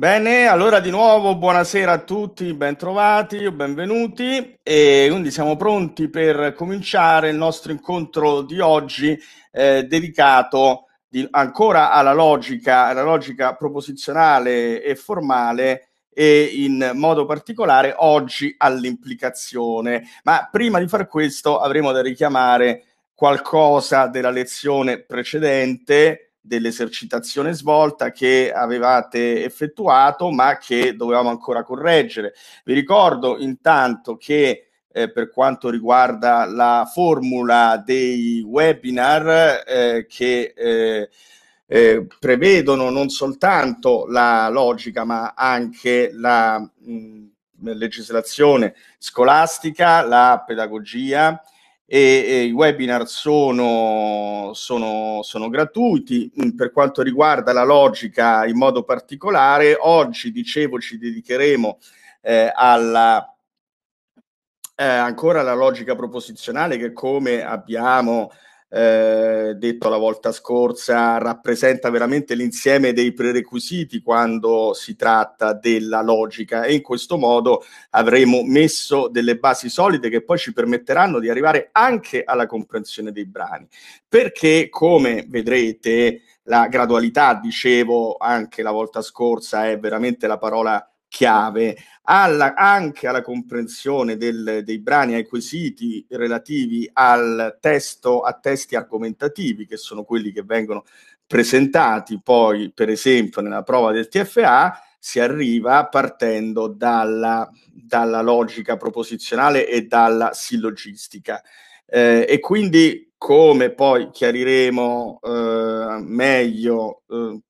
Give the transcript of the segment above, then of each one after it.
Bene, allora di nuovo buonasera a tutti, bentrovati, benvenuti e quindi siamo pronti per cominciare il nostro incontro di oggi eh, dedicato di, ancora alla logica, alla logica proposizionale e formale e in modo particolare oggi all'implicazione. Ma prima di far questo avremo da richiamare qualcosa della lezione precedente dell'esercitazione svolta che avevate effettuato ma che dovevamo ancora correggere. Vi ricordo intanto che eh, per quanto riguarda la formula dei webinar eh, che eh, eh, prevedono non soltanto la logica ma anche la mh, mm, legislazione scolastica, la pedagogia, e, e i webinar sono, sono, sono gratuiti. Mm, per quanto riguarda la logica in modo particolare, oggi, dicevo, ci dedicheremo eh, alla... Eh, ancora la logica proposizionale che come abbiamo eh, detto la volta scorsa, rappresenta veramente l'insieme dei prerequisiti quando si tratta della logica e in questo modo avremo messo delle basi solide che poi ci permetteranno di arrivare anche alla comprensione dei brani. Perché, come vedrete, la gradualità, dicevo anche la volta scorsa, è veramente la parola chiave alla, anche alla comprensione del, dei brani ai quesiti relativi al testo a testi argomentativi che sono quelli che vengono presentati poi per esempio nella prova del TFA si arriva partendo dalla, dalla logica proposizionale e dalla sillogistica eh, e quindi come poi chiariremo eh, meglio eh,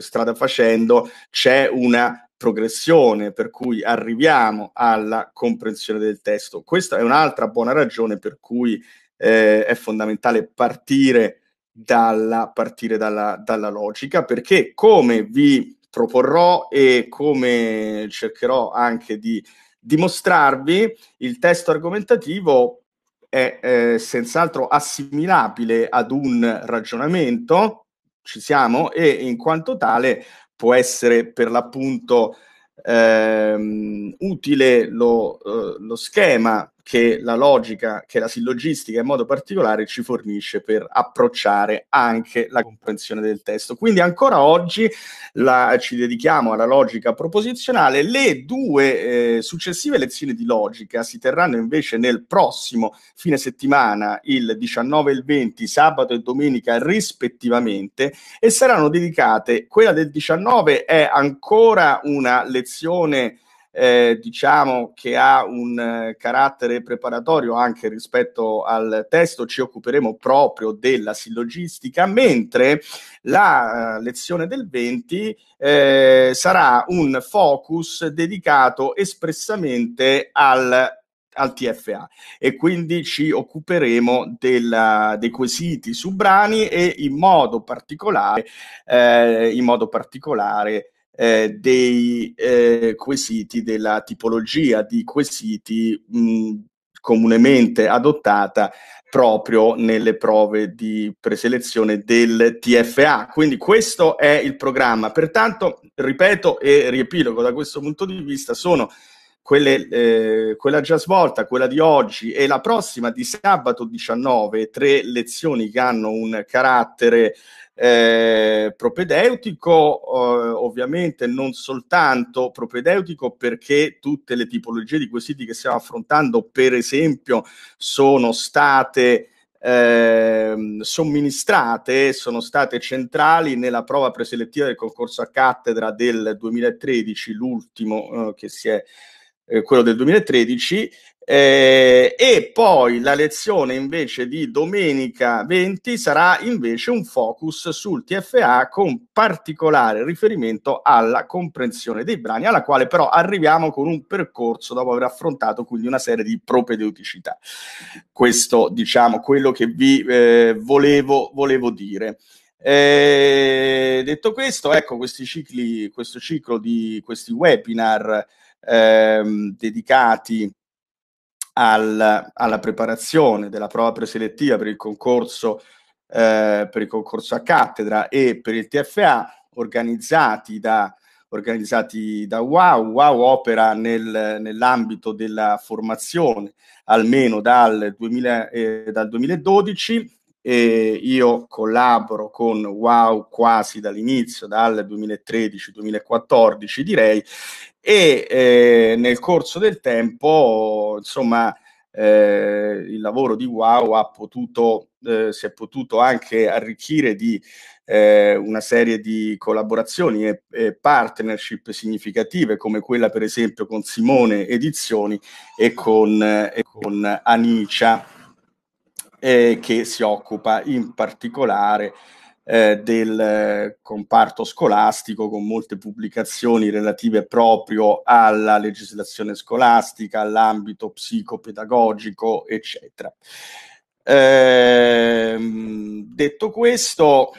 strada facendo c'è una progressione per cui arriviamo alla comprensione del testo. Questa è un'altra buona ragione per cui eh, è fondamentale partire dalla, partire dalla, dalla logica, perché come vi proporrò e come cercherò anche di dimostrarvi, il testo argomentativo è eh, senz'altro assimilabile ad un ragionamento, ci siamo, e in quanto tale può essere per l'appunto ehm, utile lo, eh, lo schema che la logica, che la sillogistica in modo particolare ci fornisce per approcciare anche la comprensione del testo. Quindi ancora oggi la, ci dedichiamo alla logica proposizionale. Le due eh, successive lezioni di logica si terranno invece nel prossimo fine settimana, il 19 e il 20, sabato e domenica rispettivamente, e saranno dedicate, quella del 19 è ancora una lezione eh, diciamo che ha un eh, carattere preparatorio anche rispetto al testo, ci occuperemo proprio della sillogistica, mentre la eh, lezione del 20 eh, sarà un focus dedicato espressamente al al TFA e quindi ci occuperemo della, dei quesiti su brani e in modo particolare, eh, in modo particolare eh, dei eh, quesiti, della tipologia di quesiti mh, comunemente adottata proprio nelle prove di preselezione del TFA. Quindi questo è il programma. Pertanto, ripeto e riepilogo da questo punto di vista, sono quelle, eh, quella già svolta, quella di oggi e la prossima di sabato 19, tre lezioni che hanno un carattere eh, propedeutico, eh, ovviamente non soltanto propedeutico perché tutte le tipologie di quesiti che stiamo affrontando, per esempio, sono state eh, somministrate sono state centrali nella prova preselettiva del concorso a cattedra del 2013, l'ultimo eh, che si è eh, quello del 2013 eh, e poi la lezione invece di domenica 20 sarà invece un focus sul TFA con particolare riferimento alla comprensione dei brani, alla quale però arriviamo con un percorso dopo aver affrontato quindi una serie di propedeuticità. Questo diciamo quello che vi eh, volevo, volevo dire. Eh, detto questo, ecco questi cicli, questo ciclo di questi webinar ehm, dedicati al, alla preparazione della prova preselettiva per il concorso eh, per il concorso a cattedra e per il TFA organizzati da, organizzati da WOW. WOW opera nel, nell'ambito della formazione almeno dal, 2000, eh, dal 2012 e io collaboro con Wow quasi dall'inizio, dal 2013-2014 direi, e eh, nel corso del tempo, insomma, eh, il lavoro di Wow ha potuto, eh, si è potuto anche arricchire di eh, una serie di collaborazioni e, e, partnership significative come quella per esempio con Simone Edizioni e con, e con Anicia eh, che si occupa in particolare eh, del eh, comparto scolastico con molte pubblicazioni relative proprio alla legislazione scolastica, all'ambito psicopedagogico, eccetera. Eh, detto questo,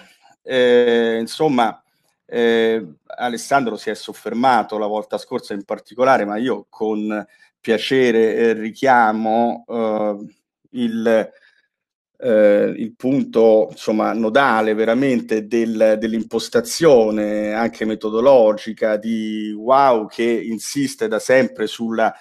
eh, insomma, eh, Alessandro si è soffermato la volta scorsa in particolare, ma io con piacere eh, richiamo il eh, il punto insomma, nodale veramente del, dell'impostazione anche metodologica di Wow che insiste da sempre sulla,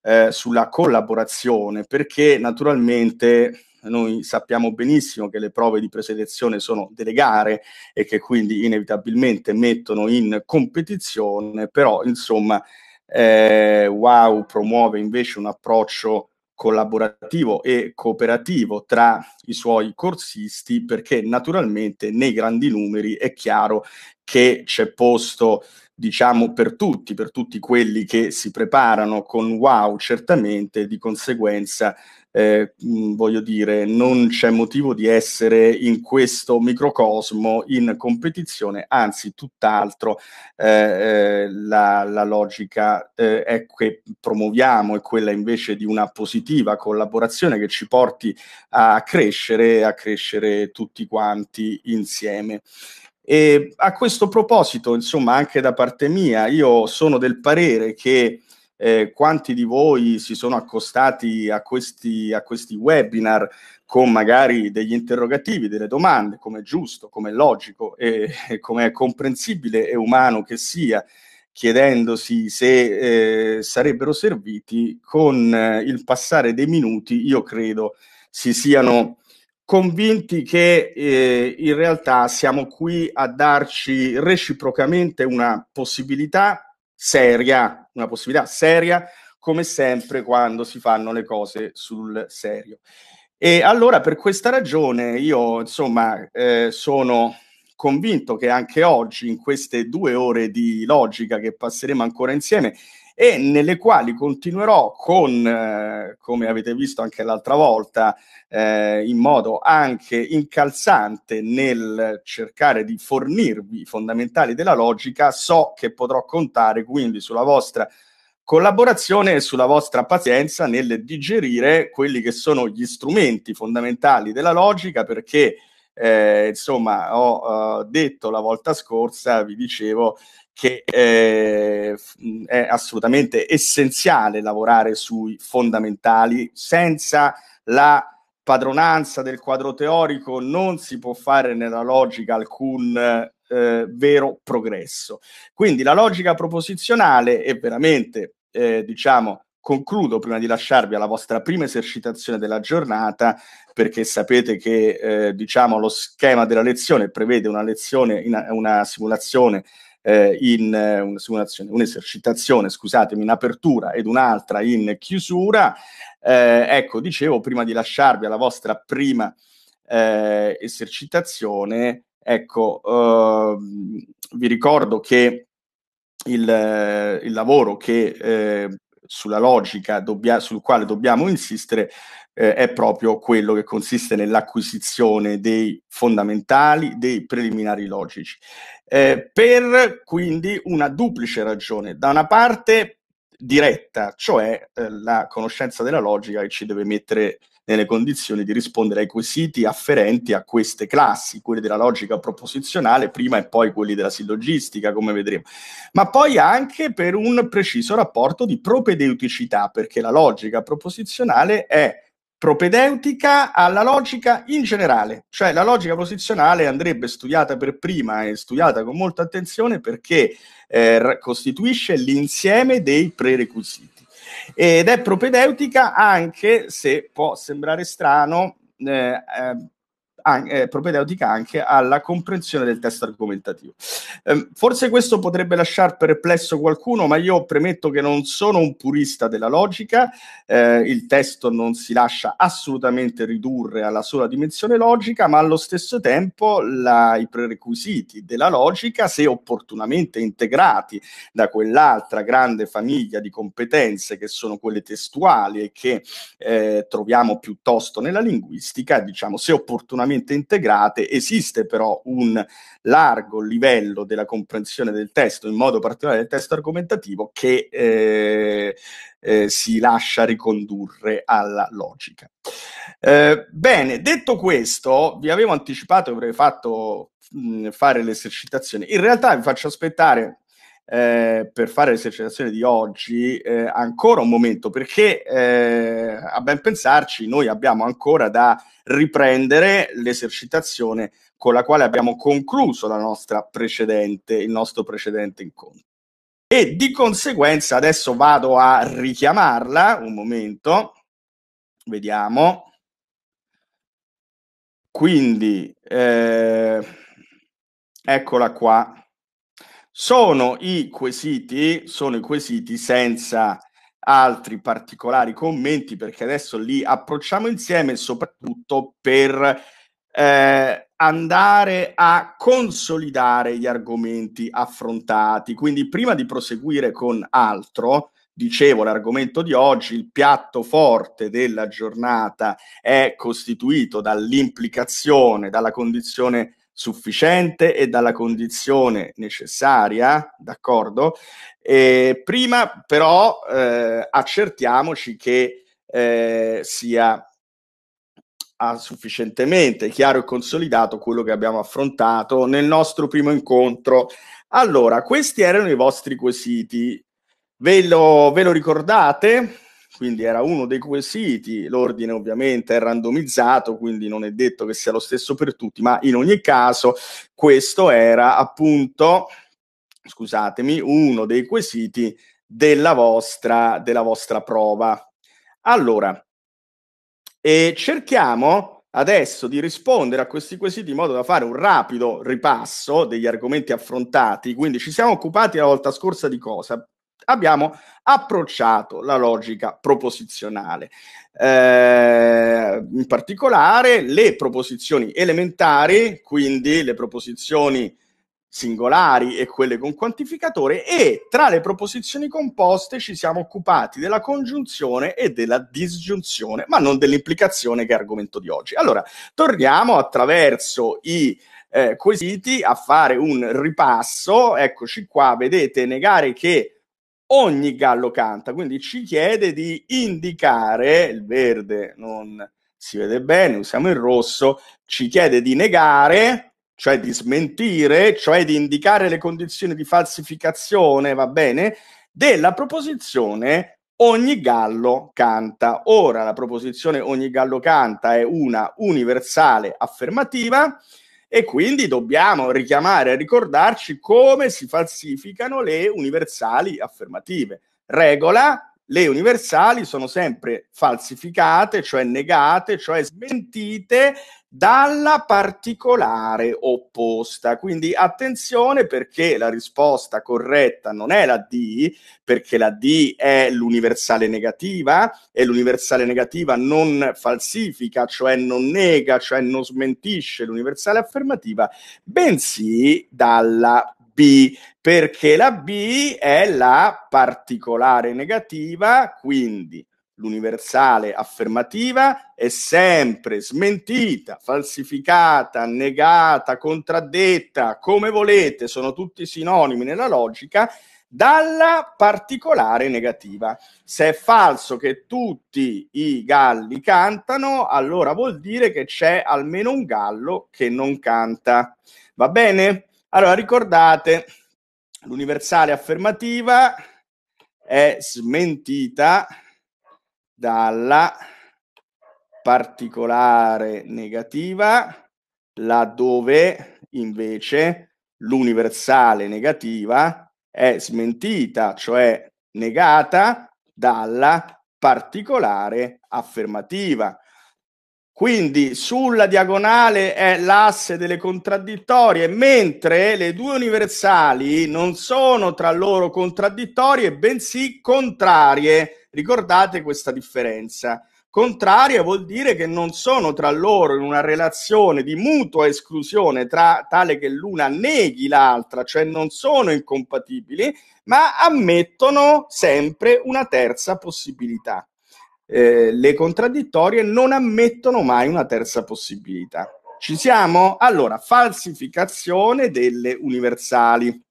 eh, sulla collaborazione perché naturalmente noi sappiamo benissimo che le prove di preselezione sono delle gare e che quindi inevitabilmente mettono in competizione, però insomma eh, Wow promuove invece un approccio collaborativo e cooperativo tra i suoi corsisti perché naturalmente nei grandi numeri è chiaro che c'è posto diciamo per tutti, per tutti quelli che si preparano con wow certamente di conseguenza eh, mm, voglio dire, non c'è motivo di essere in questo microcosmo in competizione, anzi tutt'altro eh, eh la, la, logica eh, è che promuoviamo è quella invece di una positiva collaborazione che ci porti a crescere, a crescere tutti quanti insieme. E a questo proposito, insomma, anche da parte mia, io sono del parere che eh, quanti di voi si sono accostati a questi, a questi webinar con magari degli interrogativi, delle domande, come è giusto, come è logico e, e come è comprensibile e umano che sia, chiedendosi se eh, sarebbero serviti, con eh, il passare dei minuti io credo si siano convinti che eh, in realtà siamo qui a darci reciprocamente una possibilità seria, una possibilità seria, come sempre quando si fanno le cose sul serio. E allora per questa ragione io insomma eh, sono convinto che anche oggi in queste due ore di logica che passeremo ancora insieme e nelle quali continuerò con, eh, come avete visto anche l'altra volta, eh, in modo anche incalzante nel cercare di fornirvi i fondamentali della logica, so che potrò contare quindi sulla vostra collaborazione e sulla vostra pazienza nel digerire quelli che sono gli strumenti fondamentali della logica perché eh, insomma ho uh, detto la volta scorsa, vi dicevo che eh, è assolutamente essenziale lavorare sui fondamentali senza la padronanza del quadro teorico non si può fare nella logica alcun eh, vero progresso. Quindi la logica proposizionale è veramente, eh, diciamo, concludo prima di lasciarvi alla vostra prima esercitazione della giornata, perché sapete che eh, diciamo, lo schema della lezione prevede una lezione, in una simulazione eh, in eh, un'esercitazione, scusatemi, in apertura ed un'altra in chiusura. Eh, ecco, dicevo, prima di lasciarvi alla vostra prima eh, esercitazione, ecco, ehm, vi ricordo che il, il lavoro che eh, sulla logica dobbia, sul quale dobbiamo insistere eh, è proprio quello che consiste nell'acquisizione dei fondamentali, dei preliminari logici. Eh, per quindi una duplice ragione. Da una parte diretta, cioè eh, la conoscenza della logica che ci deve mettere nelle condizioni di rispondere ai quesiti afferenti a queste classi, quelli della logica proposizionale prima e poi quelli della sillogistica, come vedremo, ma poi anche per un preciso rapporto di propedeuticità, perché la logica proposizionale è propedeutica alla logica in generale, cioè la logica posizionale andrebbe studiata per prima e studiata con molta attenzione perché eh, costituisce l'insieme dei prerequisiti ed è propedeutica anche se può sembrare strano. Eh, eh, eh, propedeutica anche alla comprensione del testo argomentativo. Eh, forse questo potrebbe lasciar perplesso qualcuno, ma io premetto che non sono un purista della logica, eh, il testo non si lascia assolutamente ridurre alla sola dimensione logica, ma allo stesso tempo la, i prerequisiti della logica, se opportunamente integrati da quell'altra grande famiglia di competenze che sono quelle testuali e che eh, troviamo piuttosto nella linguistica, diciamo se opportunamente perfettamente integrate, esiste però un largo livello della comprensione del testo, in modo particolare del testo argomentativo, che eh, eh, si lascia ricondurre alla logica. Eh, bene, detto questo, vi avevo anticipato che avrei fatto mh, fare l'esercitazione. In realtà vi faccio aspettare eh, per fare l'esercitazione di oggi eh, ancora un momento perché eh, a ben pensarci noi abbiamo ancora da riprendere l'esercitazione con la quale abbiamo concluso precedente, il nostro precedente incontro. E di conseguenza adesso vado a richiamarla un momento, vediamo. Quindi, eh, eccola qua. Sono i quesiti, sono i quesiti senza altri particolari commenti perché adesso li approcciamo insieme soprattutto per eh, andare a consolidare gli argomenti affrontati. Quindi prima di proseguire con altro, dicevo l'argomento di oggi, il piatto forte della giornata è costituito dall'implicazione, dalla condizione sufficiente e dalla condizione necessaria, d'accordo? E prima però eh, accertiamoci che eh, sia sufficientemente chiaro e consolidato quello che abbiamo affrontato nel nostro primo incontro. Allora, questi erano i vostri quesiti. Ve lo, ve lo ricordate? quindi era uno dei quesiti. l'ordine ovviamente è randomizzato, quindi non è detto che sia lo stesso per tutti, ma in ogni caso questo era appunto, scusatemi, uno dei quesiti della vostra, della vostra prova. Allora, e cerchiamo adesso di rispondere a questi quesiti in modo da fare un rapido ripasso degli argomenti affrontati, quindi ci siamo occupati la volta scorsa di cosa? abbiamo approcciato la logica proposizionale. Eh, in particolare le proposizioni elementari, quindi le proposizioni singolari e quelle con quantificatore e tra le proposizioni composte ci siamo occupati della congiunzione e della disgiunzione, ma non dell'implicazione che è argomento di oggi. Allora, torniamo attraverso i eh, quesiti a fare un ripasso. Eccoci qua, vedete negare che ogni gallo canta, quindi ci chiede di indicare il verde, non si vede bene, usiamo il rosso, ci chiede di negare, cioè di smentire, cioè di indicare le condizioni di falsificazione, va bene, della proposizione ogni gallo canta. Ora la proposizione ogni gallo canta è una universale affermativa e quindi dobbiamo richiamare e ricordarci come si falsificano le universali affermative. Regola, le universali sono sempre falsificate, cioè negate, cioè smentite dalla particolare opposta. Quindi attenzione perché la risposta corretta non è la D, perché la D è l'universale negativa e l'universale negativa non falsifica, cioè non nega, cioè non smentisce l'universale affermativa, bensì dalla B, perché la B è la particolare negativa, quindi l'universale affermativa è sempre smentita, falsificata, negata, contraddetta, come volete, sono tutti sinonimi nella logica, dalla particolare negativa. Se è falso che tutti i galli cantano, allora vuol dire che c'è almeno un gallo che non canta. Va bene? Allora ricordate, l'universale affermativa è smentita dalla particolare negativa, laddove invece l'universale negativa è smentita, cioè negata dalla particolare affermativa. Quindi sulla diagonale è l'asse delle contraddittorie, mentre le due universali non sono tra loro contraddittorie, bensì contrarie Ricordate questa differenza. Contraria vuol dire che non sono tra loro in una relazione di mutua esclusione tra, tale che l'una neghi l'altra, cioè non sono incompatibili, ma ammettono sempre una terza possibilità. Eh, le contraddittorie non ammettono mai una terza possibilità. Ci siamo? Allora, falsificazione delle universali.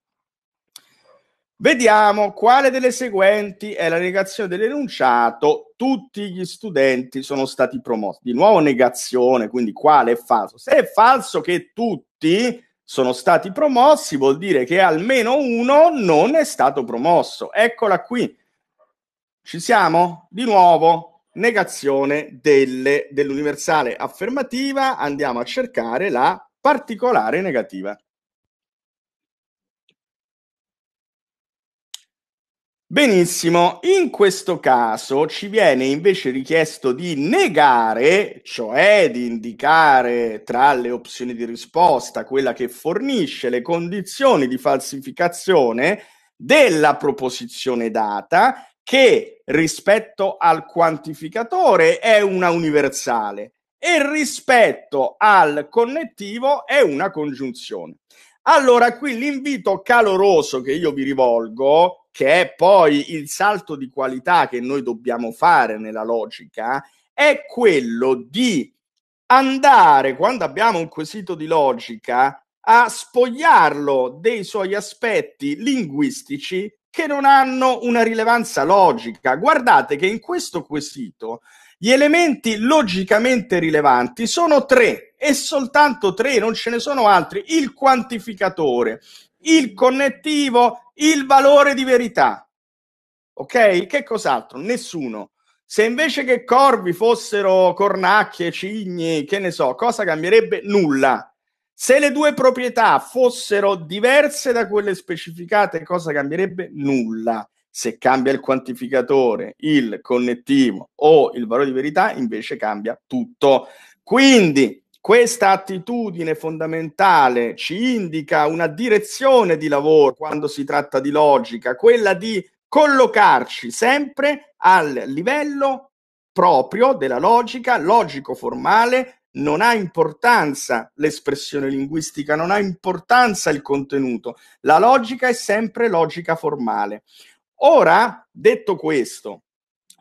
Vediamo quale delle seguenti è la negazione dell'enunciato. Tutti gli studenti sono stati promossi. Di nuovo negazione, quindi quale è falso? Se è falso che tutti sono stati promossi, vuol dire che almeno uno non è stato promosso. Eccola qui. Ci siamo? Di nuovo, negazione delle, dell'universale affermativa. Andiamo a cercare la particolare negativa. Benissimo, in questo caso ci viene invece richiesto di negare, cioè di indicare tra le opzioni di risposta quella che fornisce le condizioni di falsificazione della proposizione data che rispetto al quantificatore è una universale e rispetto al connettivo è una congiunzione. Allora qui l'invito caloroso che io vi rivolgo che è poi il salto di qualità che noi dobbiamo fare nella logica, è quello di andare, quando abbiamo un quesito di logica, a spogliarlo dei suoi aspetti linguistici che non hanno una rilevanza logica. Guardate che in questo quesito gli elementi logicamente rilevanti sono tre e soltanto tre, non ce ne sono altri. Il quantificatore, il connettivo, il valore di verità. Ok? Che cos'altro? Nessuno. Se invece che corvi fossero cornacchie, cigni, che ne so, cosa cambierebbe? Nulla. Se le due proprietà fossero diverse da quelle specificate, cosa cambierebbe? Nulla. Se cambia il quantificatore, il connettivo o il valore di verità, invece cambia tutto. Quindi questa attitudine fondamentale ci indica una direzione di lavoro quando si tratta di logica, quella di collocarci sempre al livello proprio della logica, logico-formale, non ha importanza l'espressione linguistica, non ha importanza il contenuto, la logica è sempre logica formale. Ora, detto questo,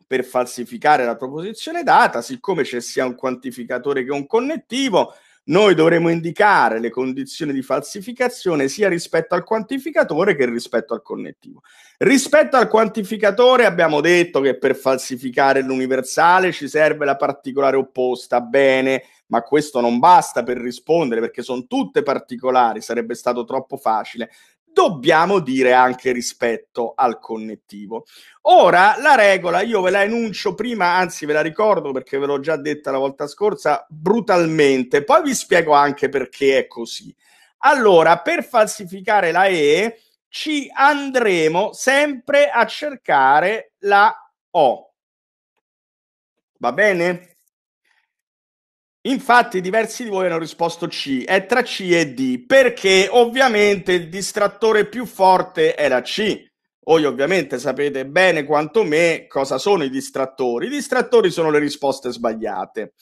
per falsificare la proposizione data, siccome c'è sia un quantificatore che un connettivo, noi dovremo indicare le condizioni di falsificazione sia rispetto al quantificatore che rispetto al connettivo. Rispetto al quantificatore abbiamo detto che per falsificare l'universale ci serve la particolare opposta, bene, ma questo non basta per rispondere perché sono tutte particolari, sarebbe stato troppo facile dobbiamo dire anche rispetto al connettivo. Ora, la regola, io ve la enuncio prima, anzi ve la ricordo perché ve l'ho già detta la volta scorsa, brutalmente, poi vi spiego anche perché è così. Allora, per falsificare la E ci andremo sempre a cercare la O. Va bene? Infatti diversi di voi hanno risposto C, è tra C e D, perché ovviamente il distrattore più forte è la C. Voi ovviamente sapete bene quanto me cosa sono i distrattori. I distrattori sono le risposte sbagliate.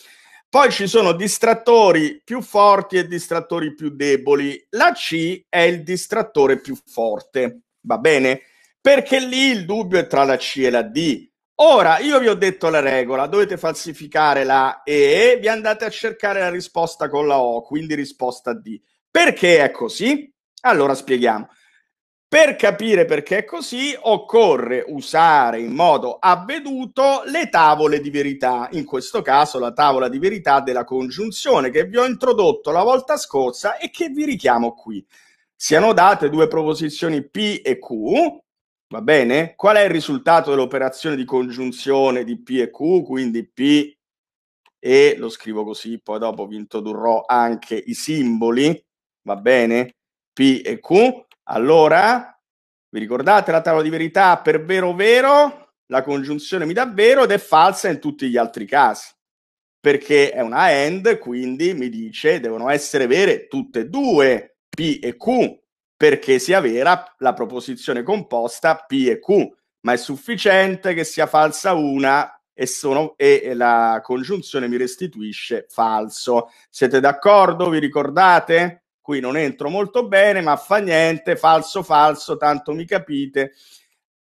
Poi ci sono distrattori più forti e distrattori più deboli. La C è il distrattore più forte, va bene? Perché lì il dubbio è tra la C e la D Ora, io vi ho detto la regola, dovete falsificare la E, vi andate a cercare la risposta con la O, quindi risposta D. Perché è così? Allora spieghiamo. Per capire perché è così occorre usare in modo avveduto le tavole di verità, in questo caso la tavola di verità della congiunzione che vi ho introdotto la volta scorsa e che vi richiamo qui. Siano date due proposizioni P e Q, Va bene? Qual è il risultato dell'operazione di congiunzione di P e Q? Quindi P e lo scrivo così, poi dopo vi introdurrò anche i simboli, va bene? P e Q. Allora, vi ricordate la tavola di verità per vero vero? La congiunzione mi dà vero ed è falsa in tutti gli altri casi, perché è una AND, quindi mi dice devono essere vere tutte e due P e Q perché sia vera la proposizione composta P e Q, ma è sufficiente che sia falsa una e, sono, e, la congiunzione mi restituisce falso. Siete d'accordo? Vi ricordate? Qui non entro molto bene, ma fa niente, falso, falso, tanto mi capite,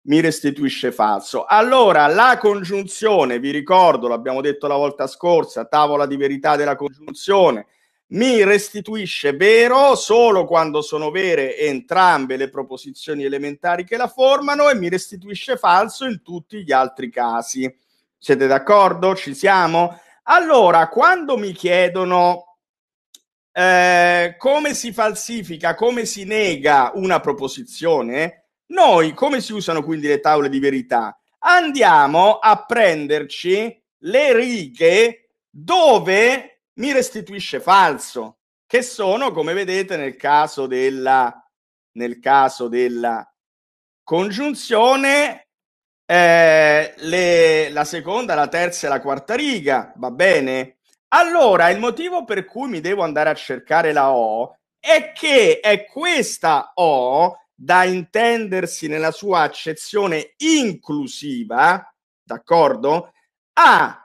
mi restituisce falso. Allora, la congiunzione, vi ricordo, l'abbiamo detto la volta scorsa, tavola di verità della congiunzione, mi restituisce vero solo quando sono vere entrambe le proposizioni elementari che la formano e mi restituisce falso in tutti gli altri casi. Siete d'accordo? Ci siamo? Allora, quando mi chiedono eh, come si falsifica, come si nega una proposizione, noi come si usano quindi le tavole di verità? Andiamo a prenderci le righe dove mi restituisce falso, che sono, come vedete, nel caso della, nel caso della congiunzione, eh, le, la seconda, la terza e la quarta riga, va bene? Allora, il motivo per cui mi devo andare a cercare la O è che è questa O da intendersi nella sua accezione inclusiva, d'accordo? A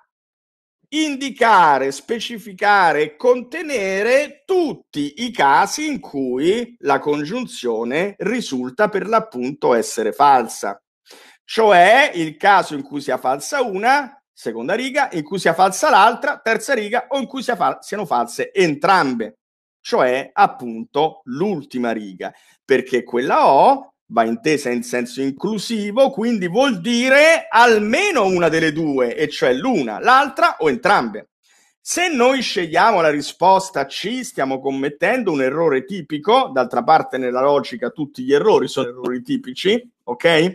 indicare, specificare e contenere tutti i casi in cui la congiunzione risulta per l'appunto essere falsa. Cioè il caso in cui sia falsa una, seconda riga, in cui sia falsa l'altra, terza riga o in cui sia fal- siano false entrambe, cioè appunto l'ultima riga, perché quella O va intesa in senso inclusivo, quindi vuol dire almeno una delle due, e cioè l'una, l'altra o entrambe. Se noi scegliamo la risposta C, stiamo commettendo un errore tipico, d'altra parte nella logica tutti gli errori sono certo. errori tipici, ok?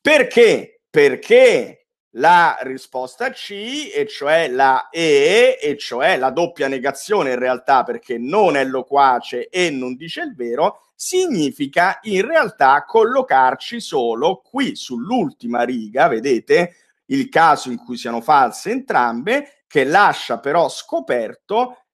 Perché? Perché la risposta C, e cioè la E, e cioè la doppia negazione in realtà, perché non è loquace e non dice il vero, significa in realtà collocarci solo qui sull'ultima riga, vedete, il caso in cui siano false entrambe, che lascia però scoperto,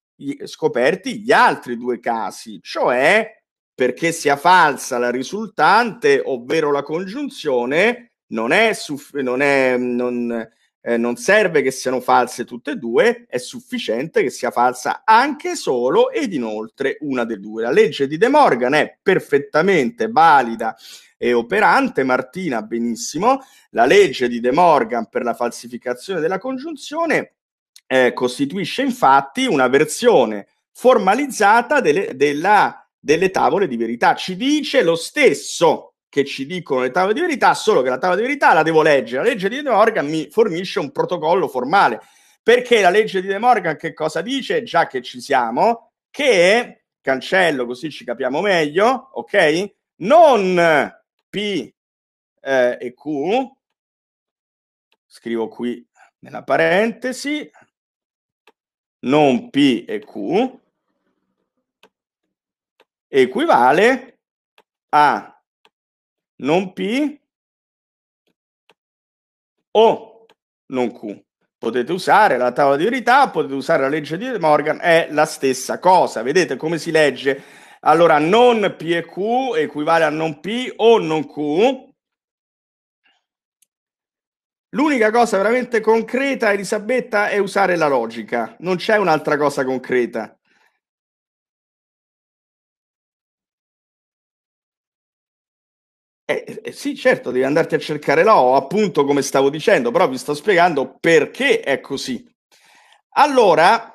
scoperti gli altri due casi, cioè perché sia falsa la risultante, ovvero la congiunzione, non è, suff- non è, non, eh, non serve che siano false tutte e due, è sufficiente che sia falsa anche solo ed inoltre una delle due. La legge di De Morgan è perfettamente valida e operante, Martina benissimo. La legge di De Morgan per la falsificazione della congiunzione eh, costituisce infatti una versione formalizzata delle, della, delle tavole di verità. Ci dice lo stesso che ci dicono le tavole di verità, solo che la tavola di verità la devo leggere. La legge di De Morgan mi fornisce un protocollo formale. Perché la legge di De Morgan che cosa dice? Già che ci siamo, che cancello così ci capiamo meglio, ok? Non P eh, e Q, scrivo qui nella parentesi, non P e Q, equivale a non P o non Q. Potete usare la tavola di verità, potete usare la legge di Morgan, è la stessa cosa. Vedete come si legge? Allora, non P e Q equivale a non P o non Q. L'unica cosa veramente concreta, Elisabetta, è usare la logica. Non c'è un'altra cosa concreta. Eh, eh, eh, sì, certo, devi andarti a cercare la O, appunto come stavo dicendo, però vi sto spiegando perché è così. Allora,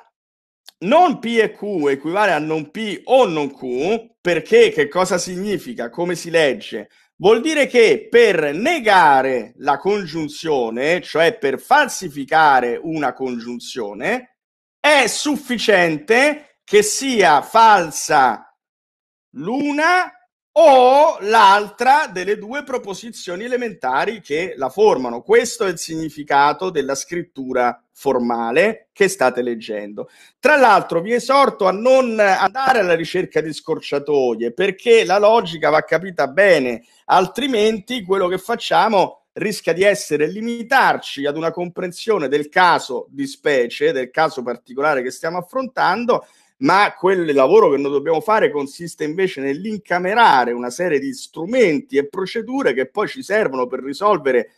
non P e Q equivale a non P o non Q, perché che cosa significa? Come si legge? Vuol dire che per negare la congiunzione, cioè per falsificare una congiunzione, è sufficiente che sia falsa l'una o l'altra delle due proposizioni elementari che la formano. Questo è il significato della scrittura formale che state leggendo. Tra l'altro vi esorto a non andare alla ricerca di scorciatoie perché la logica va capita bene, altrimenti quello che facciamo rischia di essere limitarci ad una comprensione del caso di specie, del caso particolare che stiamo affrontando ma quel lavoro che noi dobbiamo fare consiste invece nell'incamerare una serie di strumenti e procedure che poi ci servono per risolvere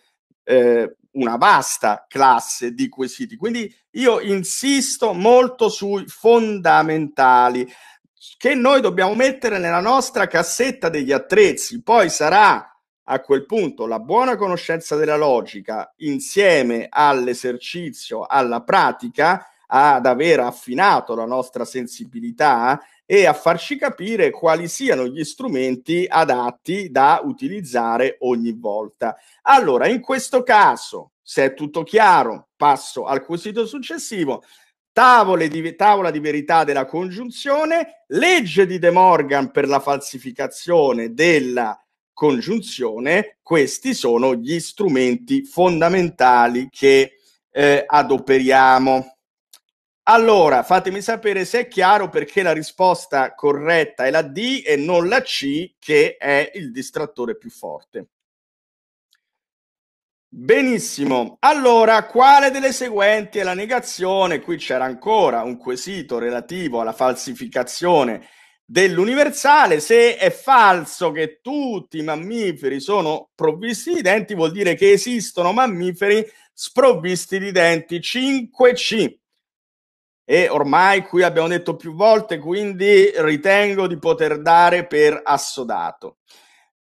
eh, una vasta classe di quesiti. Quindi io insisto molto sui fondamentali che noi dobbiamo mettere nella nostra cassetta degli attrezzi, poi sarà a quel punto la buona conoscenza della logica insieme all'esercizio, alla pratica, ad aver affinato la nostra sensibilità e a farci capire quali siano gli strumenti adatti da utilizzare ogni volta. Allora, in questo caso, se è tutto chiaro, passo al quesito successivo. Di, tavola di verità della congiunzione, legge di De Morgan per la falsificazione della congiunzione, questi sono gli strumenti fondamentali che eh, adoperiamo. Allora, fatemi sapere se è chiaro perché la risposta corretta è la D e non la C, che è il distrattore più forte. Benissimo, allora quale delle seguenti è la negazione? Qui c'era ancora un quesito relativo alla falsificazione dell'universale. Se è falso che tutti i mammiferi sono provvisti di denti, vuol dire che esistono mammiferi sprovvisti di denti. 5C e ormai qui abbiamo detto più volte, quindi ritengo di poter dare per assodato.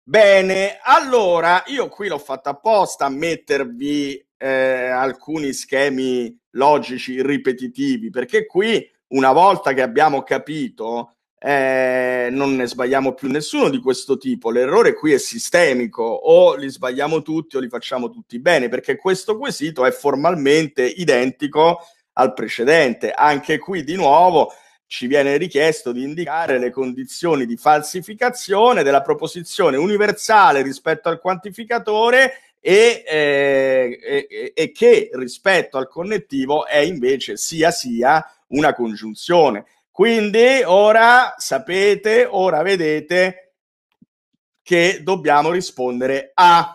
Bene, allora io qui l'ho fatta apposta a mettervi eh, alcuni schemi logici ripetitivi, perché qui una volta che abbiamo capito eh, non ne sbagliamo più nessuno di questo tipo. L'errore qui è sistemico, o li sbagliamo tutti o li facciamo tutti bene, perché questo quesito è formalmente identico al precedente. Anche qui di nuovo ci viene richiesto di indicare le condizioni di falsificazione della proposizione universale rispetto al quantificatore e, eh, e, e che rispetto al connettivo è invece sia sia una congiunzione. Quindi ora sapete, ora vedete che dobbiamo rispondere a.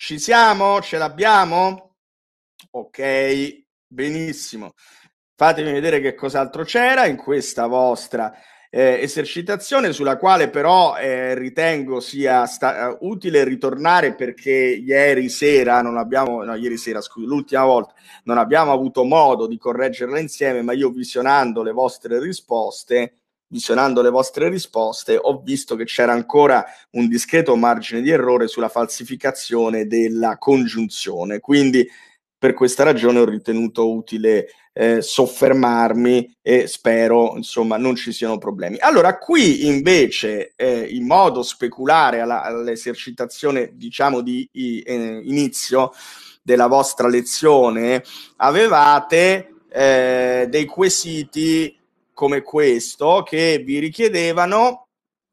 Ci siamo? Ce l'abbiamo? Ok, Benissimo. Fatemi vedere che cos'altro c'era in questa vostra eh, esercitazione sulla quale però eh, ritengo sia sta- eh, utile ritornare perché ieri sera non abbiamo no, ieri sera scusi, l'ultima volta non abbiamo avuto modo di correggerla insieme, ma io visionando le vostre risposte visionando le vostre risposte ho visto che c'era ancora un discreto margine di errore sulla falsificazione della congiunzione, quindi per questa ragione ho ritenuto utile eh, soffermarmi e spero insomma non ci siano problemi. Allora qui invece eh, in modo speculare alla, all'esercitazione diciamo di eh, inizio della vostra lezione avevate eh, dei quesiti come questo che vi richiedevano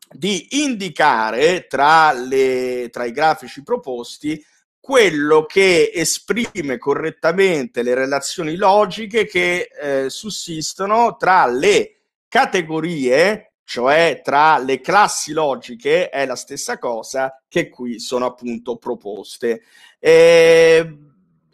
di indicare tra, le, tra i grafici proposti quello che esprime correttamente le relazioni logiche che eh, sussistono tra le categorie, cioè tra le classi logiche, è la stessa cosa che qui sono appunto proposte. Eh,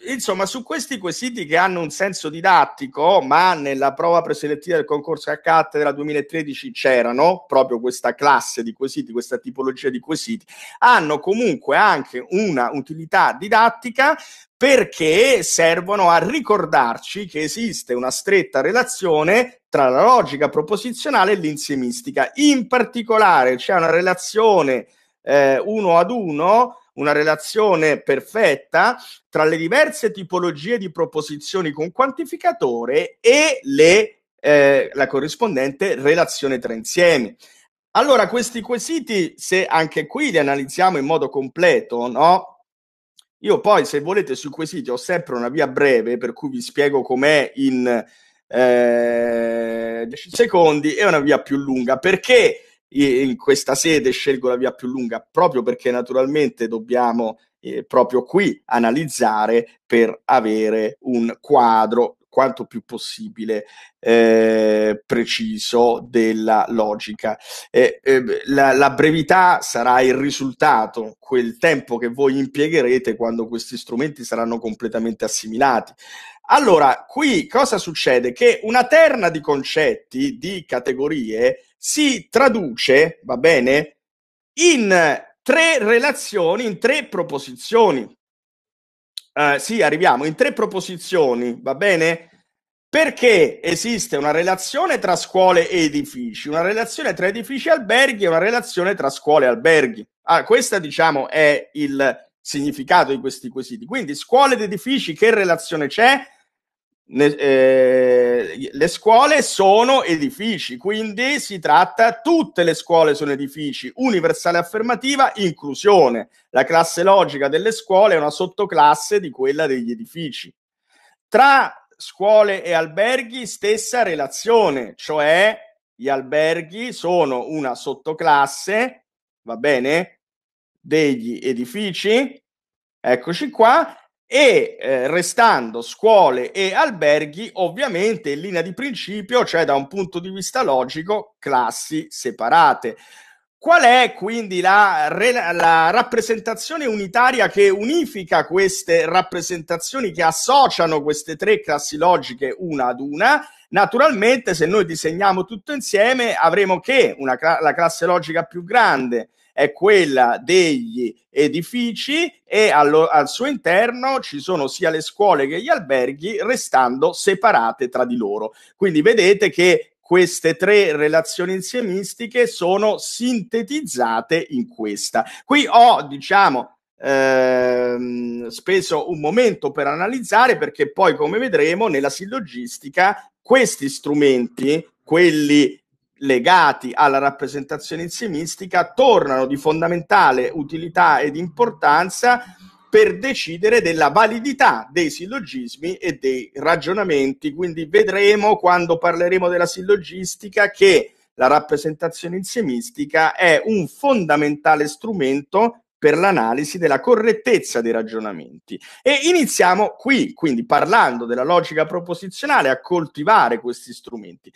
insomma, su questi quesiti che hanno un senso didattico, ma nella prova preselettiva del concorso a cattedra 2013 c'erano proprio questa classe di quesiti, questa tipologia di quesiti, hanno comunque anche una utilità didattica perché servono a ricordarci che esiste una stretta relazione tra la logica proposizionale e l'insiemistica. In particolare c'è una relazione eh, uno ad uno una relazione perfetta tra le diverse tipologie di proposizioni con quantificatore e le, eh, la corrispondente relazione tra insiemi. Allora, questi quesiti, se anche qui li analizziamo in modo completo, no? Io poi, se volete, sui quesiti ho sempre una via breve, per cui vi spiego com'è in eh, 10 secondi, e una via più lunga, perché in questa sede scelgo la via più lunga proprio perché naturalmente dobbiamo eh, proprio qui analizzare per avere un quadro quanto più possibile eh, preciso della logica. Eh, eh, la, la, brevità sarà il risultato, quel tempo che voi impiegherete quando questi strumenti saranno completamente assimilati. Allora, qui cosa succede? Che una terna di concetti, di categorie, si traduce, va bene, in tre relazioni, in tre proposizioni. Uh, sì, arriviamo in tre proposizioni, va bene? Perché esiste una relazione tra scuole e edifici, una relazione tra edifici e alberghi e una relazione tra scuole e alberghi. Ah, questo, diciamo, è il significato di questi quesiti. Quindi, scuole ed edifici, che relazione c'è? le, eh, le, scuole sono edifici, quindi si tratta, tutte le scuole sono edifici, universale affermativa, inclusione. La classe logica delle scuole è una sottoclasse di quella degli edifici. Tra scuole e alberghi stessa relazione, cioè gli alberghi sono una sottoclasse, va bene, degli edifici, eccoci qua, e eh, restando scuole e alberghi, ovviamente in linea di principio, cioè da un punto di vista logico, classi separate. Qual è quindi la, la rappresentazione unitaria che unifica queste rappresentazioni, che associano queste tre classi logiche una ad una? Naturalmente, se noi disegniamo tutto insieme, avremo che una, la classe logica più grande, è quella degli edifici e allo, al suo interno ci sono sia le scuole che gli alberghi, restando separate tra di loro. Quindi vedete che queste tre relazioni insiemistiche sono sintetizzate in questa. Qui ho, diciamo, ehm, speso un momento per analizzare perché poi, come vedremo, nella sillogistica questi strumenti, quelli legati alla rappresentazione insiemistica tornano di fondamentale utilità ed importanza per decidere della validità dei sillogismi e dei ragionamenti. Quindi vedremo quando parleremo della sillogistica che la rappresentazione insiemistica è un fondamentale strumento per l'analisi della correttezza dei ragionamenti. E iniziamo qui, quindi parlando della logica proposizionale, a coltivare questi strumenti.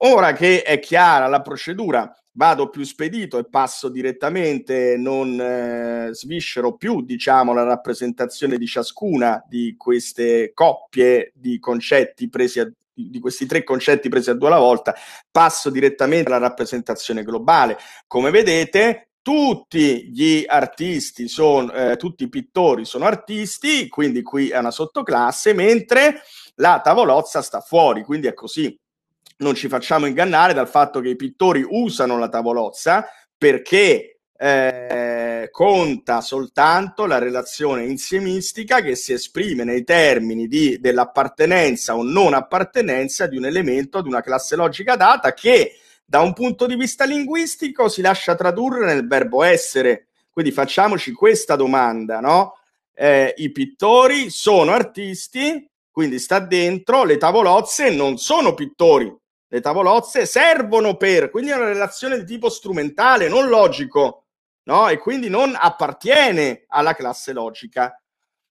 Ora che è chiara la procedura, vado più spedito e passo direttamente, non eh, sviscero più diciamo, la rappresentazione di ciascuna di queste coppie di concetti presi a, di questi tre concetti presi a due alla volta, passo direttamente alla rappresentazione globale. Come vedete, tutti gli artisti sono, eh, tutti i pittori sono artisti, quindi qui è una sottoclasse, mentre la tavolozza sta fuori, quindi è così non ci facciamo ingannare dal fatto che i pittori usano la tavolozza perché eh, conta soltanto la relazione insiemistica che si esprime nei termini di, dell'appartenenza o non appartenenza di un elemento ad una classe logica data che da un punto di vista linguistico si lascia tradurre nel verbo essere. Quindi facciamoci questa domanda, no? Eh, I pittori sono artisti, quindi sta dentro, le tavolozze non sono pittori, le tavolozze servono per, quindi è una relazione di tipo strumentale, non logico, no? E quindi non appartiene alla classe logica.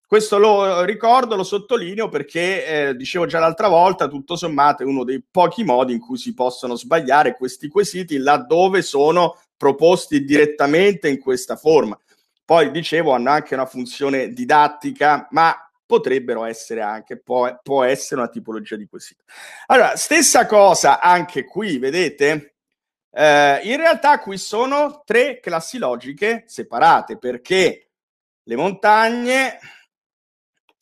Questo lo eh, ricordo, lo sottolineo perché eh, dicevo già l'altra volta, tutto sommato è uno dei pochi modi in cui si possono sbagliare questi quesiti laddove sono proposti direttamente in questa forma. Poi dicevo hanno anche una funzione didattica, ma potrebbero essere anche, può, può essere una tipologia di quesito. Allora, stessa cosa anche qui, vedete? Eh, in realtà qui sono tre classi logiche separate perché le montagne,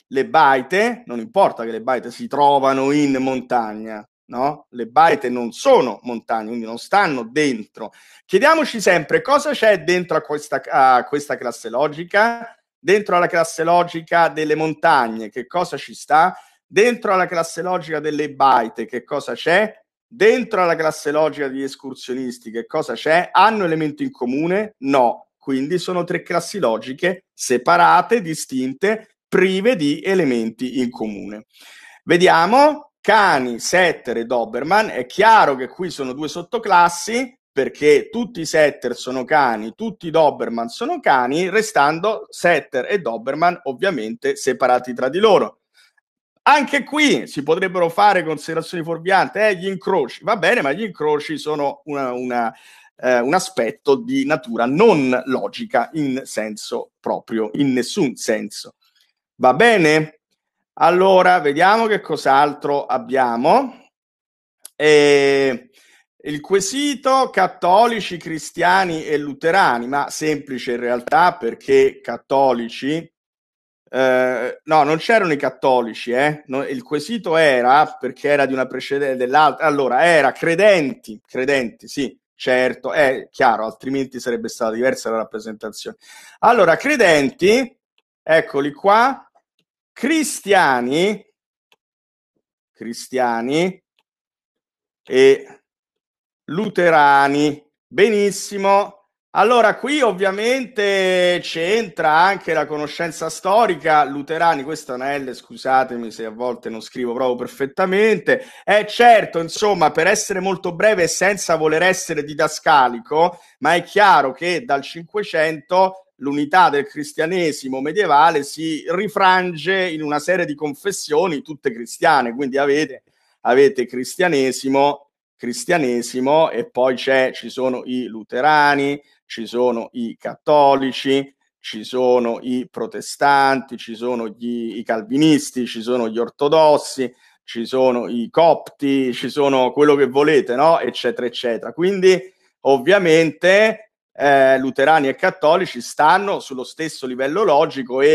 le baite, non importa che le baite si trovano in montagna, no? Le baite non sono montagne, quindi non stanno dentro. Chiediamoci sempre cosa c'è dentro a questa, a questa classe logica dentro alla classe logica delle montagne, che cosa ci sta? Dentro alla classe logica delle baite, che cosa c'è? Dentro alla classe logica degli escursionisti, che cosa c'è? Hanno elementi in comune? No. Quindi sono tre classi logiche separate, distinte, prive di elementi in comune. Vediamo, cani, setter e Doberman. È chiaro che qui sono due sottoclassi, perché tutti i setter sono cani, tutti i Doberman sono cani, restando setter e Doberman ovviamente separati tra di loro. Anche qui si potrebbero fare considerazioni fuorvianti, eh, gli incroci, va bene, ma gli incroci sono una, una, eh, un aspetto di natura non logica in senso proprio, in nessun senso. Va bene? Allora, vediamo che cos'altro abbiamo. Eh, il quesito cattolici, cristiani e luterani, ma semplice in realtà perché cattolici, eh, no, non c'erano i cattolici, eh? no, il quesito era perché era di una precedente dell'altra, allora era credenti, credenti, sì, certo, è chiaro, altrimenti sarebbe stata diversa la rappresentazione. Allora, credenti, eccoli qua, cristiani, cristiani e luterani. Benissimo. Allora, qui ovviamente c'entra anche la conoscenza storica, luterani, questa è una L, scusatemi se a volte non scrivo proprio perfettamente. È eh, certo, insomma, per essere molto breve e senza voler essere didascalico, ma è chiaro che dal Cinquecento l'unità del cristianesimo medievale si rifrange in una serie di confessioni, tutte cristiane, quindi avete, avete cristianesimo, cristianesimo e poi c'è, ci sono i luterani, ci sono i cattolici, ci sono i protestanti, ci sono gli, i calvinisti, ci sono gli ortodossi, ci sono i copti, ci sono quello che volete, no? eccetera, eccetera. Quindi ovviamente eh, luterani e cattolici stanno sullo stesso livello logico e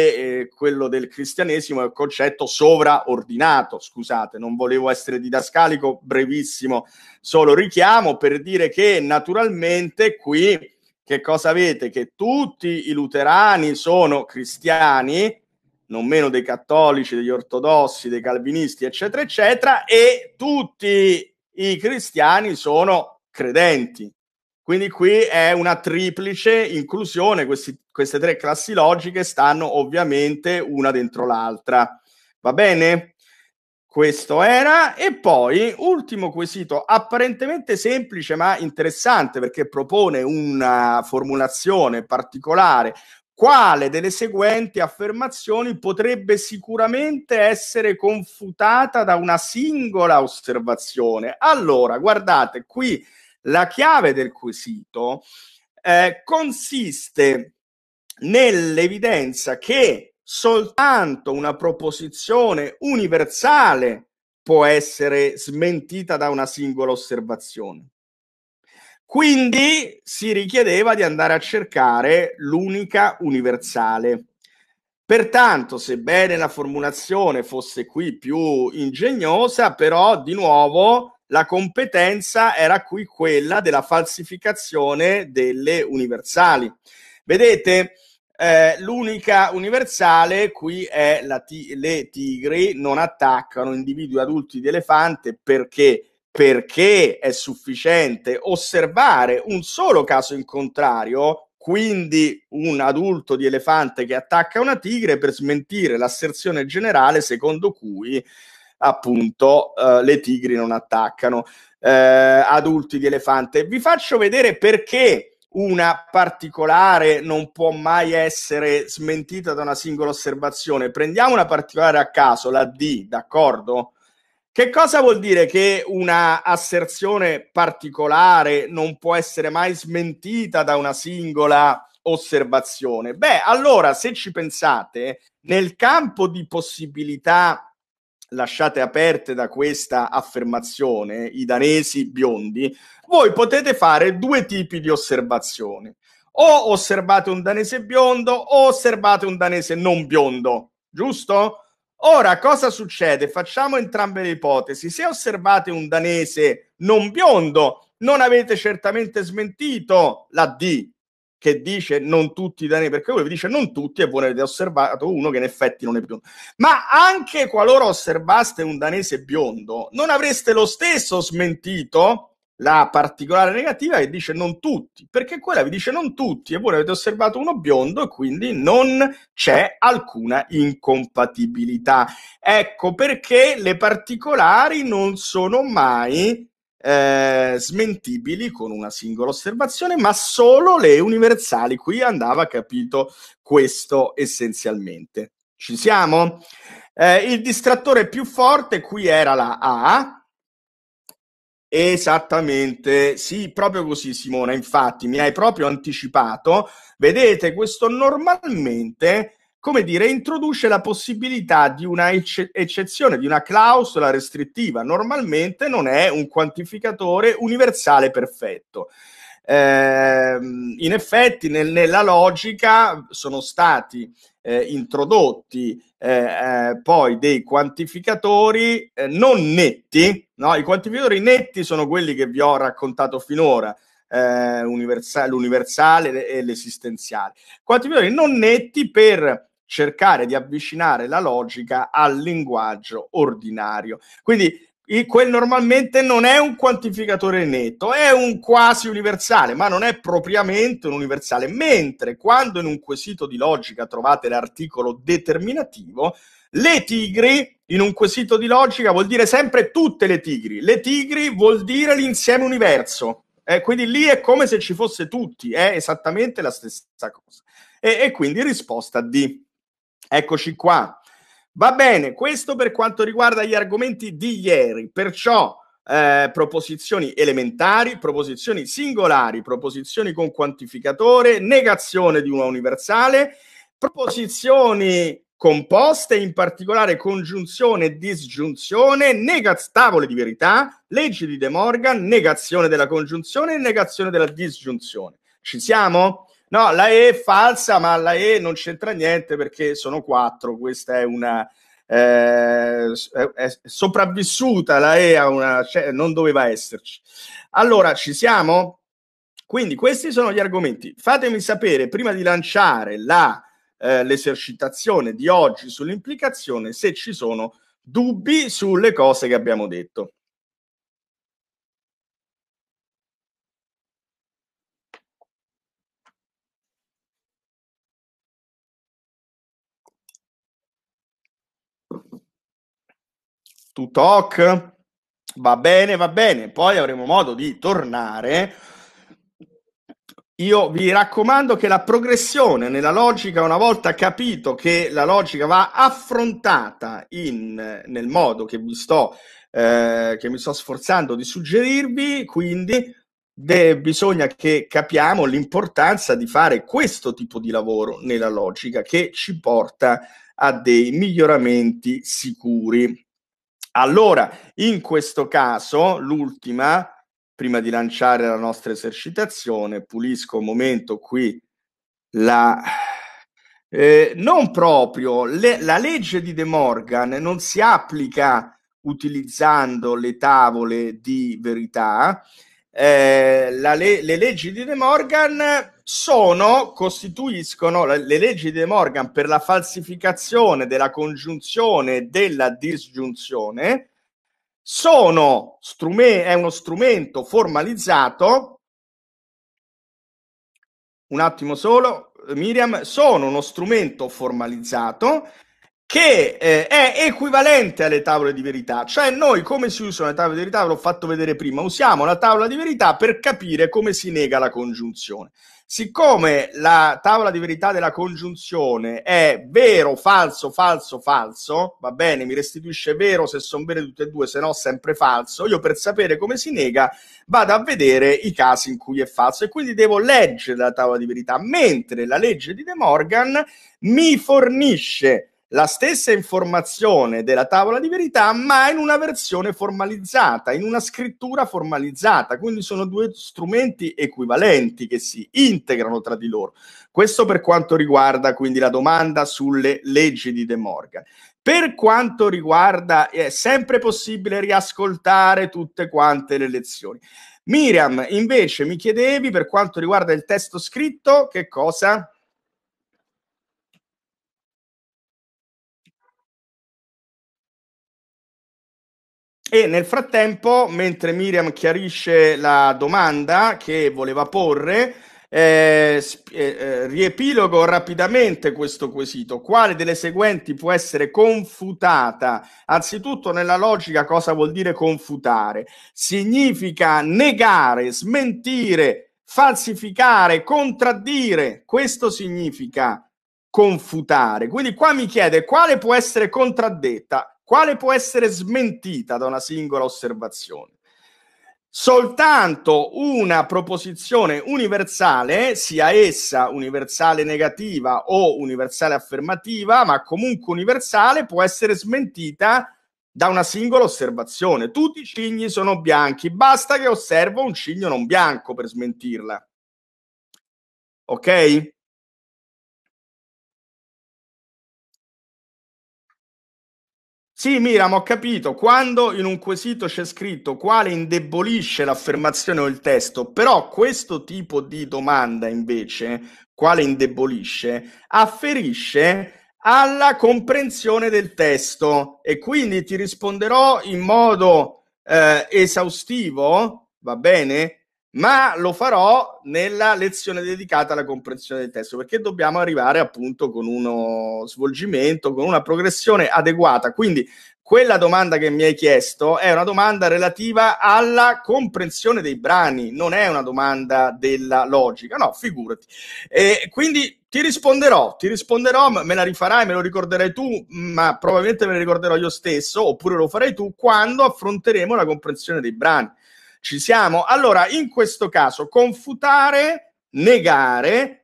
eh, quello del cristianesimo è un concetto sovraordinato. Scusate, non volevo essere didascalico, brevissimo, solo richiamo per dire che naturalmente qui che cosa avete? Che tutti i luterani sono cristiani, non meno dei cattolici, degli ortodossi, dei calvinisti, eccetera, eccetera, e tutti i cristiani sono credenti quindi qui è una triplice inclusione, questi, queste tre classi logiche stanno ovviamente una dentro l'altra. Va bene? Questo era. E poi, ultimo quesito, apparentemente semplice ma interessante perché propone una formulazione particolare. Quale delle seguenti affermazioni potrebbe sicuramente essere confutata da una singola osservazione? Allora, guardate, qui la chiave del quesito eh, consiste nell'evidenza che soltanto una proposizione universale può essere smentita da una singola osservazione. Quindi si richiedeva di andare a cercare l'unica universale. Pertanto, sebbene la formulazione fosse qui più ingegnosa, però di nuovo la competenza era qui quella della falsificazione delle universali. Vedete, eh, l'unica universale qui è la t- le tigri non attaccano individui adulti di elefante perché perché è sufficiente osservare un solo caso in contrario, quindi un adulto di elefante che attacca una tigre per smentire l'asserzione generale secondo cui appunto eh, le tigri non attaccano eh, adulti di elefante. Vi faccio vedere perché una particolare non può mai essere smentita da una singola osservazione. Prendiamo una particolare a caso, la D, d'accordo? Che cosa vuol dire che una asserzione particolare non può essere mai smentita da una singola osservazione? Beh, allora, se ci pensate, nel campo di possibilità lasciate aperte da questa affermazione, i danesi biondi, voi potete fare due tipi di osservazioni. O osservate un danese biondo o osservate un danese non biondo, giusto? Ora, cosa succede? Facciamo entrambe le ipotesi. Se osservate un danese non biondo, non avete certamente smentito la D, che dice non tutti i danesi, perché vi dice non tutti e voi ne avete osservato uno che in effetti non è biondo. Ma anche qualora osservaste un danese biondo, non avreste lo stesso smentito la particolare negativa che dice non tutti, perché quella vi dice non tutti e voi ne avete osservato uno biondo e quindi non c'è alcuna incompatibilità. Ecco perché le particolari non sono mai eh, smentibili con una singola osservazione, ma solo le universali. Qui andava capito questo essenzialmente. Ci siamo? Eh, il distrattore più forte qui era la A, Esattamente, sì, proprio così Simona, infatti mi hai proprio anticipato, vedete questo normalmente come dire, introduce la possibilità di una ecce- eccezione, di una clausola restrittiva. Normalmente non è un quantificatore universale perfetto. Eh, in effetti, nel, nella logica sono stati eh, introdotti eh, eh poi dei quantificatori eh, non netti. No? I quantificatori netti sono quelli che vi ho raccontato finora. Eh, universale, l'universale e l'esistenziale. Quantificatori non netti per cercare di avvicinare la logica al linguaggio ordinario. Quindi quel normalmente non è un quantificatore netto, è un quasi universale, ma non è propriamente un universale, mentre quando in un quesito di logica trovate l'articolo determinativo, le tigri in un quesito di logica vuol dire sempre tutte le tigri, le tigri vuol dire l'insieme universo, eh, quindi lì è come se ci fosse tutti, è esattamente la stessa cosa. e, e quindi risposta D. Eccoci qua. Va bene, questo per quanto riguarda gli argomenti di ieri, perciò eh, proposizioni elementari, proposizioni singolari, proposizioni con quantificatore, negazione di una universale, proposizioni composte, in particolare congiunzione e disgiunzione, negaz- tavole di verità, leggi di De Morgan, negazione della congiunzione e negazione della disgiunzione. Ci siamo? No, la E è falsa, ma la E non c'entra niente perché sono quattro. Questa è una. Eh, è sopravvissuta la E a una. Cioè, non doveva esserci. Allora, ci siamo? Quindi, questi sono gli argomenti. Fatemi sapere prima di lanciare la, eh, l'esercitazione di oggi sull'implicazione se ci sono dubbi sulle cose che abbiamo detto. to talk. Va bene, va bene, poi avremo modo di tornare. Io vi raccomando che la progressione nella logica, una volta capito che la logica va affrontata in, nel modo che vi sto eh, che mi sto sforzando di suggerirvi, quindi de- bisogna che capiamo l'importanza di fare questo tipo di lavoro nella logica che ci porta a dei miglioramenti sicuri. Allora, in questo caso, l'ultima, prima di lanciare la nostra esercitazione, pulisco un momento qui la... Eh, non proprio, le, la legge di De Morgan non si applica utilizzando le tavole di verità, eh, le, le leggi di De Morgan sono, costituiscono le leggi di Morgan per la falsificazione della congiunzione e della disgiunzione, sono è uno strumento formalizzato, un attimo solo, Miriam, sono uno strumento formalizzato che eh, è equivalente alle tavole di verità, cioè noi come si usano le tavole di verità, ve l'ho fatto vedere prima, usiamo la tavola di verità per capire come si nega la congiunzione siccome la tavola di verità della congiunzione è vero, falso, falso, falso, va bene, mi restituisce vero se sono vere tutte e due, se no sempre falso, io per sapere come si nega vado a vedere i casi in cui è falso e quindi devo leggere la tavola di verità, mentre la legge di De Morgan mi fornisce la stessa informazione della tavola di verità, ma in una versione formalizzata, in una scrittura formalizzata. Quindi sono due strumenti equivalenti che si integrano tra di loro. Questo per quanto riguarda quindi la domanda sulle leggi di De Morgan. Per quanto riguarda, è sempre possibile riascoltare tutte quante le lezioni. Miriam, invece mi chiedevi per quanto riguarda il testo scritto, che cosa? E nel frattempo, mentre Miriam chiarisce la domanda che voleva porre, eh, eh, eh, riepilogo rapidamente questo quesito. Quale delle seguenti può essere confutata? Anzitutto nella logica cosa vuol dire confutare? Significa negare, smentire, falsificare, contraddire. Questo significa confutare. Quindi qua mi chiede quale può essere contraddetta quale può essere smentita da una singola osservazione. Soltanto una proposizione universale, sia essa universale negativa o universale affermativa, ma comunque universale, può essere smentita da una singola osservazione. Tutti i cigni sono bianchi, basta che osservo un cigno non bianco per smentirla. Ok? Sì, Mira, ma ho capito. Quando in un quesito c'è scritto quale indebolisce l'affermazione o il testo, però questo tipo di domanda invece, quale indebolisce, afferisce alla comprensione del testo e quindi ti risponderò in modo eh, esaustivo, va bene? ma lo farò nella lezione dedicata alla comprensione del testo, perché dobbiamo arrivare appunto con uno svolgimento, con una progressione adeguata. Quindi quella domanda che mi hai chiesto è una domanda relativa alla comprensione dei brani, non è una domanda della logica, no, figurati. E quindi ti risponderò, ti risponderò, me la rifarai, me lo ricorderai tu, ma probabilmente me la ricorderò io stesso, oppure lo farai tu, quando affronteremo la comprensione dei brani ci siamo? Allora, in questo caso, confutare, negare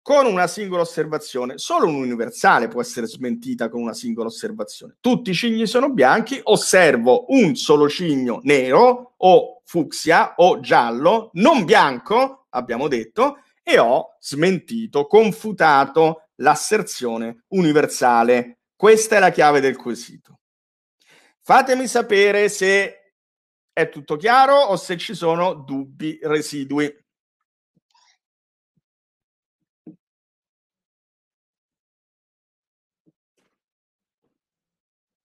con una singola osservazione. Solo un universale può essere smentita con una singola osservazione. Tutti i cigni sono bianchi, osservo un solo cigno nero o fucsia o giallo, non bianco, abbiamo detto, e ho smentito, confutato l'asserzione universale. Questa è la chiave del quesito. Fatemi sapere se è tutto chiaro o se ci sono dubbi residui?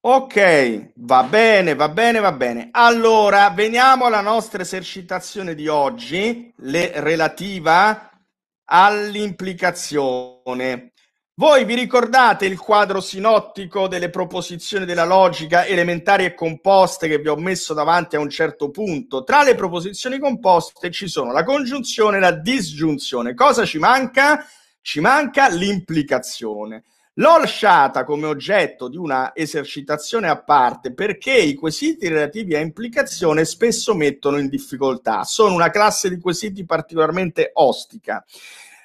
Ok, va bene, va bene, va bene. Allora, veniamo alla nostra esercitazione di oggi, le, relativa all'implicazione. Voi vi ricordate il quadro sinottico delle proposizioni della logica elementari e composte che vi ho messo davanti a un certo punto? Tra le proposizioni composte ci sono la congiunzione e la disgiunzione. Cosa ci manca? Ci manca l'implicazione. L'ho lasciata come oggetto di una esercitazione a parte perché i quesiti relativi a implicazione spesso mettono in difficoltà. Sono una classe di quesiti particolarmente ostica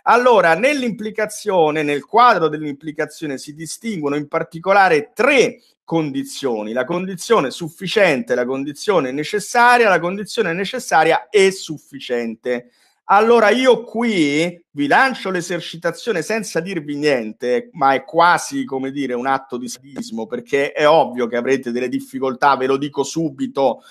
allora, nell'implicazione, nel quadro dell'implicazione si distinguono in particolare tre condizioni, la condizione sufficiente, la condizione necessaria, la condizione necessaria e sufficiente. Allora io qui vi lancio l'esercitazione senza dirvi niente, ma è quasi come dire un atto di sadismo perché è ovvio che avrete delle difficoltà, ve lo dico subito,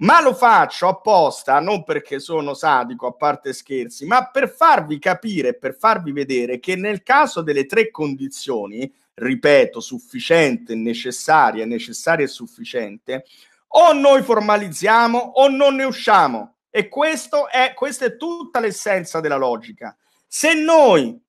ma lo faccio apposta non perché sono sadico, a parte scherzi, ma per farvi capire, per farvi vedere che nel caso delle tre condizioni, ripeto, sufficiente, necessaria, necessaria e sufficiente, o noi formalizziamo o non ne usciamo. E questo è, questa è tutta l'essenza della logica. Se noi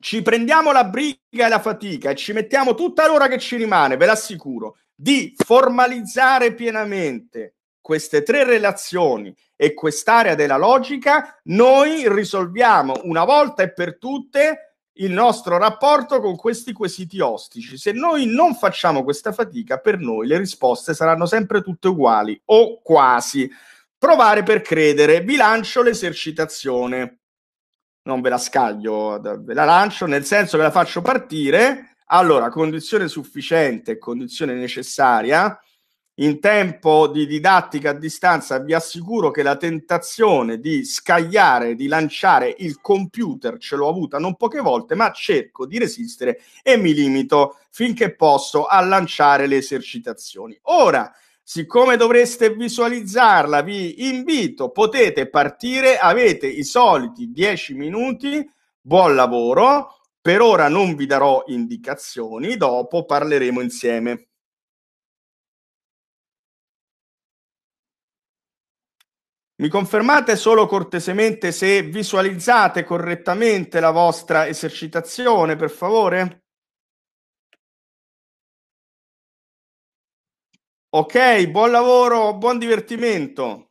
ci prendiamo la briga e la fatica e ci mettiamo tutta l'ora che ci rimane, ve l'assicuro, di formalizzare pienamente queste tre relazioni e quest'area della logica, noi risolviamo una volta e per tutte il nostro rapporto con questi quesiti ostici. Se noi non facciamo questa fatica, per noi le risposte saranno sempre tutte uguali o quasi. Provare per credere. Vi lancio l'esercitazione. Non ve la scaglio, ve la lancio nel senso che la faccio partire. Allora, condizione sufficiente, condizione necessaria in tempo di didattica a distanza vi assicuro che la tentazione di scagliare, di lanciare il computer ce l'ho avuta non poche volte, ma cerco di resistere e mi limito finché posso a lanciare le esercitazioni. Ora, siccome dovreste visualizzarla, vi invito, potete partire, avete i soliti 10 minuti, buon lavoro, per ora non vi darò indicazioni, dopo parleremo insieme. Mi confermate solo cortesemente se visualizzate correttamente la vostra esercitazione, per favore? Ok, buon lavoro, buon divertimento.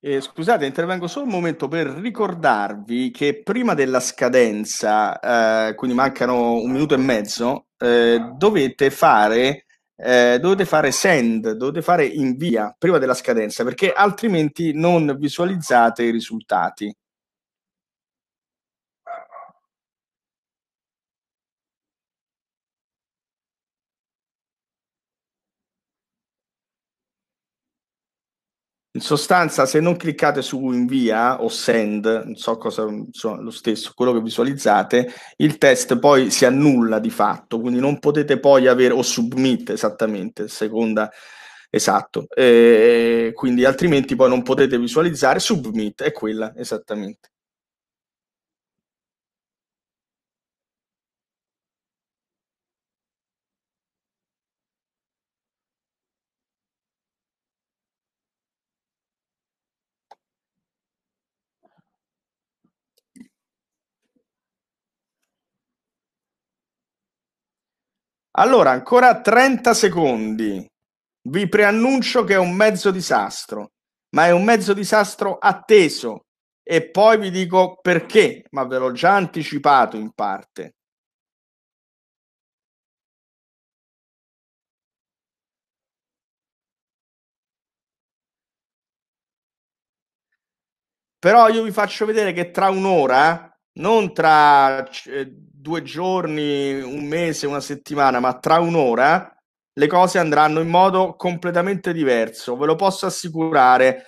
Eh, scusate, intervengo solo un momento per ricordarvi che prima della scadenza, eh, quindi mancano un minuto e mezzo, eh, dovete, fare, eh, dovete fare send, dovete fare invia prima della scadenza, perché altrimenti non visualizzate i risultati. In sostanza, se non cliccate su invia o send, non so cosa, insomma, lo stesso, quello che visualizzate, il test poi si annulla di fatto, quindi non potete poi avere, o submit esattamente, seconda, esatto, e, quindi altrimenti poi non potete visualizzare, submit è quella esattamente. Allora, ancora 30 secondi. Vi preannuncio che è un mezzo disastro, ma è un mezzo disastro atteso. E poi vi dico perché, ma ve l'ho già anticipato in parte. Però io vi faccio vedere che tra un'ora, non tra eh, due giorni, un mese, una settimana, ma tra un'ora le cose andranno in modo completamente diverso, ve lo posso assicurare.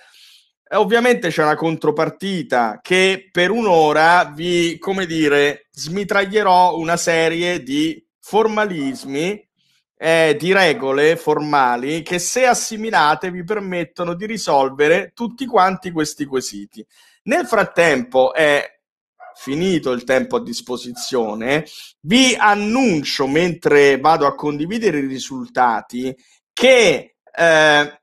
E ovviamente c'è una contropartita che per un'ora vi, come dire, smitraglierò una serie di formalismi, eh, di regole formali che se assimilate vi permettono di risolvere tutti quanti questi quesiti. Nel frattempo è eh, finito il tempo a disposizione, vi annuncio mentre vado a condividere i risultati che eh,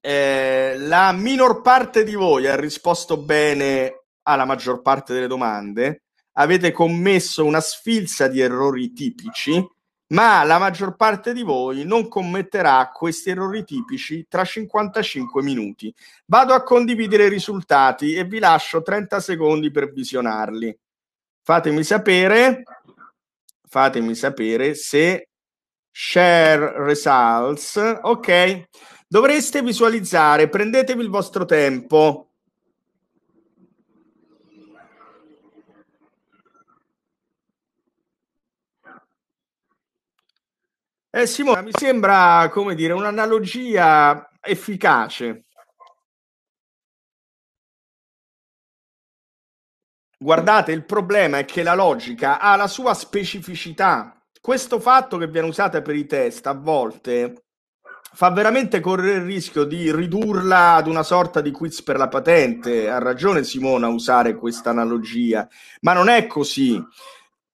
eh, la minor parte di voi ha risposto bene alla maggior parte delle domande, avete commesso una sfilza di errori tipici ma la maggior parte di voi non commetterà questi errori tipici tra 55 minuti. Vado a condividere i risultati e vi lascio 30 secondi per visionarli. Fatemi sapere, fatemi sapere se share results, ok? Dovreste visualizzare, prendetevi il vostro tempo Eh, Simona, mi sembra, come dire, un'analogia efficace. Guardate, il problema è che la logica ha la sua specificità. Questo fatto che viene usata per i test a volte fa veramente correre il rischio di ridurla ad una sorta di quiz per la patente. Ha ragione Simona a usare questa analogia, ma non è così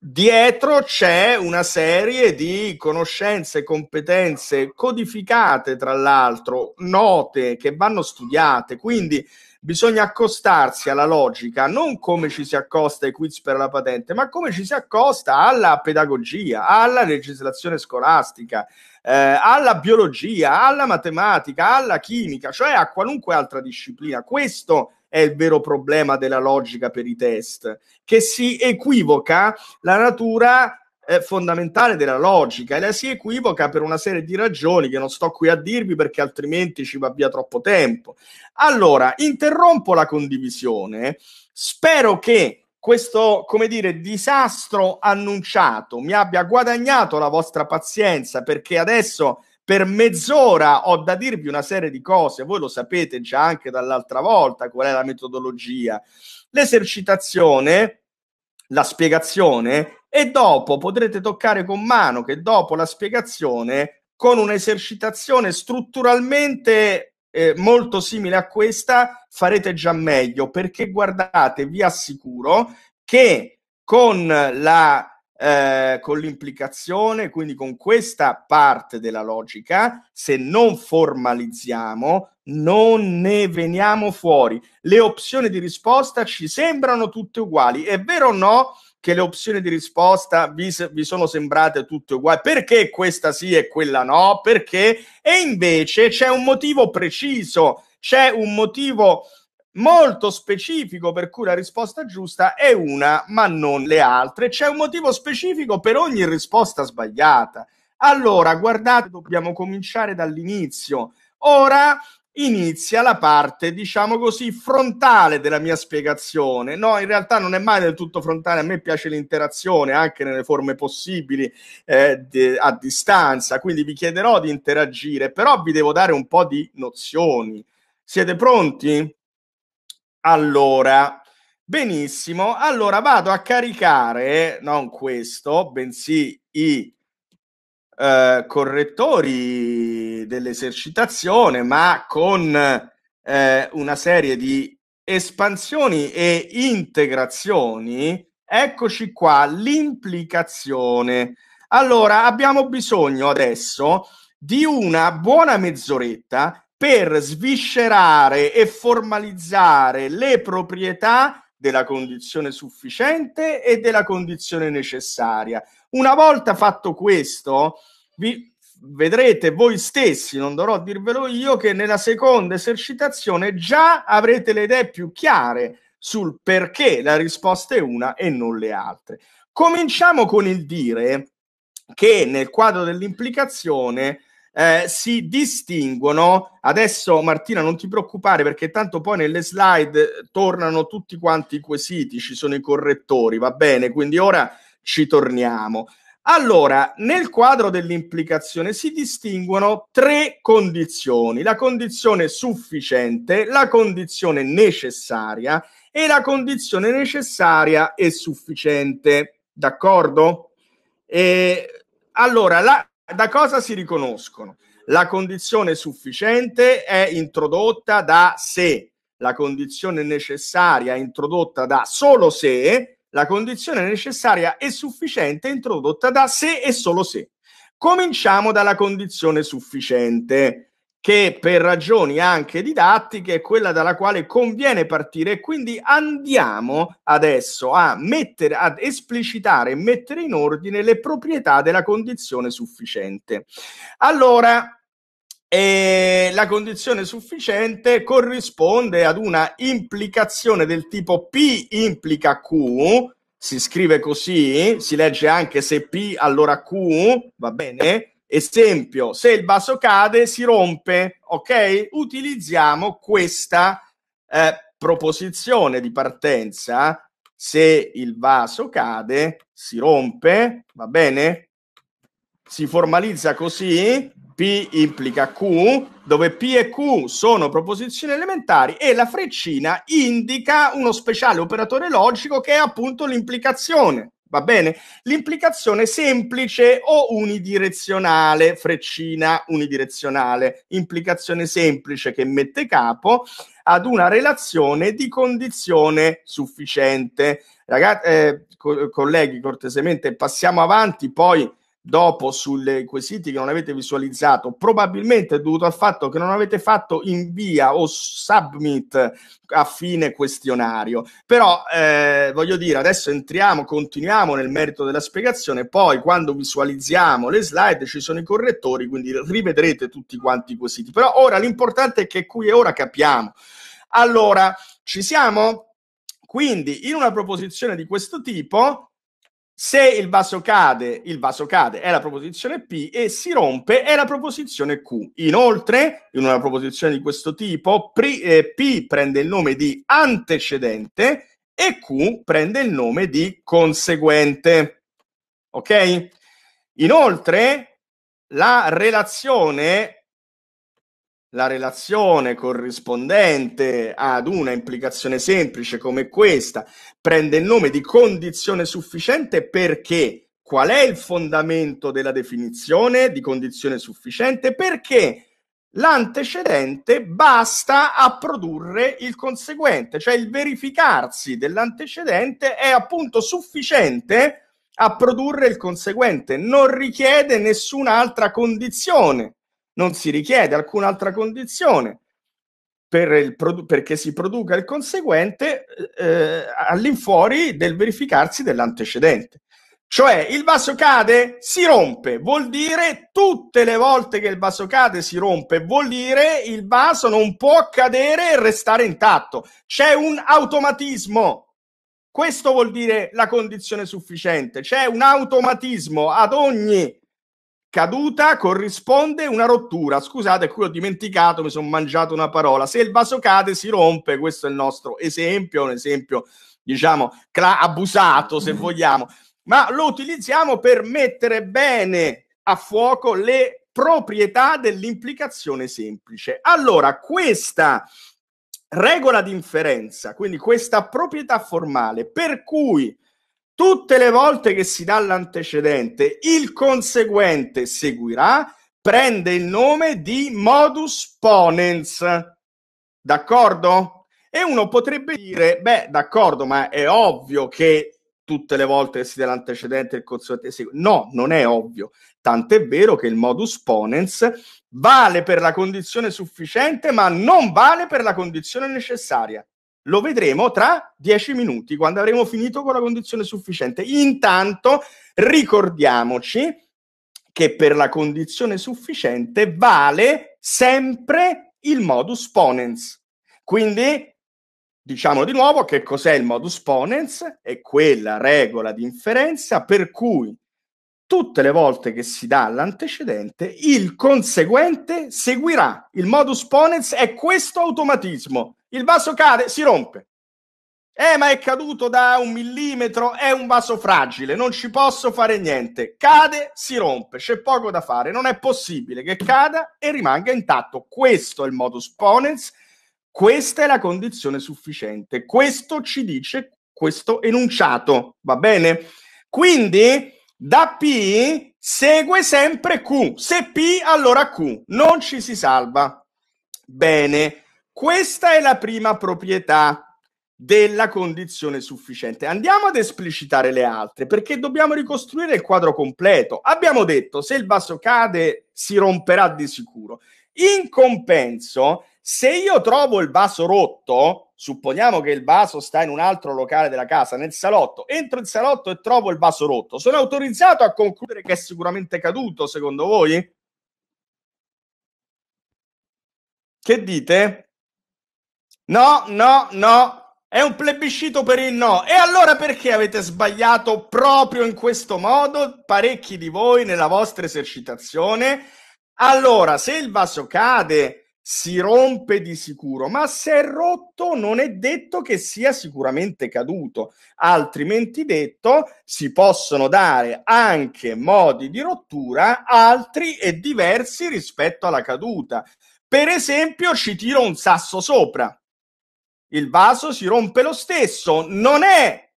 dietro c'è una serie di conoscenze, e competenze codificate, tra l'altro, note che vanno studiate. Quindi bisogna accostarsi alla logica, non come ci si accosta ai quiz per la patente, ma come ci si accosta alla pedagogia, alla legislazione scolastica, eh, alla biologia, alla matematica, alla chimica, cioè a qualunque altra disciplina. Questo è il vero problema della logica per i test, che si equivoca la natura eh, fondamentale della logica e la si equivoca per una serie di ragioni che non sto qui a dirvi perché altrimenti ci va via troppo tempo. Allora, interrompo la condivisione, spero che questo, come dire, disastro annunciato mi abbia guadagnato la vostra pazienza perché adesso per mezz'ora ho da dirvi una serie di cose, voi lo sapete già anche dall'altra volta qual è la metodologia. L'esercitazione, la spiegazione e dopo potrete toccare con mano che dopo la spiegazione con un'esercitazione strutturalmente eh, molto simile a questa farete già meglio perché guardate vi assicuro che con la eh, con l'implicazione, quindi con questa parte della logica, se non formalizziamo, non ne veniamo fuori. Le opzioni di risposta ci sembrano tutte uguali. È vero o no che le opzioni di risposta vi, vi sono sembrate tutte uguali? Perché questa sì e quella no? Perché? E invece c'è un motivo preciso, c'è un motivo molto specifico per cui la risposta giusta è una ma non le altre. C'è un motivo specifico per ogni risposta sbagliata. Allora, guardate, dobbiamo cominciare dall'inizio. Ora inizia la parte, diciamo così, frontale della mia spiegazione. No, in realtà non è mai del tutto frontale, a me piace l'interazione anche nelle forme possibili eh, de- a distanza, quindi vi chiederò di interagire, però vi devo dare un po' di nozioni. Siete pronti? all'ora. Benissimo, allora vado a caricare non questo, bensì i eh, correttori dell'esercitazione, ma con eh, una serie di espansioni e integrazioni. Eccoci qua, l'implicazione. Allora, abbiamo bisogno adesso di una buona mezz'oretta per sviscerare e formalizzare le proprietà della condizione sufficiente e della condizione necessaria. Una volta fatto questo, vi vedrete voi stessi, non dovrò dirvelo io, che nella seconda esercitazione già avrete le idee più chiare sul perché la risposta è una e non le altre. Cominciamo con il dire che nel quadro dell'implicazione eh, si distinguono. Adesso Martina, non ti preoccupare perché tanto poi nelle slide eh, tornano tutti quanti i quesiti, ci sono i correttori, va bene? Quindi ora ci torniamo. Allora, nel quadro dell'implicazione si distinguono tre condizioni, la condizione sufficiente, la condizione necessaria e la condizione necessaria e sufficiente, d'accordo? E allora, la da cosa si riconoscono? La condizione sufficiente è introdotta da se, la condizione necessaria è introdotta da solo se, la condizione necessaria e sufficiente è introdotta da se e solo se. Cominciamo dalla condizione sufficiente che per ragioni anche didattiche è quella dalla quale conviene partire e quindi andiamo adesso a mettere, ad esplicitare e mettere in ordine le proprietà della condizione sufficiente. Allora, eh, la condizione sufficiente corrisponde ad una implicazione del tipo P implica Q, si scrive così, si legge anche se P allora Q, va bene? Esempio, se il basso cade, si rompe, ok? Utilizziamo questa eh, proposizione di partenza. Se il vaso cade, si rompe, va bene? Si formalizza così, P implica Q, dove P e Q sono proposizioni elementari e la freccina indica uno speciale operatore logico che è appunto l'implicazione. Va bene? L'implicazione semplice o unidirezionale, freccina unidirezionale, implicazione semplice che mette capo ad una relazione di condizione sufficiente. Ragazzi, eh, co- colleghi, cortesemente passiamo avanti, poi dopo sui quesiti che non avete visualizzato, probabilmente è dovuto al fatto che non avete fatto invia o submit a fine questionario. Però eh, voglio dire, adesso entriamo, continuiamo nel merito della spiegazione, poi quando visualizziamo le slide ci sono i correttori, quindi rivedrete tutti quanti i quesiti. Però ora l'importante è che qui e ora capiamo. Allora, ci siamo? Quindi, in una proposizione di questo tipo, se il vaso cade, il vaso cade è la proposizione P e si rompe è la proposizione Q. Inoltre, in una proposizione di questo tipo, eh, P prende il nome di antecedente e Q prende il nome di conseguente. Ok? Inoltre, la relazione la relazione corrispondente ad una implicazione semplice come questa prende il nome di condizione sufficiente perché qual è il fondamento della definizione di condizione sufficiente? Perché l'antecedente basta a produrre il conseguente, cioè il verificarsi dell'antecedente è appunto sufficiente a produrre il conseguente, non richiede nessun'altra condizione non si richiede alcun'altra condizione per produ- perché si produca il conseguente eh, eh, all'infuori del verificarsi dell'antecedente. Cioè il vaso cade, si rompe, vuol dire tutte le volte che il vaso cade si rompe, vuol dire il vaso non può cadere e restare intatto. C'è un automatismo. Questo vuol dire la condizione sufficiente. C'è un automatismo ad ogni caduta corrisponde una rottura. Scusate, qui ho dimenticato, mi sono mangiato una parola. Se il vaso cade, si rompe. Questo è il nostro esempio, un esempio, diciamo, cla- abusato, se vogliamo. Ma lo utilizziamo per mettere bene a fuoco le proprietà dell'implicazione semplice. Allora, questa regola di inferenza, quindi questa proprietà formale, per cui Tutte le volte che si dà l'antecedente, il conseguente seguirà, prende il nome di modus ponens. D'accordo? E uno potrebbe dire, beh, d'accordo, ma è ovvio che tutte le volte che si dà l'antecedente il conseguente segue. No, non è ovvio. Tant'è vero che il modus ponens vale per la condizione sufficiente, ma non vale per la condizione necessaria. Lo vedremo tra dieci minuti, quando avremo finito con la condizione sufficiente. Intanto ricordiamoci che per la condizione sufficiente vale sempre il modus ponens. Quindi diciamo di nuovo che cos'è il modus ponens? È quella regola di inferenza per cui tutte le volte che si dà l'antecedente, il conseguente seguirà. Il modus ponens è questo automatismo. Il vaso cade, si rompe. Eh, ma è caduto da un millimetro, è un vaso fragile, non ci posso fare niente. Cade, si rompe, c'è poco da fare. Non è possibile che cada e rimanga intatto. Questo è il modus ponens, questa è la condizione sufficiente. Questo ci dice questo enunciato, va bene? Quindi da P segue sempre Q. Se P, allora Q. Non ci si salva. Bene. Questa è la prima proprietà della condizione sufficiente. Andiamo ad esplicitare le altre perché dobbiamo ricostruire il quadro completo. Abbiamo detto se il basso cade si romperà di sicuro. In compenso, se io trovo il vaso rotto, supponiamo che il vaso sta in un altro locale della casa, nel salotto, entro il salotto e trovo il vaso rotto, sono autorizzato a concludere che è sicuramente caduto, secondo voi? Che dite? No, no, no. È un plebiscito per il no. E allora perché avete sbagliato proprio in questo modo parecchi di voi nella vostra esercitazione? Allora, se il vaso cade, si rompe di sicuro, ma se è rotto non è detto che sia sicuramente caduto. Altrimenti detto, si possono dare anche modi di rottura altri e diversi rispetto alla caduta. Per esempio, ci tiro un sasso sopra il vaso si rompe lo stesso, non è,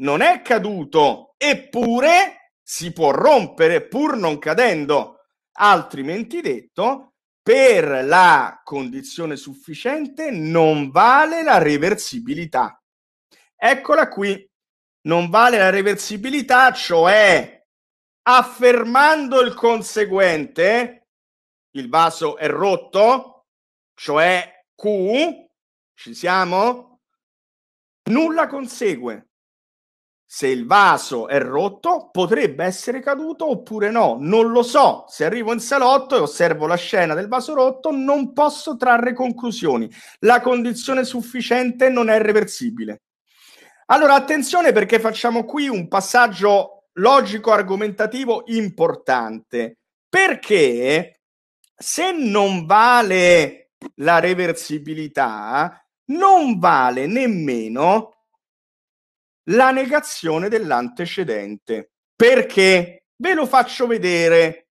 non è caduto, eppure si può rompere pur non cadendo. Altrimenti detto, per la condizione sufficiente non vale la reversibilità. Eccola qui, non vale la reversibilità, cioè affermando il conseguente, il vaso è rotto, cioè Q, ci siamo? Nulla consegue. Se il vaso è rotto, potrebbe essere caduto oppure no. Non lo so. Se arrivo in salotto e osservo la scena del vaso rotto, non posso trarre conclusioni. La condizione sufficiente non è reversibile. Allora, attenzione perché facciamo qui un passaggio logico-argomentativo importante. Perché se non vale la reversibilità, non vale nemmeno la negazione dell'antecedente. Perché? Ve lo faccio vedere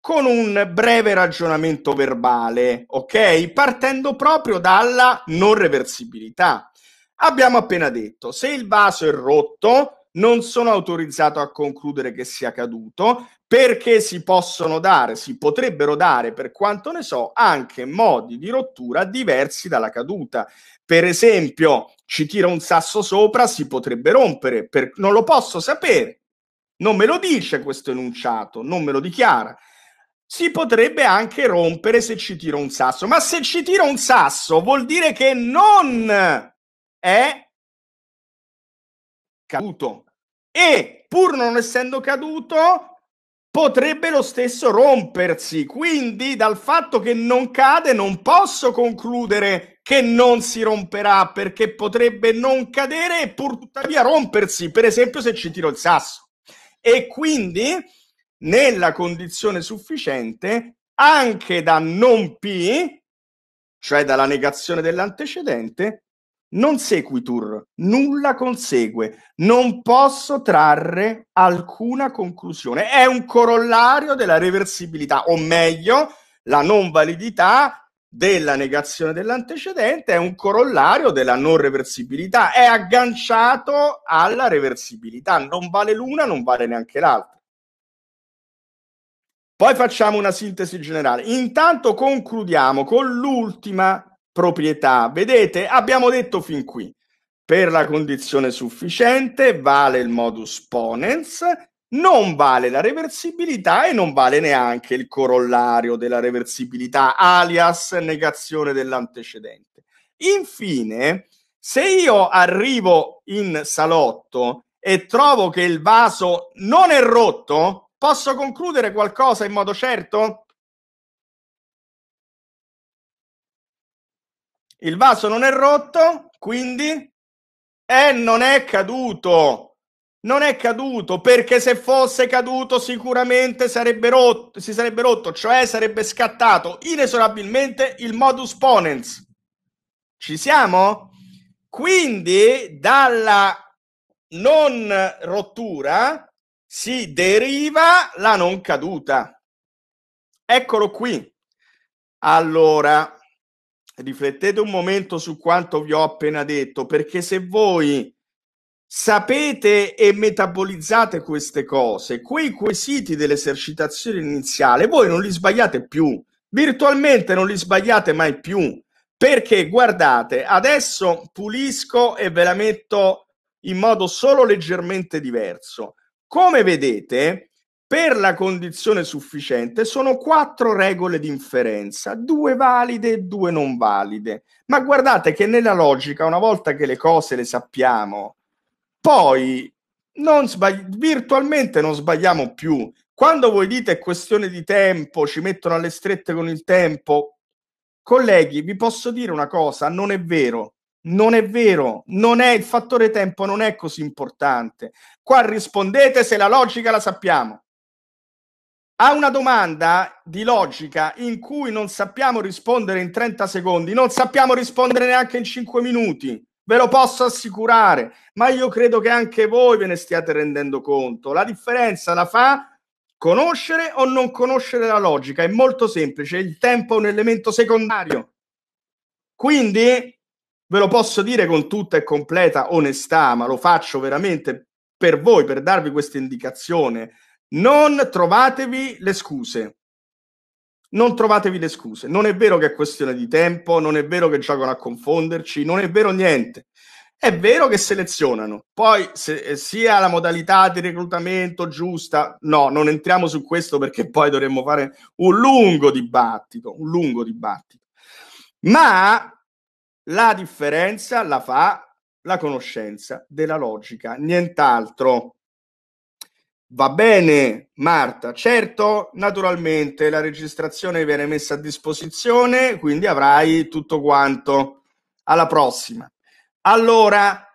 con un breve ragionamento verbale, ok? Partendo proprio dalla non reversibilità. Abbiamo appena detto, se il vaso è rotto, non sono autorizzato a concludere che sia caduto, perché si possono dare, si potrebbero dare, per quanto ne so, anche modi di rottura diversi dalla caduta. Per esempio, ci tira un sasso sopra, si potrebbe rompere, per... non lo posso sapere, non me lo dice questo enunciato, non me lo dichiara. Si potrebbe anche rompere se ci tira un sasso, ma se ci tira un sasso vuol dire che non è caduto. E pur non essendo caduto, potrebbe lo stesso rompersi. Quindi dal fatto che non cade non posso concludere che non si romperà perché potrebbe non cadere e pur rompersi, per esempio se ci tiro il sasso. E quindi nella condizione sufficiente anche da non P, cioè dalla negazione dell'antecedente, non sequitur, nulla consegue, non posso trarre alcuna conclusione. È un corollario della reversibilità, o meglio, la non validità della negazione dell'antecedente è un corollario della non reversibilità, è agganciato alla reversibilità, non vale l'una, non vale neanche l'altra. Poi facciamo una sintesi generale. Intanto concludiamo con l'ultima proprietà. Vedete, abbiamo detto fin qui, per la condizione sufficiente vale il modus ponens, non vale la reversibilità e non vale neanche il corollario della reversibilità, alias negazione dell'antecedente. Infine, se io arrivo in salotto e trovo che il vaso non è rotto, posso concludere qualcosa in modo certo? Il vaso non è rotto, quindi e non è caduto. Non è caduto perché se fosse caduto sicuramente sarebbe rotto, si sarebbe rotto, cioè sarebbe scattato inesorabilmente il modus ponens. Ci siamo? Quindi dalla non rottura si deriva la non caduta. Eccolo qui. Allora, riflettete un momento su quanto vi ho appena detto, perché se voi sapete e metabolizzate queste cose, quei quesiti dell'esercitazione iniziale, voi non li sbagliate più, virtualmente non li sbagliate mai più, perché guardate, adesso pulisco e ve la metto in modo solo leggermente diverso. Come vedete, per la condizione sufficiente sono quattro regole di inferenza, due valide e due non valide. Ma guardate che nella logica, una volta che le cose le sappiamo, poi non sbagli- virtualmente non sbagliamo più. Quando voi dite è questione di tempo, ci mettono alle strette con il tempo, colleghi, vi posso dire una cosa, non è vero. Non è vero, non è, il fattore tempo non è così importante. Qua rispondete se la logica la sappiamo a una domanda di logica in cui non sappiamo rispondere in 30 secondi, non sappiamo rispondere neanche in 5 minuti. Ve lo posso assicurare, ma io credo che anche voi ve ne stiate rendendo conto. La differenza la fa conoscere o non conoscere la logica. È molto semplice, il tempo è un elemento secondario. Quindi ve lo posso dire con tutta e completa onestà, ma lo faccio veramente per voi, per darvi questa indicazione non trovatevi le scuse. Non trovatevi le scuse. Non è vero che è questione di tempo, non è vero che giocano a confonderci, non è vero niente. È vero che selezionano, poi se, eh, sia la modalità di reclutamento giusta, no, non entriamo su questo perché poi dovremmo fare un lungo dibattito, un lungo dibattito. Ma la differenza la fa la conoscenza della logica, nient'altro. Va bene, Marta. Certo, naturalmente la registrazione viene messa a disposizione, quindi avrai tutto quanto. Alla prossima. Allora,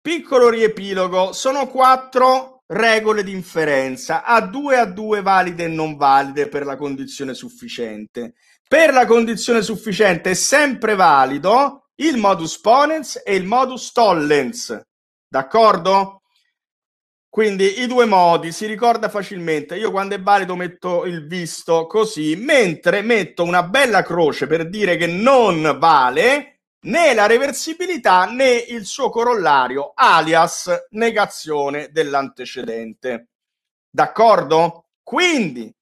piccolo riepilogo, sono quattro regole di inferenza, a due a due valide e non valide per la condizione sufficiente. Per la condizione sufficiente è sempre valido il modus ponens e il modus tollens. D'accordo? Quindi i due modi si ricorda facilmente. Io quando è valido metto il visto così, mentre metto una bella croce per dire che non vale né la reversibilità né il suo corollario, alias negazione dell'antecedente. D'accordo? Quindi,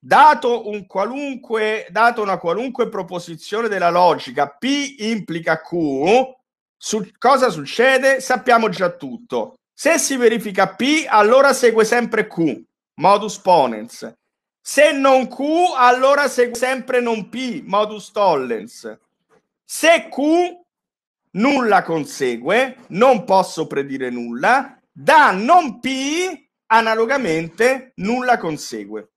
dato, un qualunque, dato una qualunque proposizione della logica P implica Q, su cosa succede? Sappiamo già tutto se si verifica P, allora segue sempre Q, modus ponens. Se non Q, allora segue sempre non P, modus tollens. Se Q nulla consegue, non posso predire nulla, da non P analogamente nulla consegue.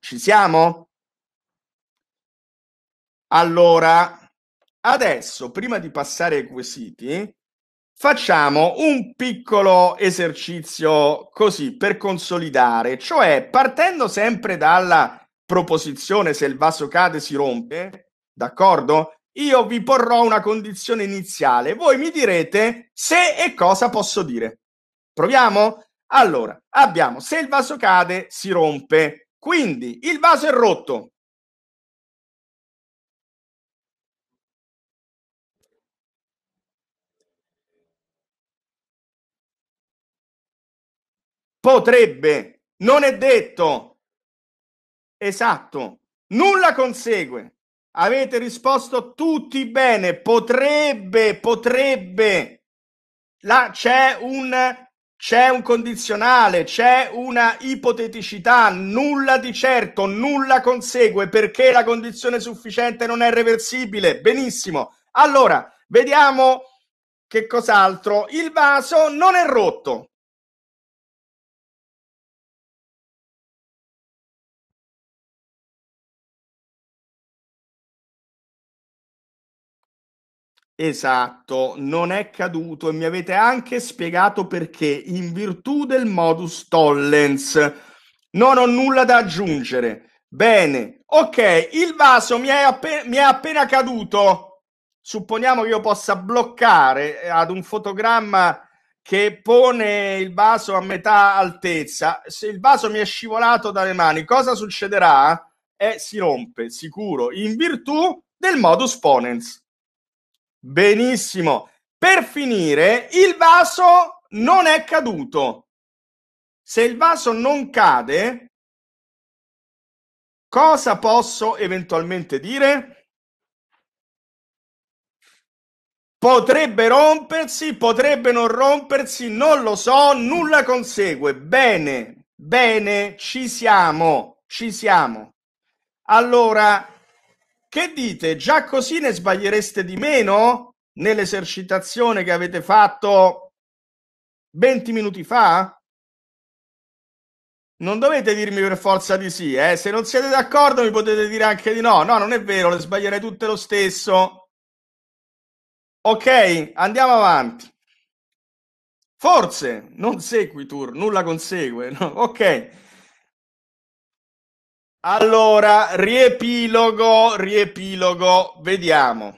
Ci siamo? Allora, adesso prima di passare ai quesiti, Facciamo un piccolo esercizio così per consolidare, cioè partendo sempre dalla proposizione se il vaso cade si rompe, d'accordo? Io vi porrò una condizione iniziale, voi mi direte se e cosa posso dire. Proviamo? Allora, abbiamo se il vaso cade si rompe, quindi il vaso è rotto, Potrebbe, non è detto. Esatto, nulla consegue. Avete risposto tutti bene, potrebbe, potrebbe. Là c'è un, c'è un condizionale, c'è una ipoteticità, nulla di certo, nulla consegue perché la condizione sufficiente non è reversibile. Benissimo. Allora, vediamo che cos'altro. Il vaso non è rotto. Esatto, non è caduto e mi avete anche spiegato perché in virtù del modus tollens. Non ho nulla da aggiungere. Bene, ok, il vaso mi è, appe- mi è appena caduto. Supponiamo che io possa bloccare eh, ad un fotogramma che pone il vaso a metà altezza. Se il vaso mi è scivolato dalle mani, cosa succederà? Eh, si rompe, sicuro, in virtù del modus ponens. Benissimo. Per finire, il vaso non è caduto. Se il vaso non cade, cosa posso eventualmente dire? Potrebbe rompersi, potrebbe non rompersi, non lo so, nulla consegue. Bene, bene, ci siamo, ci siamo. Allora, che dite? Già così ne sbagliereste di meno nell'esercitazione che avete fatto 20 minuti fa? Non dovete dirmi per forza di sì, eh? se non siete d'accordo mi potete dire anche di no. No, non è vero, le sbaglierei tutte lo stesso. Ok, andiamo avanti. Forse non segui seguitur, nulla consegue. No? Ok, allora, riepilogo, riepilogo, vediamo.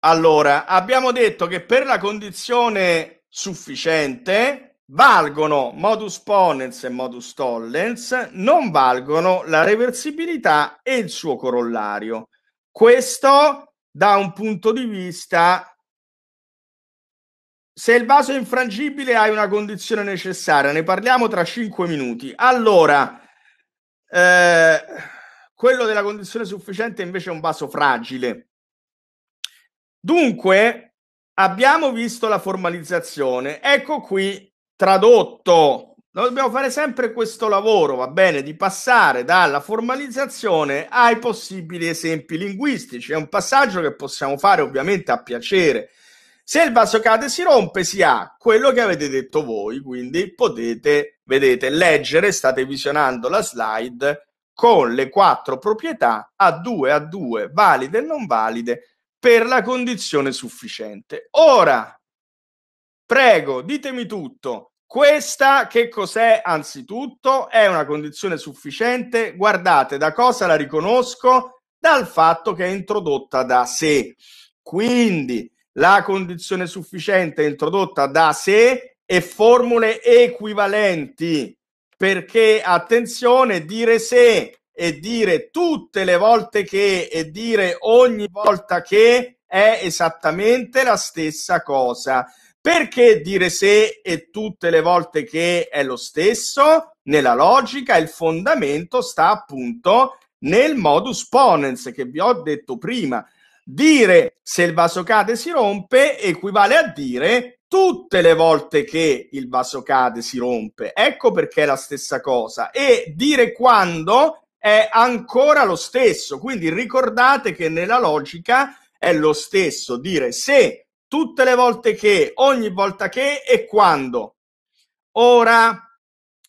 Allora, abbiamo detto che per la condizione sufficiente valgono modus ponens e modus tollens, non valgono la reversibilità e il suo corollario. Questo da un punto di vista se il vaso è infrangibile hai una condizione necessaria, ne parliamo tra cinque minuti. Allora, eh, quello della condizione sufficiente invece è un vaso fragile. Dunque, abbiamo visto la formalizzazione. Ecco qui tradotto. Noi dobbiamo fare sempre questo lavoro, va bene, di passare dalla formalizzazione ai possibili esempi linguistici. È un passaggio che possiamo fare ovviamente a piacere se il vaso cade e si rompe, si ha quello che avete detto voi, quindi potete, vedete, leggere, state visionando la slide con le quattro proprietà a due a due valide e non valide, per la condizione sufficiente. Ora, prego, ditemi tutto. Questa che cos'è anzitutto? È una condizione sufficiente? Guardate, da cosa la riconosco? Dal fatto che è introdotta da sé. Quindi, la condizione sufficiente introdotta da sé e formule equivalenti, perché attenzione, dire se e dire tutte le volte che e dire ogni volta che è esattamente la stessa cosa. Perché dire se e tutte le volte che è lo stesso? Nella logica il fondamento sta appunto nel modus ponens che vi ho detto prima, Dire se il vaso cade si rompe equivale a dire tutte le volte che il vaso cade si rompe. Ecco perché è la stessa cosa. E dire quando è ancora lo stesso. Quindi ricordate che nella logica è lo stesso dire se tutte le volte che, ogni volta che e quando. Ora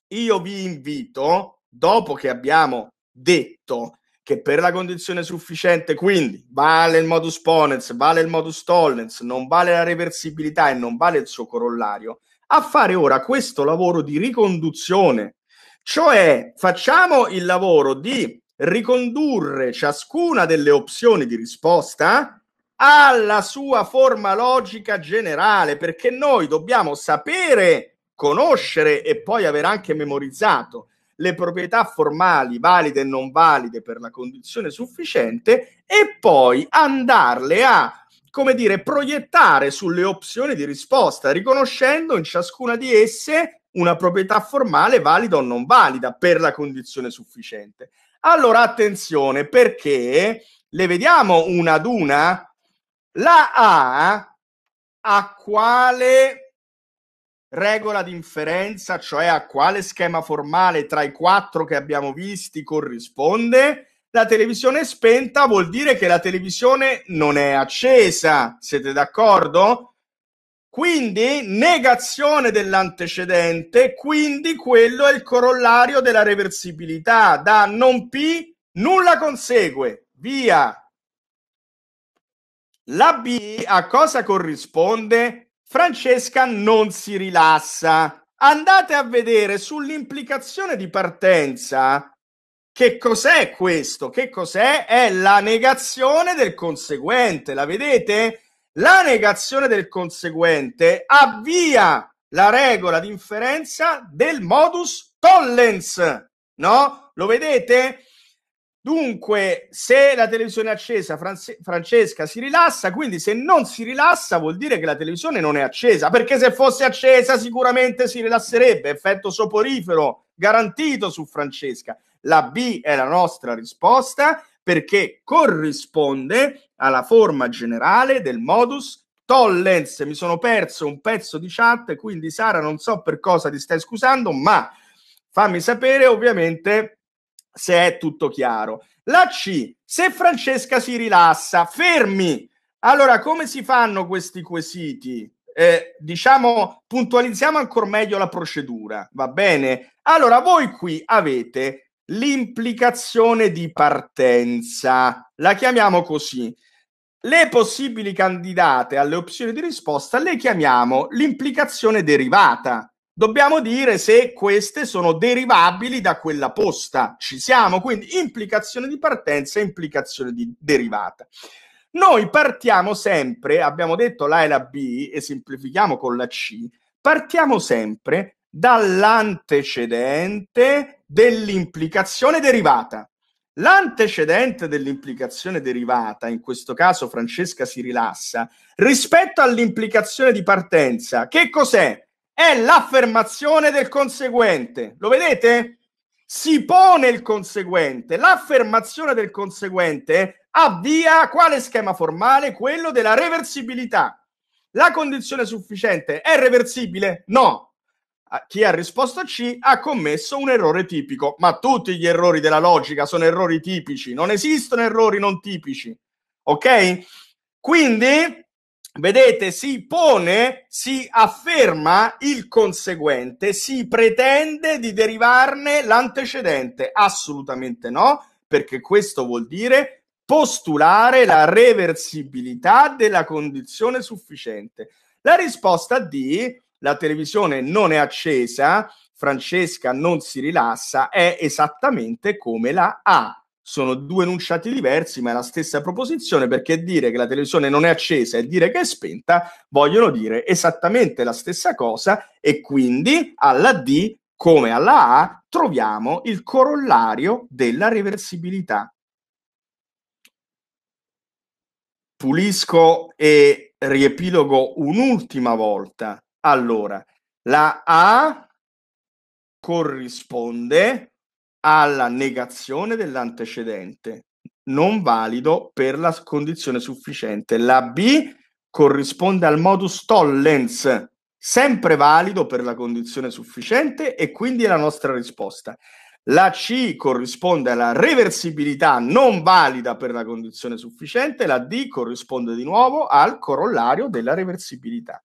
io vi invito, dopo che abbiamo detto che per la condizione sufficiente, quindi vale il modus ponens, vale il modus tollens, non vale la reversibilità e non vale il suo corollario, a fare ora questo lavoro di riconduzione. Cioè facciamo il lavoro di ricondurre ciascuna delle opzioni di risposta alla sua forma logica generale, perché noi dobbiamo sapere, conoscere e poi aver anche memorizzato le proprietà formali valide e non valide per la condizione sufficiente e poi andarle a come dire, proiettare sulle opzioni di risposta, riconoscendo in ciascuna di esse una proprietà formale valida o non valida per la condizione sufficiente. Allora attenzione perché le vediamo una ad una. La A a quale regola di inferenza, cioè a quale schema formale tra i quattro che abbiamo visti corrisponde. La televisione spenta vuol dire che la televisione non è accesa, siete d'accordo? Quindi negazione dell'antecedente, quindi quello è il corollario della reversibilità. Da non P nulla consegue, via. La B a cosa corrisponde? Francesca non si rilassa. Andate a vedere sull'implicazione di partenza che cos'è questo? Che cos'è? È la negazione del conseguente, la vedete? La negazione del conseguente avvia la regola di inferenza del modus tollens, no? Lo vedete? Dunque, se la televisione è accesa, Franz- Francesca si rilassa, quindi se non si rilassa vuol dire che la televisione non è accesa, perché se fosse accesa sicuramente si rilasserebbe, effetto soporifero garantito su Francesca. La B è la nostra risposta perché corrisponde alla forma generale del modus tollens. Mi sono perso un pezzo di chat, quindi Sara non so per cosa ti stai scusando, ma fammi sapere ovviamente se è tutto chiaro. La C, se Francesca si rilassa, fermi. Allora, come si fanno questi quesiti? Eh, diciamo, puntualizziamo ancora meglio la procedura, va bene? Allora, voi qui avete l'implicazione di partenza, la chiamiamo così. Le possibili candidate alle opzioni di risposta le chiamiamo l'implicazione derivata dobbiamo dire se queste sono derivabili da quella posta. Ci siamo, quindi implicazione di partenza e implicazione di derivata. Noi partiamo sempre, abbiamo detto l'A e la B e semplifichiamo con la C, partiamo sempre dall'antecedente dell'implicazione derivata. L'antecedente dell'implicazione derivata, in questo caso Francesca si rilassa, rispetto all'implicazione di partenza, che cos'è? è l'affermazione del conseguente. Lo vedete? Si pone il conseguente. L'affermazione del conseguente avvia quale schema formale? Quello della reversibilità. La condizione sufficiente è reversibile? No. Ah, chi ha risposto C ha commesso un errore tipico, ma tutti gli errori della logica sono errori tipici, non esistono errori non tipici. Ok? Quindi Vedete, si pone, si afferma il conseguente, si pretende di derivarne l'antecedente. Assolutamente no, perché questo vuol dire postulare la reversibilità della condizione sufficiente. La risposta D, la televisione non è accesa, Francesca non si rilassa, è esattamente come la A sono due enunciati diversi, ma è la stessa proposizione perché dire che la televisione non è accesa e dire che è spenta vogliono dire esattamente la stessa cosa e quindi alla D come alla A troviamo il corollario della reversibilità. Pulisco e riepilogo un'ultima volta. Allora, la A corrisponde alla negazione dell'antecedente non valido per la condizione sufficiente. La B corrisponde al modus tollens, sempre valido per la condizione sufficiente e quindi è la nostra risposta. La C corrisponde alla reversibilità non valida per la condizione sufficiente, la D corrisponde di nuovo al corollario della reversibilità.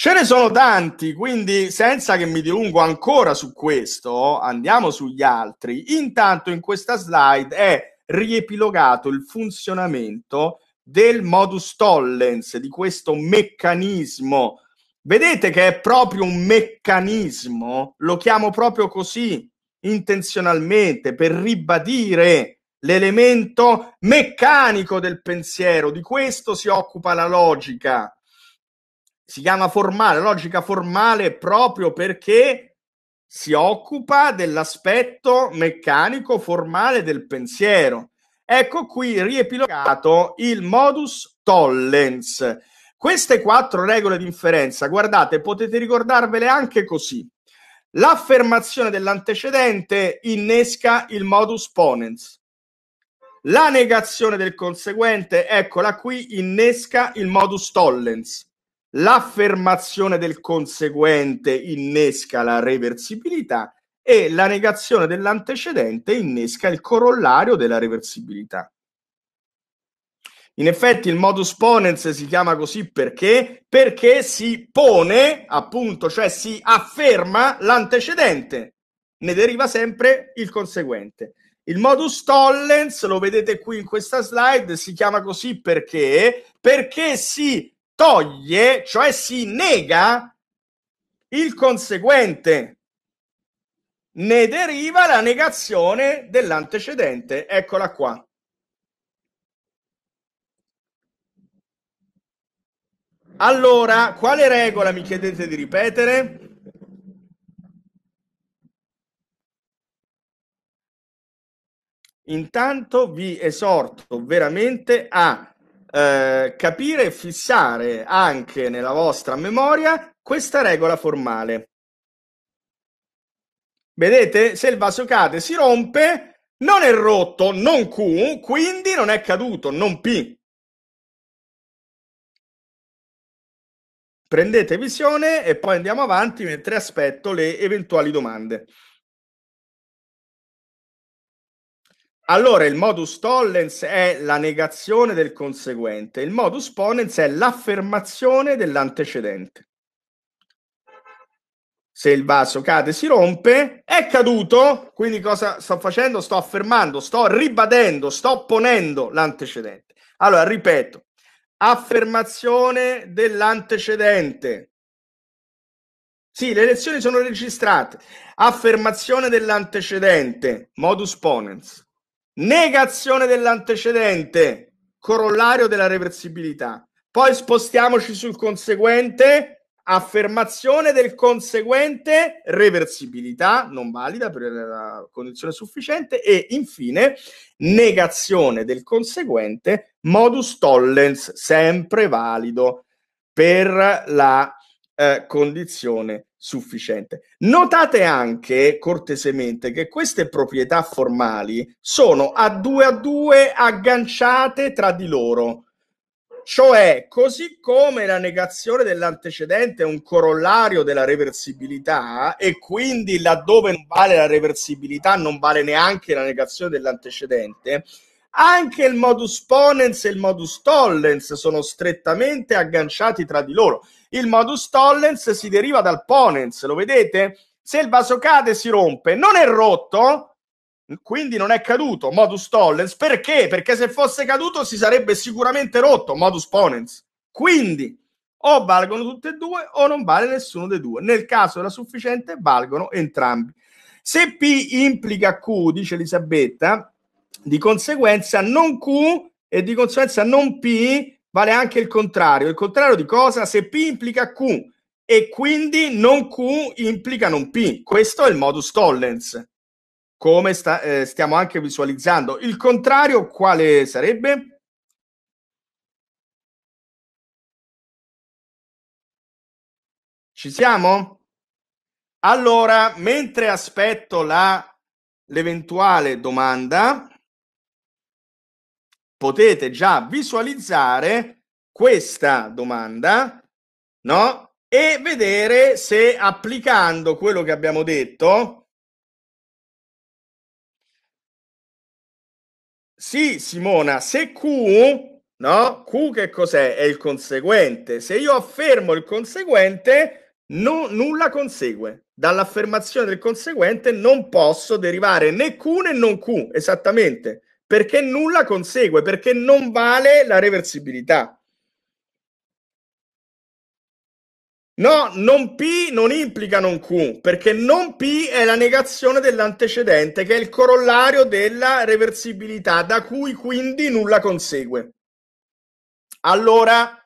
Ce ne sono tanti, quindi senza che mi dilungo ancora su questo, andiamo sugli altri. Intanto in questa slide è riepilogato il funzionamento del modus tollens, di questo meccanismo. Vedete che è proprio un meccanismo, lo chiamo proprio così, intenzionalmente, per ribadire l'elemento meccanico del pensiero. Di questo si occupa la logica si chiama formale, logica formale proprio perché si occupa dell'aspetto meccanico formale del pensiero. Ecco qui riepilogato il modus tollens. Queste quattro regole di inferenza, guardate, potete ricordarvele anche così. L'affermazione dell'antecedente innesca il modus ponens. La negazione del conseguente, eccola qui, innesca il modus tollens l'affermazione del conseguente innesca la reversibilità e la negazione dell'antecedente innesca il corollario della reversibilità. In effetti il modus ponens si chiama così perché? Perché si pone, appunto, cioè si afferma l'antecedente, ne deriva sempre il conseguente. Il modus tollens, lo vedete qui in questa slide, si chiama così perché? Perché si toglie, cioè si nega il conseguente. Ne deriva la negazione dell'antecedente. Eccola qua. Allora, quale regola mi chiedete di ripetere? Intanto vi esorto veramente a eh, capire e fissare anche nella vostra memoria questa regola formale. Vedete? Se il vaso cade, si rompe, non è rotto, non Q, quindi non è caduto, non P. Prendete visione e poi andiamo avanti mentre aspetto le eventuali domande. Allora, il modus tollens è la negazione del conseguente, il modus ponens è l'affermazione dell'antecedente. Se il vaso cade, si rompe, è caduto, quindi cosa sto facendo? Sto affermando, sto ribadendo, sto ponendo l'antecedente. Allora, ripeto, affermazione dell'antecedente. Sì, le lezioni sono registrate. Affermazione dell'antecedente, modus ponens negazione dell'antecedente, corollario della reversibilità. Poi spostiamoci sul conseguente, affermazione del conseguente, reversibilità non valida per la condizione sufficiente e infine negazione del conseguente, modus tollens sempre valido per la eh, condizione sufficiente. Notate anche cortesemente che queste proprietà formali sono a due a due agganciate tra di loro. Cioè, così come la negazione dell'antecedente è un corollario della reversibilità e quindi laddove non vale la reversibilità non vale neanche la negazione dell'antecedente, anche il modus ponens e il modus tollens sono strettamente agganciati tra di loro. Il modus tollens si deriva dal ponens, lo vedete? Se il vaso cade si rompe, non è rotto, quindi non è caduto, modus tollens, perché? Perché se fosse caduto si sarebbe sicuramente rotto, modus ponens. Quindi o valgono tutte e due o non vale nessuno dei due. Nel caso della sufficiente valgono entrambi. Se P implica Q, dice Elisabetta, di conseguenza non Q e di conseguenza non P vale anche il contrario. Il contrario di cosa? Se P implica Q e quindi non Q implica non P. Questo è il modus tollens. Come sta, eh, stiamo anche visualizzando. Il contrario quale sarebbe? Ci siamo? Allora, mentre aspetto la, l'eventuale domanda, potete già visualizzare questa domanda, no? E vedere se applicando quello che abbiamo detto Sì, Simona, se Q, no? Q che cos'è? È il conseguente. Se io affermo il conseguente, no, nulla consegue. Dall'affermazione del conseguente non posso derivare né Q né non Q, esattamente perché nulla consegue, perché non vale la reversibilità. No, non P non implica non Q, perché non P è la negazione dell'antecedente, che è il corollario della reversibilità, da cui quindi nulla consegue. Allora,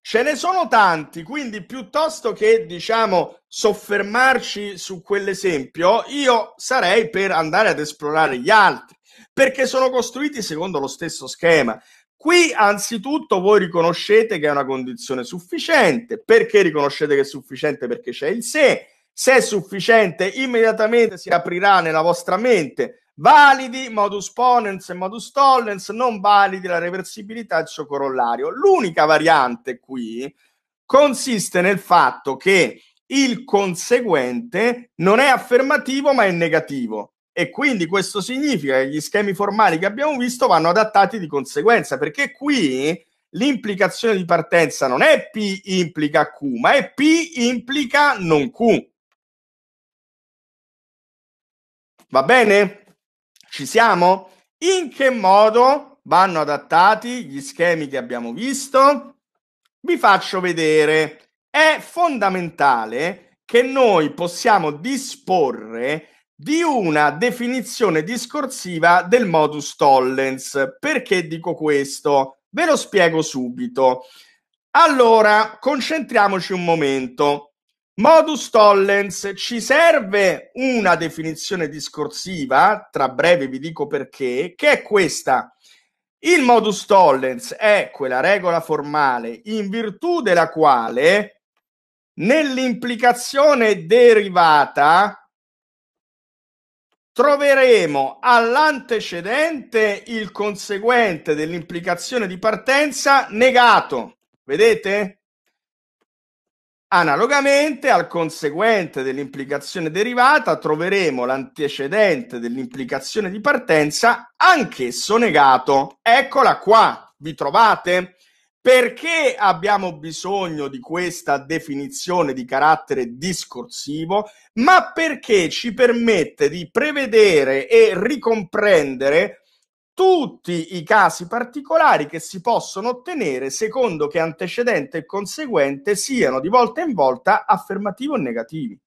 ce ne sono tanti, quindi piuttosto che, diciamo, soffermarci su quell'esempio, io sarei per andare ad esplorare gli altri perché sono costruiti secondo lo stesso schema. Qui anzitutto voi riconoscete che è una condizione sufficiente. Perché riconoscete che è sufficiente? Perché c'è il se. Se è sufficiente, immediatamente si aprirà nella vostra mente validi modus ponens e modus tollens, non validi la reversibilità e il suo corollario. L'unica variante qui consiste nel fatto che il conseguente non è affermativo ma è negativo e quindi questo significa che gli schemi formali che abbiamo visto vanno adattati di conseguenza, perché qui l'implicazione di partenza non è P implica Q, ma è P implica non Q. Va bene? Ci siamo? In che modo vanno adattati gli schemi che abbiamo visto? Vi faccio vedere. È fondamentale che noi possiamo disporre di una definizione discorsiva del modus tollens. Perché dico questo? Ve lo spiego subito. Allora, concentriamoci un momento. Modus tollens, ci serve una definizione discorsiva, tra breve vi dico perché, che è questa. Il modus tollens è quella regola formale in virtù della quale nell'implicazione derivata troveremo all'antecedente il conseguente dell'implicazione di partenza negato. Vedete? Analogamente al conseguente dell'implicazione derivata troveremo l'antecedente dell'implicazione di partenza anch'esso negato. Eccola qua, vi trovate? Perché abbiamo bisogno di questa definizione di carattere discorsivo, ma perché ci permette di prevedere e ricomprendere tutti i casi particolari che si possono ottenere secondo che antecedente e conseguente siano di volta in volta affermativi o negativi.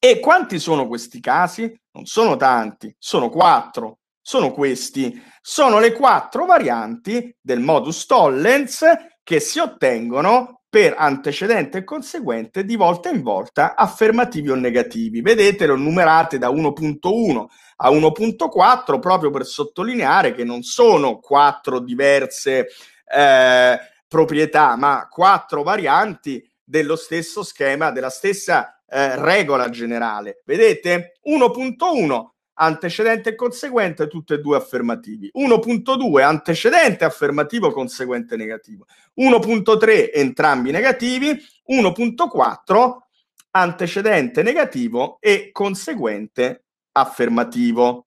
E quanti sono questi casi? Non sono tanti, sono quattro sono questi. Sono le quattro varianti del modus tollens che si ottengono per antecedente e conseguente di volta in volta affermativi o negativi. Vedete, Vedetelo numerate da 1.1 a 1.4 proprio per sottolineare che non sono quattro diverse eh, proprietà, ma quattro varianti dello stesso schema, della stessa eh, regola generale. Vedete? 1.1 antecedente e conseguente, tutte e due affermativi. 1.2 antecedente affermativo conseguente negativo. 1.3 entrambi negativi. 1.4 antecedente negativo e conseguente affermativo.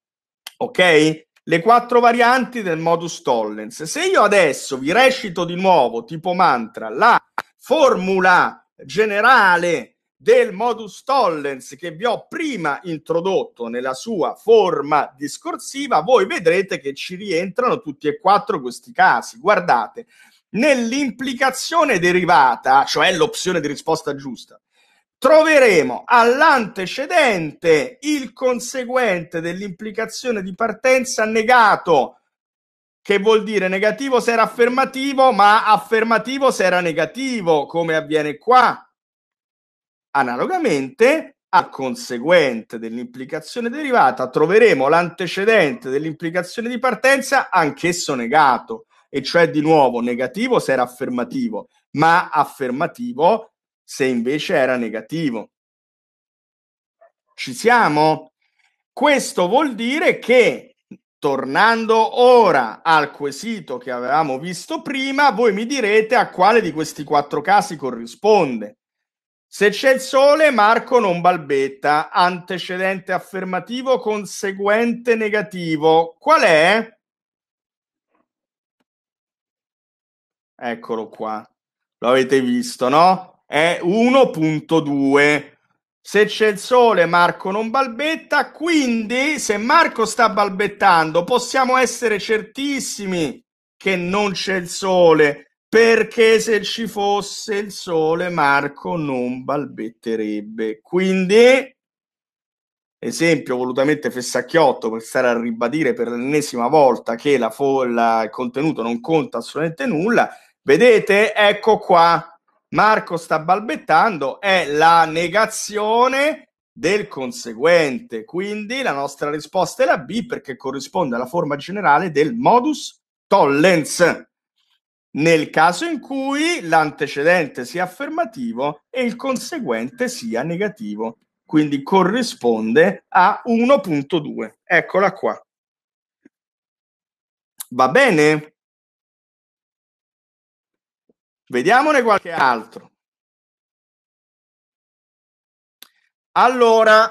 Ok? Le quattro varianti del modus tollens. Se io adesso vi recito di nuovo, tipo mantra, la formula generale del modus tollens che vi ho prima introdotto nella sua forma discorsiva, voi vedrete che ci rientrano tutti e quattro questi casi. Guardate, nell'implicazione derivata, cioè l'opzione di risposta giusta, troveremo all'antecedente il conseguente dell'implicazione di partenza negato, che vuol dire negativo se era affermativo, ma affermativo se era negativo, come avviene qua Analogamente, a conseguente dell'implicazione derivata, troveremo l'antecedente dell'implicazione di partenza anch'esso negato, e cioè di nuovo negativo se era affermativo, ma affermativo se invece era negativo. Ci siamo? Questo vuol dire che, tornando ora al quesito che avevamo visto prima, voi mi direte a quale di questi quattro casi corrisponde. Se c'è il sole, Marco non balbetta. Antecedente affermativo, conseguente negativo. Qual è? Eccolo qua. Lo avete visto, no? È 1.2. Se c'è il sole, Marco non balbetta. Quindi, se Marco sta balbettando, possiamo essere certissimi che non c'è il sole perché se ci fosse il sole Marco non balbetterebbe. Quindi, esempio volutamente fessacchiotto per stare a ribadire per l'ennesima volta che la folla, il contenuto non conta assolutamente nulla, vedete, ecco qua, Marco sta balbettando, è la negazione del conseguente. Quindi la nostra risposta è la B perché corrisponde alla forma generale del modus tollens nel caso in cui l'antecedente sia affermativo e il conseguente sia negativo. Quindi corrisponde a 1.2. Eccola qua. Va bene? Vediamone qualche altro. Allora,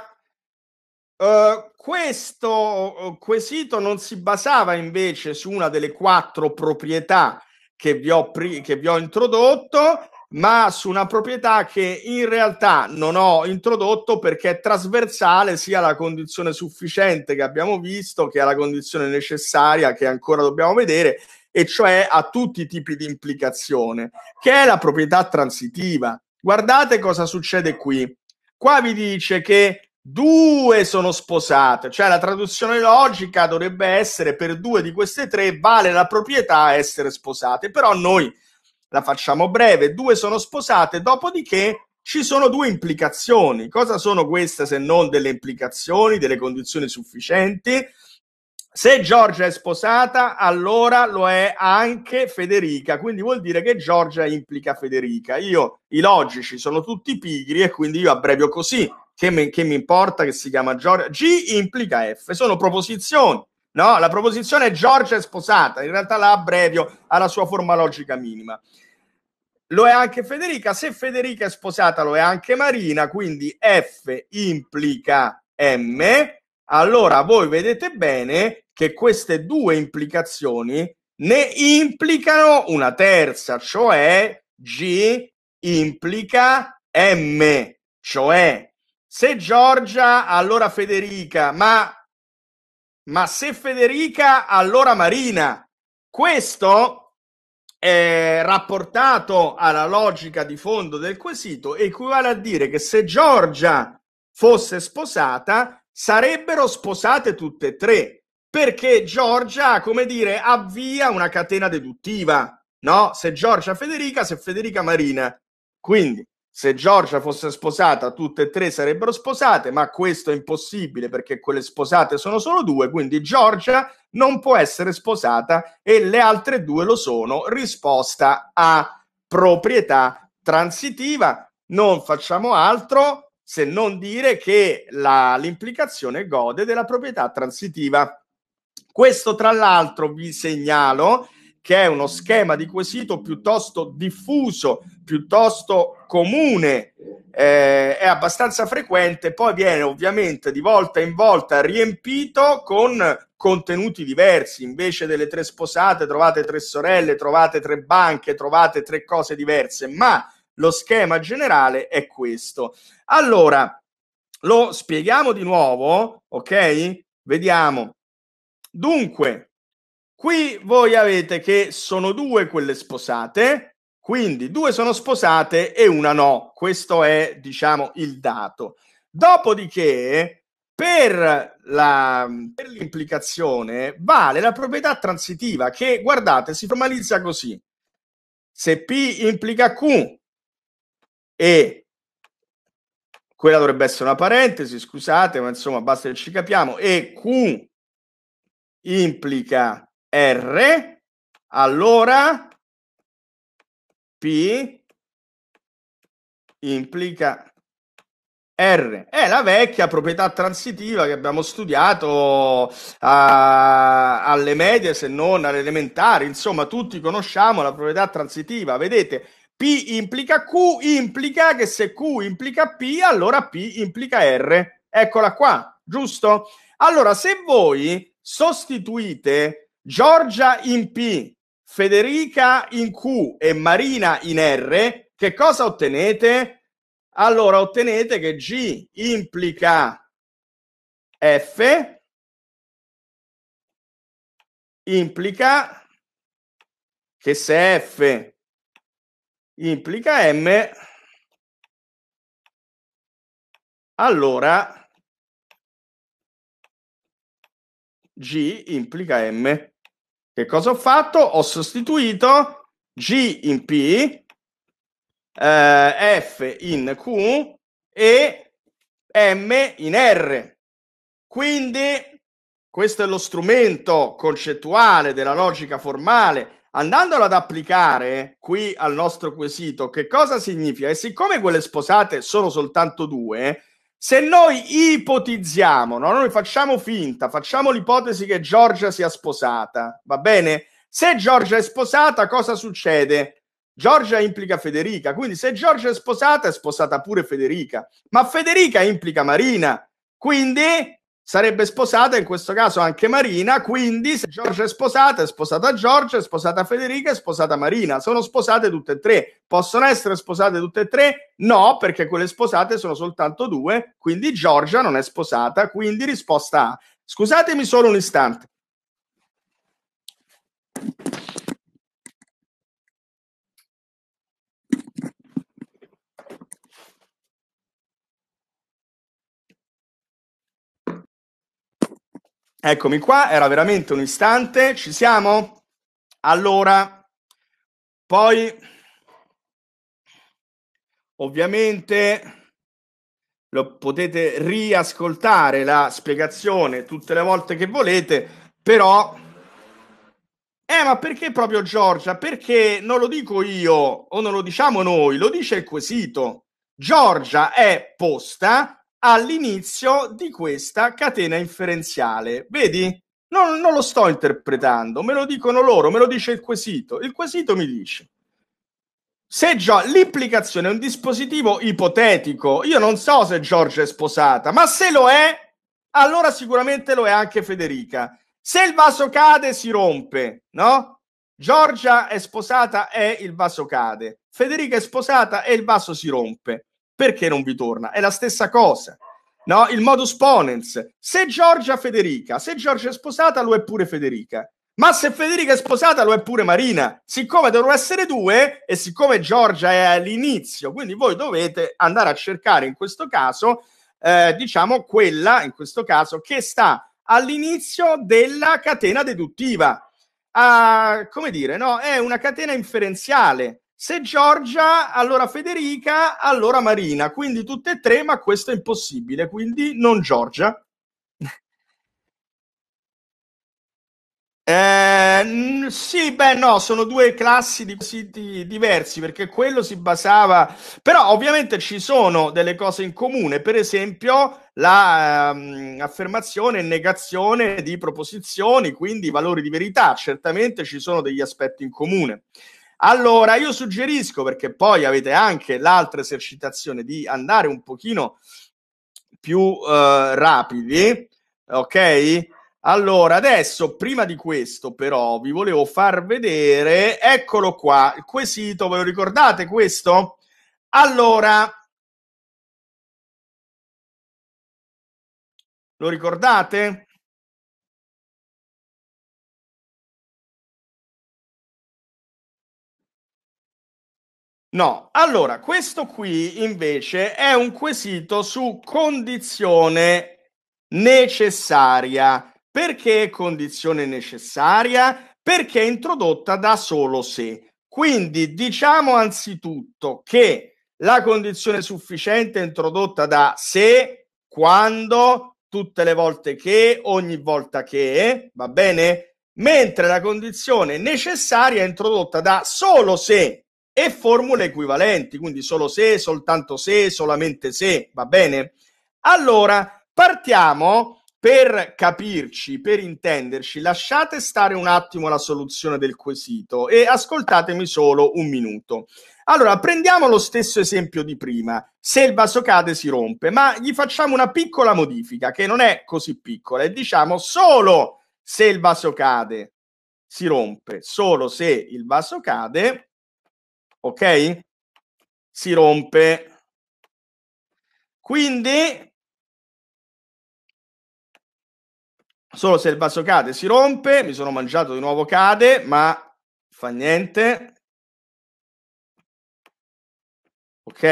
eh, questo quesito non si basava invece su una delle quattro proprietà che vi ho, pri- che vi ho introdotto ma su una proprietà che in realtà non ho introdotto perché è trasversale sia alla condizione sufficiente che abbiamo visto che alla condizione necessaria che ancora dobbiamo vedere e cioè a tutti i tipi di implicazione che è la proprietà transitiva guardate cosa succede qui qua vi dice che due sono sposate, cioè la traduzione logica dovrebbe essere per due di queste tre vale la proprietà essere sposate, però noi la facciamo breve, due sono sposate, dopodiché ci sono due implicazioni. Cosa sono queste se non delle implicazioni, delle condizioni sufficienti? Se Giorgia è sposata, allora lo è anche Federica, quindi vuol dire che Giorgia implica Federica. Io, i logici sono tutti pigri e quindi io abbrevio così che mi, che mi importa, che si chiama Giorgia. G implica F, sono proposizioni. No, la proposizione è Giorgia è sposata, in realtà la abbrevio alla sua forma logica minima. Lo è anche Federica, se Federica è sposata lo è anche Marina, quindi F implica M, allora voi vedete bene che queste due implicazioni ne implicano una terza, cioè G implica M, cioè se Giorgia, allora Federica, ma, ma se Federica, allora Marina. Questo è rapportato alla logica di fondo del quesito equivale a dire che se Giorgia fosse sposata, sarebbero sposate tutte e tre, perché Giorgia, come dire, avvia una catena deduttiva, no? Se Giorgia Federica, se Federica Marina. Quindi se Giorgia fosse sposata, tutte e tre sarebbero sposate, ma questo è impossibile perché quelle sposate sono solo due, quindi Giorgia non può essere sposata e le altre due lo sono. Risposta a proprietà transitiva. Non facciamo altro se non dire che la, l'implicazione gode della proprietà transitiva. Questo, tra l'altro, vi segnalo, che è uno schema di quesito piuttosto diffuso, piuttosto comune, eh, è abbastanza frequente, poi viene ovviamente di volta in volta riempito con contenuti diversi, invece delle tre sposate trovate tre sorelle, trovate tre banche, trovate tre cose diverse, ma lo schema generale è questo. Allora, lo spieghiamo di nuovo, ok? Vediamo. Dunque, Qui voi avete che sono due quelle sposate, quindi due sono sposate e una no. Questo è, diciamo, il dato. Dopodiché, per, la, per l'implicazione, vale la proprietà transitiva che, guardate, si formalizza così. Se P implica Q e quella dovrebbe essere una parentesi, scusate, ma insomma basta che ci capiamo, e Q implica R, allora P implica R. È la vecchia proprietà transitiva che abbiamo studiato a, ah, alle medie, se non alle elementari. Insomma, tutti conosciamo la proprietà transitiva. Vedete, P implica Q, implica che se Q implica P, allora P implica R. Eccola qua, giusto? Allora, se voi sostituite Giorgia in P, Federica in Q e Marina in R, che cosa ottenete? Allora ottenete che G implica F implica che se F implica M, allora G implica M. Che cosa ho fatto? Ho sostituito G in P, eh, F in Q e M in R. Quindi questo è lo strumento concettuale della logica formale. Andandolo ad applicare qui al nostro quesito, che cosa significa? E siccome quelle sposate sono soltanto due, se noi ipotizziamo, no? noi facciamo finta, facciamo l'ipotesi che Giorgia sia sposata, va bene? Se Giorgia è sposata, cosa succede? Giorgia implica Federica, quindi se Giorgia è sposata, è sposata pure Federica, ma Federica implica Marina, quindi sarebbe sposata in questo caso anche Marina, quindi se Giorgia è sposata, è sposata Giorgia, è sposata Federica, è sposata Marina, sono sposate tutte e tre. Possono essere sposate tutte e tre? No, perché quelle sposate sono soltanto due, quindi Giorgia non è sposata, quindi risposta A. Scusatemi solo un istante. Eccomi qua, era veramente un istante, ci siamo? Allora, poi ovviamente lo potete riascoltare la spiegazione tutte le volte che volete, però eh, ma perché proprio Giorgia? Perché non lo dico io o non lo diciamo noi, lo dice il quesito. Giorgia è posta all'inizio di questa catena inferenziale. Vedi? Non, non lo sto interpretando, me lo dicono loro, me lo dice il quesito. Il quesito mi dice se Gio- l'implicazione è un dispositivo ipotetico, io non so se Giorgia è sposata, ma se lo è, allora sicuramente lo è anche Federica. Se il vaso cade, si rompe, no? Giorgia è sposata e il vaso cade. Federica è sposata e il vaso si rompe perché non vi torna? È la stessa cosa. No? Il modus ponens. Se Giorgia Federica, se Giorgia è sposata, lo è pure Federica. Ma se Federica è sposata, lo è pure Marina. Siccome devono essere due e siccome Giorgia è all'inizio, quindi voi dovete andare a cercare in questo caso, eh, diciamo, quella, in questo caso, che sta all'inizio della catena deduttiva. Ah, come dire, no? È una catena inferenziale. Se Giorgia, allora Federica, allora Marina. Quindi tutte e tre, ma questo è impossibile. Quindi non Giorgia. Eh, sì, beh, no, sono due classi di siti diversi perché quello si basava, però ovviamente ci sono delle cose in comune, per esempio la ehm, affermazione e negazione di proposizioni, quindi valori di verità, certamente ci sono degli aspetti in comune. Allora, io suggerisco, perché poi avete anche l'altra esercitazione, di andare un pochino più uh, rapidi, ok? Allora, adesso, prima di questo, però, vi volevo far vedere, eccolo qua, il quesito, ve lo ricordate questo? Allora, lo ricordate? No, allora, questo qui invece è un quesito su condizione necessaria. Perché condizione necessaria? Perché è introdotta da solo se. Quindi diciamo anzitutto che la condizione sufficiente è introdotta da se, quando, tutte le volte che, ogni volta che, va bene? Mentre la condizione necessaria è introdotta da solo se e formule equivalenti, quindi solo se, soltanto se, solamente se, va bene? Allora, partiamo per capirci, per intenderci, lasciate stare un attimo la soluzione del quesito e ascoltatemi solo un minuto. Allora, prendiamo lo stesso esempio di prima. Se il vaso cade si rompe, ma gli facciamo una piccola modifica che non è così piccola e diciamo solo se il vaso cade si rompe, solo se il vaso cade ok? Si rompe. Quindi, solo se il vaso cade si rompe, mi sono mangiato di nuovo cade, ma fa niente. Ok?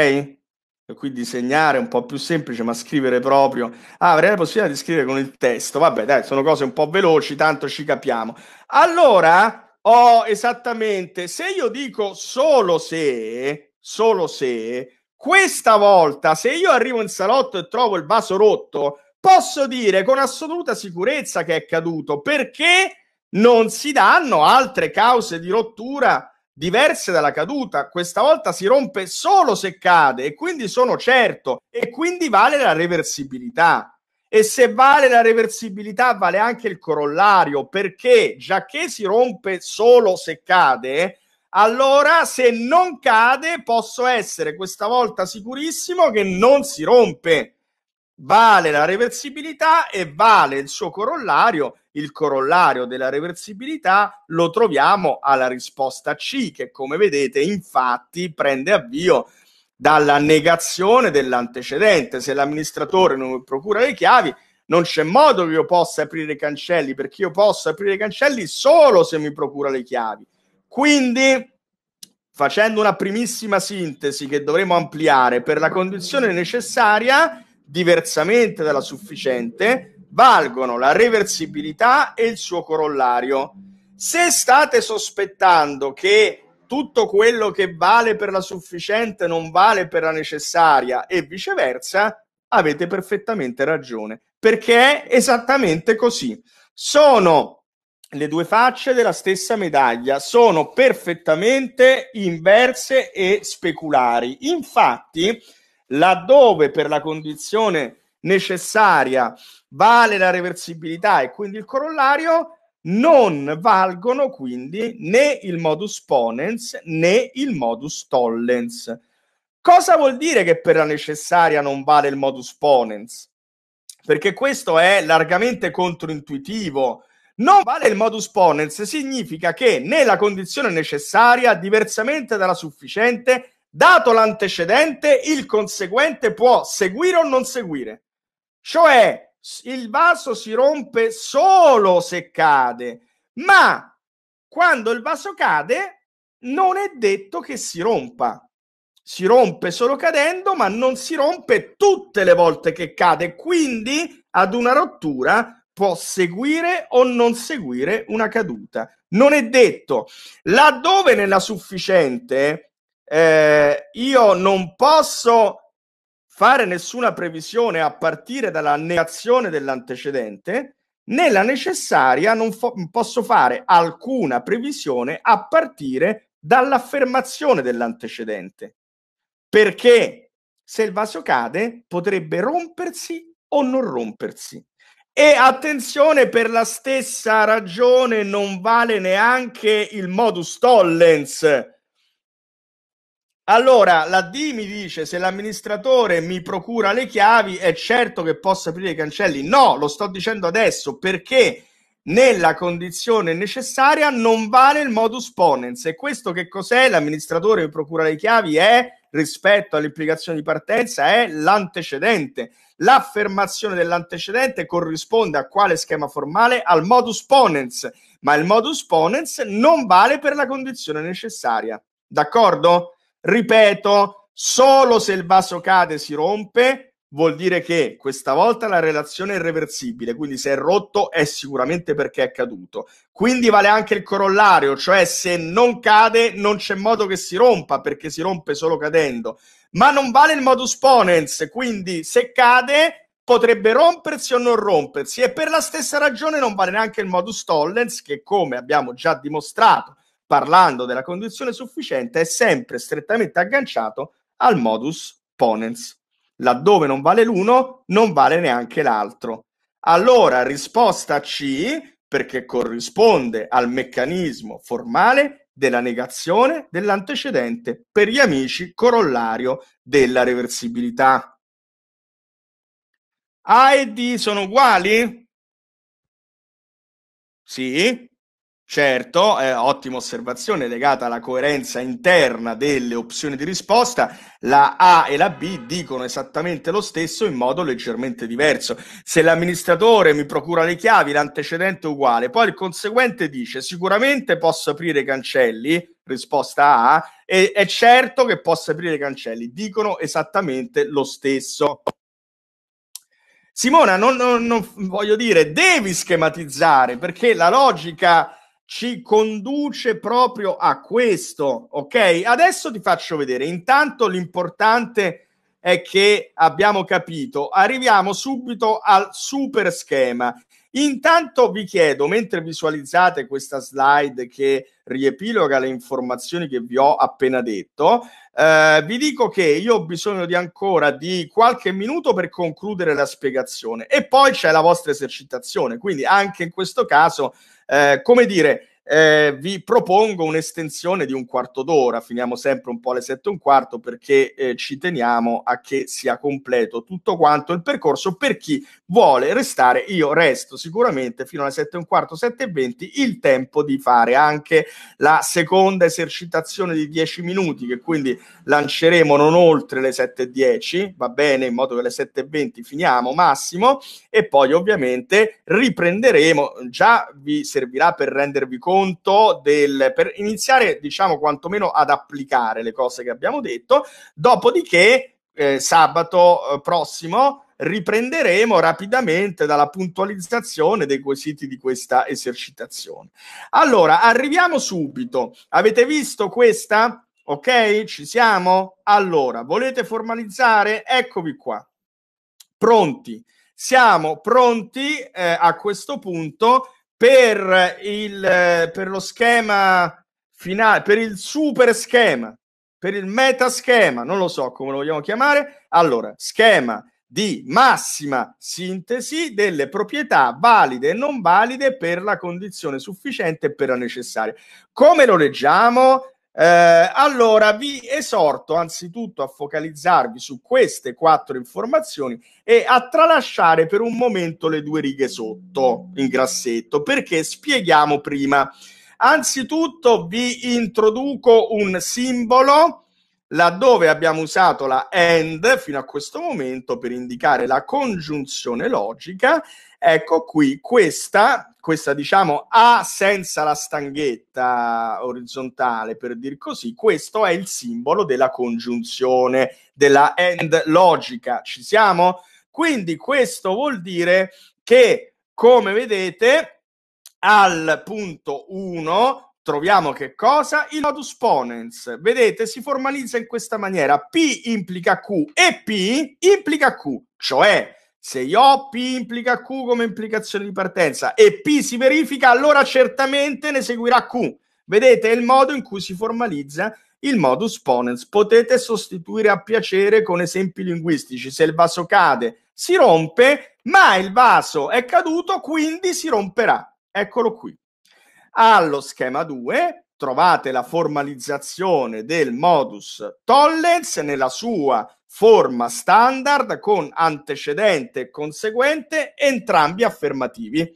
E qui disegnare è un po' più semplice, ma scrivere proprio. Ah, avrei la possibilità di scrivere con il testo. Vabbè, dai, sono cose un po' veloci, tanto ci capiamo. Allora, Oh, esattamente. Se io dico solo se, solo se, questa volta se io arrivo in salotto e trovo il vaso rotto, posso dire con assoluta sicurezza che è caduto perché non si danno altre cause di rottura diverse dalla caduta. Questa volta si rompe solo se cade e quindi sono certo e quindi vale la reversibilità. E se vale la reversibilità, vale anche il corollario, perché giacché si rompe solo se cade, allora se non cade posso essere questa volta sicurissimo che non si rompe. Vale la reversibilità e vale il suo corollario. Il corollario della reversibilità lo troviamo alla risposta C, che come vedete infatti prende avvio dalla negazione dell'antecedente. Se l'amministratore non mi procura le chiavi, non c'è modo che io possa aprire i cancelli, perché io posso aprire i cancelli solo se mi procura le chiavi. Quindi, facendo una primissima sintesi che dovremo ampliare per la condizione necessaria, diversamente dalla sufficiente, valgono la reversibilità e il suo corollario. Se state sospettando che tutto quello che vale per la sufficiente non vale per la necessaria e viceversa, avete perfettamente ragione, perché è esattamente così. Sono le due facce della stessa medaglia, sono perfettamente inverse e speculari. Infatti, laddove per la condizione necessaria vale la reversibilità e quindi il corollario, non valgono quindi né il modus ponens né il modus tollens. Cosa vuol dire che per la necessaria non vale il modus ponens? Perché questo è largamente controintuitivo. Non vale il modus ponens significa che nella condizione necessaria, diversamente dalla sufficiente, dato l'antecedente, il conseguente può seguire o non seguire. Cioè, il vaso si rompe solo se cade, ma quando il vaso cade non è detto che si rompa. Si rompe solo cadendo, ma non si rompe tutte le volte che cade. Quindi ad una rottura può seguire o non seguire una caduta. Non è detto. Laddove nella sufficiente eh, io non posso fare nessuna previsione a partire dalla negazione dell'antecedente, né la necessaria non fo- posso fare alcuna previsione a partire dall'affermazione dell'antecedente. Perché se il vaso cade potrebbe rompersi o non rompersi. E attenzione, per la stessa ragione non vale neanche il modus tollens, allora, la D mi dice se l'amministratore mi procura le chiavi è certo che possa aprire i cancelli. No, lo sto dicendo adesso perché nella condizione necessaria non vale il modus ponens. E questo che cos'è? L'amministratore mi procura le chiavi è rispetto all'implicazione di partenza è l'antecedente. L'affermazione dell'antecedente corrisponde a quale schema formale? Al modus ponens, ma il modus ponens non vale per la condizione necessaria. D'accordo? Ripeto, solo se il vaso cade si rompe, vuol dire che questa volta la relazione è irreversibile, quindi se è rotto è sicuramente perché è caduto. Quindi vale anche il corollario, cioè se non cade non c'è modo che si rompa perché si rompe solo cadendo. Ma non vale il modus ponens, quindi se cade potrebbe rompersi o non rompersi e per la stessa ragione non vale neanche il modus tollens che come abbiamo già dimostrato parlando della condizione sufficiente, è sempre strettamente agganciato al modus ponens. Laddove non vale l'uno, non vale neanche l'altro. Allora, risposta C, perché corrisponde al meccanismo formale della negazione dell'antecedente per gli amici corollario della reversibilità. A e D sono uguali? Sì, Certo, eh, ottima osservazione legata alla coerenza interna delle opzioni di risposta. La A e la B dicono esattamente lo stesso in modo leggermente diverso. Se l'amministratore mi procura le chiavi, l'antecedente è uguale, poi il conseguente dice sicuramente posso aprire i cancelli, risposta A, e è certo che posso aprire i cancelli. Dicono esattamente lo stesso. Simona, non, non, non voglio dire, devi schematizzare perché la logica ci conduce proprio a questo, ok? Adesso ti faccio vedere. Intanto l'importante è che abbiamo capito, arriviamo subito al super schema. Intanto vi chiedo, mentre visualizzate questa slide che riepiloga le informazioni che vi ho appena detto, eh, vi dico che io ho bisogno di ancora di qualche minuto per concludere la spiegazione e poi c'è la vostra esercitazione, quindi anche in questo caso eh, come dire, eh, vi propongo un'estensione di un quarto d'ora, finiamo sempre un po' alle sette e un quarto perché eh, ci teniamo a che sia completo tutto quanto il percorso per chi vuole restare, io resto sicuramente fino alle sette e un quarto, sette e venti, il tempo di fare anche la seconda esercitazione di 10 minuti che quindi lanceremo non oltre le e 7.10, va bene, in modo che alle e 7.20 finiamo massimo e poi ovviamente riprenderemo, già vi servirà per rendervi conto conto del, per iniziare, diciamo, quantomeno ad applicare le cose che abbiamo detto. Dopodiché, eh, sabato eh, prossimo riprenderemo rapidamente dalla puntualizzazione dei quesiti di questa esercitazione. Allora, arriviamo subito. Avete visto questa? Ok, ci siamo? Allora, volete formalizzare? Eccovi qua. Pronti. Siamo pronti eh, a questo punto per, il, per lo schema finale, per il super schema, per il meta schema, non lo so come lo vogliamo chiamare, allora schema di massima sintesi delle proprietà valide e non valide per la condizione sufficiente e per la necessaria. Come lo leggiamo? Eh, allora vi esorto anzitutto a focalizzarvi su queste quattro informazioni e a tralasciare per un momento le due righe sotto in grassetto perché spieghiamo prima. Anzitutto vi introduco un simbolo laddove abbiamo usato la AND fino a questo momento per indicare la congiunzione logica, ecco qui questa, questa diciamo A senza la stanghetta orizzontale, per dir così, questo è il simbolo della congiunzione, della AND logica. Ci siamo? Quindi questo vuol dire che, come vedete, al punto 1 troviamo che cosa? Il modus ponens. Vedete, si formalizza in questa maniera. P implica Q e P implica Q, cioè se io ho P implica Q come implicazione di partenza e P si verifica, allora certamente ne seguirà Q. Vedete, il modo in cui si formalizza il modus ponens. Potete sostituire a piacere con esempi linguistici. Se il vaso cade, si rompe, ma il vaso è caduto, quindi si romperà. Eccolo qui. Allo schema 2 trovate la formalizzazione del modus tollens nella sua forma standard con antecedente e conseguente entrambi affermativi.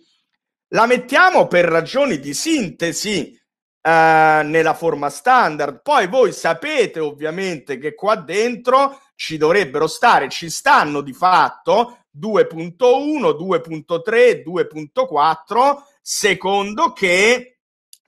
La mettiamo per ragioni di sintesi eh, nella forma standard, poi voi sapete ovviamente che qua dentro ci dovrebbero stare, ci stanno di fatto 2.1, 2.3, 2.4 secondo che,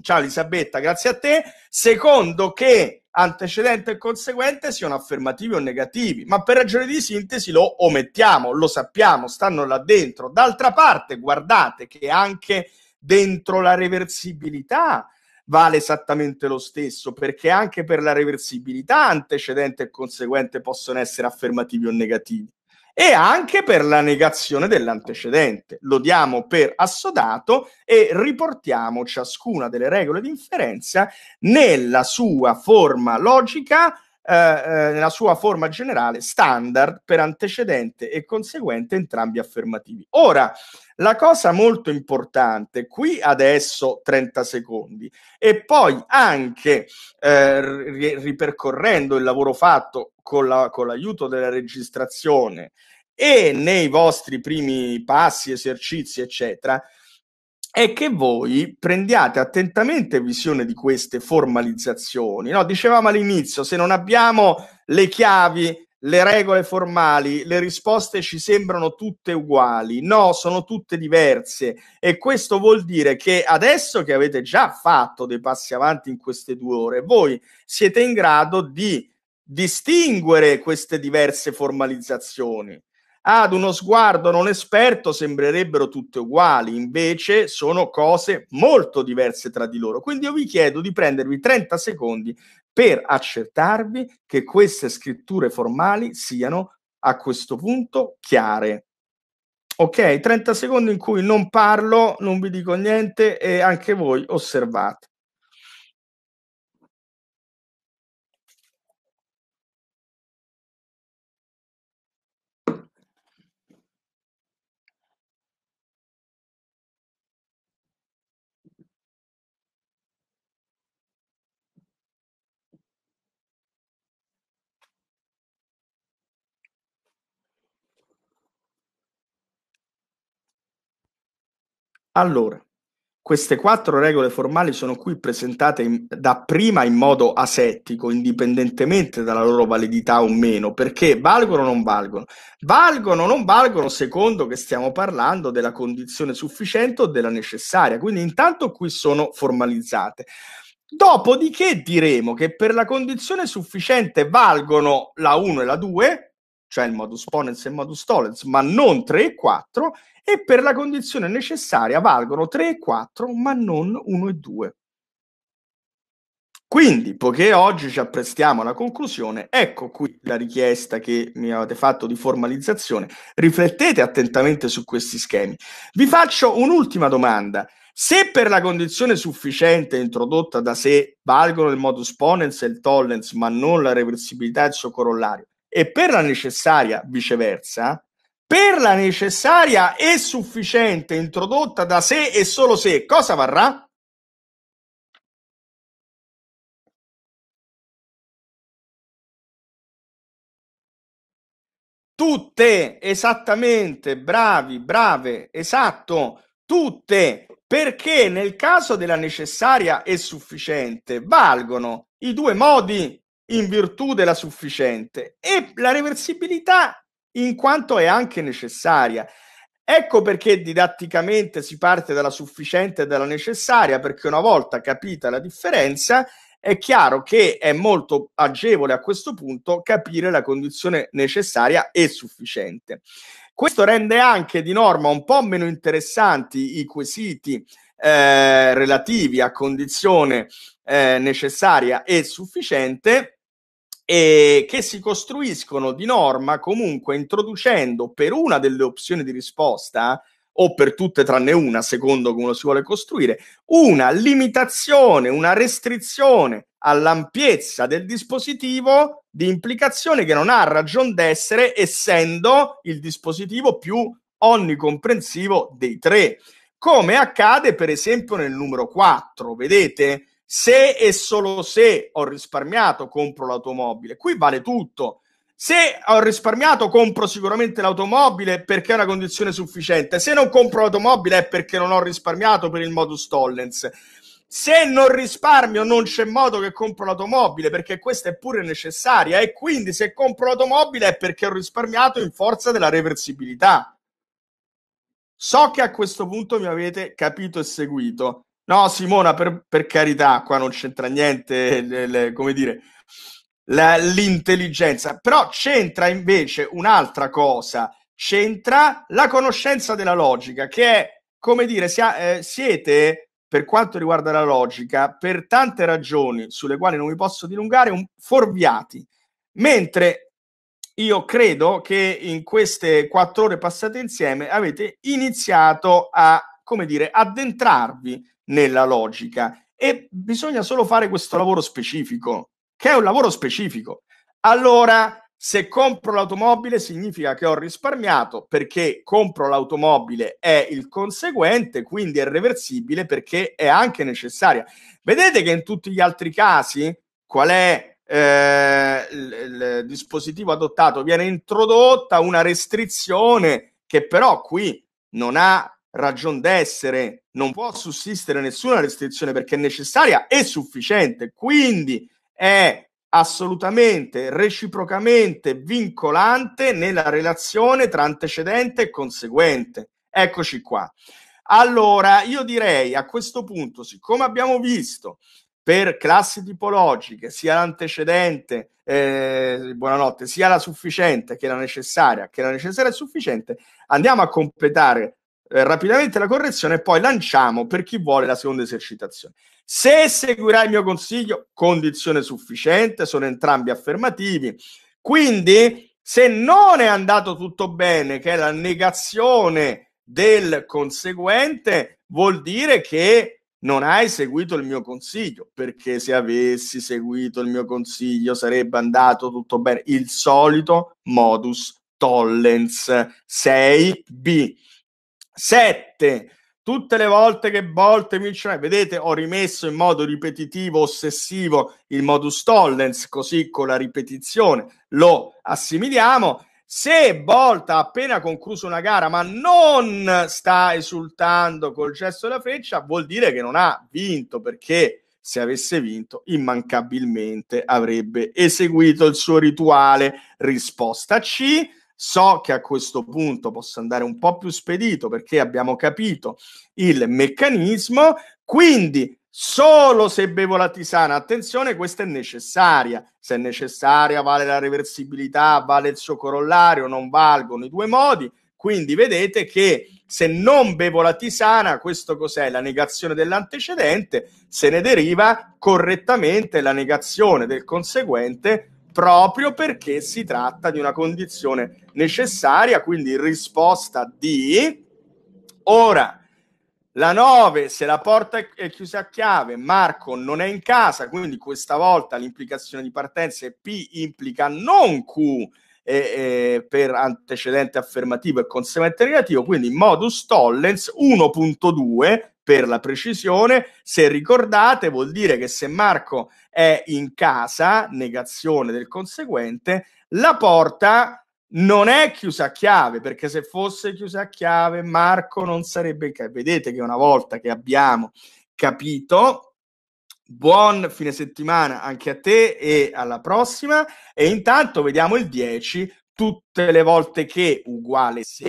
ciao Elisabetta, grazie a te, secondo che antecedente e conseguente siano affermativi o negativi, ma per ragione di sintesi lo omettiamo, lo sappiamo, stanno là dentro. D'altra parte, guardate che anche dentro la reversibilità vale esattamente lo stesso, perché anche per la reversibilità antecedente e conseguente possono essere affermativi o negativi e anche per la negazione dell'antecedente. Lo diamo per assodato e riportiamo ciascuna delle regole di inferenza nella sua forma logica eh, eh, nella sua forma generale standard per antecedente e conseguente entrambi affermativi. Ora, la cosa molto importante, qui adesso 30 secondi, e poi anche eh, ripercorrendo il lavoro fatto con, la, con l'aiuto della registrazione e nei vostri primi passi, esercizi, eccetera, è che voi prendiate attentamente visione di queste formalizzazioni. No? Dicevamo all'inizio, se non abbiamo le chiavi, le regole formali, le risposte ci sembrano tutte uguali. No, sono tutte diverse. E questo vuol dire che adesso che avete già fatto dei passi avanti in queste due ore, voi siete in grado di distinguere queste diverse formalizzazioni ad uno sguardo non esperto sembrerebbero tutte uguali, invece sono cose molto diverse tra di loro. Quindi io vi chiedo di prendervi 30 secondi per accertarvi che queste scritture formali siano a questo punto chiare. Ok, 30 secondi in cui non parlo, non vi dico niente e anche voi osservate. Allora, queste quattro regole formali sono qui presentate in, dapprima in modo asettico, indipendentemente dalla loro validità o meno, perché valgono o non valgono? Valgono o non valgono secondo che stiamo parlando della condizione sufficiente o della necessaria, quindi intanto qui sono formalizzate. Dopodiché diremo che per la condizione sufficiente valgono la 1 e la 2, cioè il modus ponens e il modus tollens, ma non 3 e 4, e per la condizione necessaria valgono 3 e 4, ma non 1 e 2. Quindi, poiché oggi ci apprestiamo alla conclusione, ecco qui la richiesta che mi avete fatto di formalizzazione. Riflettete attentamente su questi schemi. Vi faccio un'ultima domanda. Se per la condizione sufficiente introdotta da sé valgono il modus ponens e il tollens, ma non la reversibilità e il suo corollario, e per la necessaria viceversa, per la necessaria e sufficiente introdotta da sé e solo se, cosa varrà? Tutte, esattamente, bravi, brave, esatto, tutte, perché nel caso della necessaria e sufficiente valgono i due modi in virtù della sufficiente e la reversibilità in quanto è anche necessaria. Ecco perché didatticamente si parte dalla sufficiente e dalla necessaria, perché una volta capita la differenza è chiaro che è molto agevole a questo punto capire la condizione necessaria e sufficiente. Questo rende anche di norma un po' meno interessanti i quesiti eh, relativi a condizione eh, necessaria e sufficiente e che si costruiscono di norma comunque introducendo per una delle opzioni di risposta o per tutte tranne una, secondo come lo si vuole costruire, una limitazione, una restrizione all'ampiezza del dispositivo di implicazione che non ha ragion d'essere essendo il dispositivo più onnicomprensivo dei tre, come accade per esempio nel numero 4, vedete? se e solo se ho risparmiato compro l'automobile. Qui vale tutto. Se ho risparmiato compro sicuramente l'automobile perché è una condizione sufficiente. Se non compro l'automobile è perché non ho risparmiato per il modus tollens. Se non risparmio non c'è modo che compro l'automobile perché questa è pure necessaria e quindi se compro l'automobile è perché ho risparmiato in forza della reversibilità. So che a questo punto mi avete capito e seguito. No, Simona, per, per carità, qua non c'entra niente, le, le, come dire, la, l'intelligenza, però c'entra invece un'altra cosa, c'entra la conoscenza della logica, che è, come dire, sia, eh, siete, per quanto riguarda la logica, per tante ragioni sulle quali non vi posso dilungare, un, forviati, mentre io credo che in queste quattro ore passate insieme avete iniziato a, come dire, addentrarvi nella logica e bisogna solo fare questo lavoro specifico, che è un lavoro specifico. Allora, se compro l'automobile significa che ho risparmiato perché compro l'automobile è il conseguente, quindi è reversibile perché è anche necessaria. Vedete che in tutti gli altri casi qual è eh, il, il dispositivo adottato? Viene introdotta una restrizione che però qui non ha ragion d'essere, non può sussistere nessuna restrizione perché è necessaria e sufficiente, quindi è assolutamente reciprocamente vincolante nella relazione tra antecedente e conseguente. Eccoci qua. Allora, io direi a questo punto, siccome abbiamo visto per classi tipologiche sia l'antecedente, eh, buonanotte, sia la sufficiente che la necessaria, che la necessaria è sufficiente, andiamo a completare eh, rapidamente la correzione e poi lanciamo per chi vuole la seconda esercitazione. Se seguirai il mio consiglio, condizione sufficiente, sono entrambi affermativi. Quindi, se non è andato tutto bene, che è la negazione del conseguente, vuol dire che non hai seguito il mio consiglio, perché se avessi seguito il mio consiglio sarebbe andato tutto bene. Il solito modus tollens 6b. 7. Tutte le volte che Bolt vince, vedete, ho rimesso in modo ripetitivo, ossessivo il modus tollens, così con la ripetizione lo assimiliamo. Se Bolt ha appena concluso una gara ma non sta esultando col gesto della freccia, vuol dire che non ha vinto perché se avesse vinto immancabilmente avrebbe eseguito il suo rituale. Risposta C. So che a questo punto posso andare un po' più spedito perché abbiamo capito il meccanismo, quindi solo se bevo la tisana. Attenzione, questa è necessaria. Se è necessaria, vale la reversibilità, vale il suo corollario, non valgono i due modi. Quindi vedete che se non bevo la tisana, questo cos'è? La negazione dell'antecedente, se ne deriva correttamente la negazione del conseguente proprio perché si tratta di una condizione necessaria, quindi risposta di ora la 9 se la porta è chiusa a chiave, Marco non è in casa, quindi questa volta l'implicazione di partenza è P implica non Q eh, eh, per antecedente affermativo e conseguente negativo, quindi modus tollens 1.2 per la precisione. Se ricordate, vuol dire che se Marco è in casa, negazione del conseguente, la porta non è chiusa a chiave, perché se fosse chiusa a chiave Marco non sarebbe in casa. Vedete che una volta che abbiamo capito, buon fine settimana anche a te e alla prossima. E intanto vediamo il 10 tutte le volte che uguale se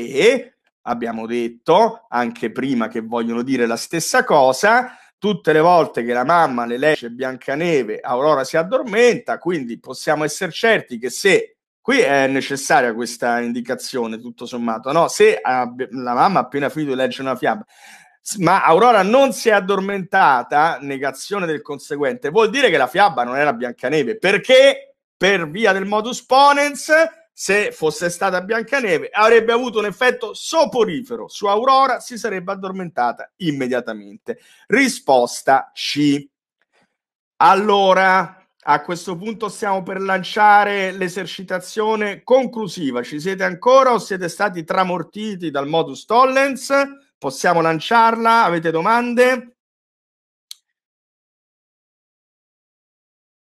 abbiamo detto, anche prima che vogliono dire la stessa cosa, tutte le volte che la mamma le legge Biancaneve, Aurora si addormenta, quindi possiamo essere certi che se qui è necessaria questa indicazione, tutto sommato, no? Se la mamma ha appena finito di leggere una fiaba, ma Aurora non si è addormentata, negazione del conseguente, vuol dire che la fiaba non era Biancaneve, perché per via del modus ponens se fosse stata Biancaneve, avrebbe avuto un effetto soporifero su Aurora, si sarebbe addormentata immediatamente. Risposta C. Allora, a questo punto stiamo per lanciare l'esercitazione conclusiva. Ci siete ancora o siete stati tramortiti dal modus tollens? Possiamo lanciarla? Avete domande?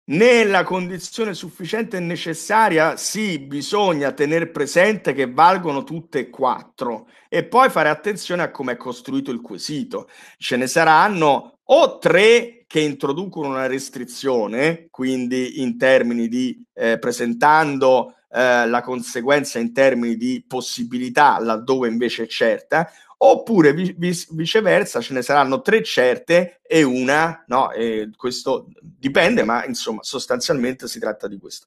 nella condizione sufficiente e necessaria, sì, bisogna tenere presente che valgono tutte e quattro e poi fare attenzione a come è costruito il quesito. Ce ne saranno o tre che introducono una restrizione, quindi in termini di eh, presentando eh, la conseguenza in termini di possibilità laddove invece è certa, oppure viceversa ce ne saranno tre certe e una no, e questo dipende, ma insomma sostanzialmente si tratta di questo.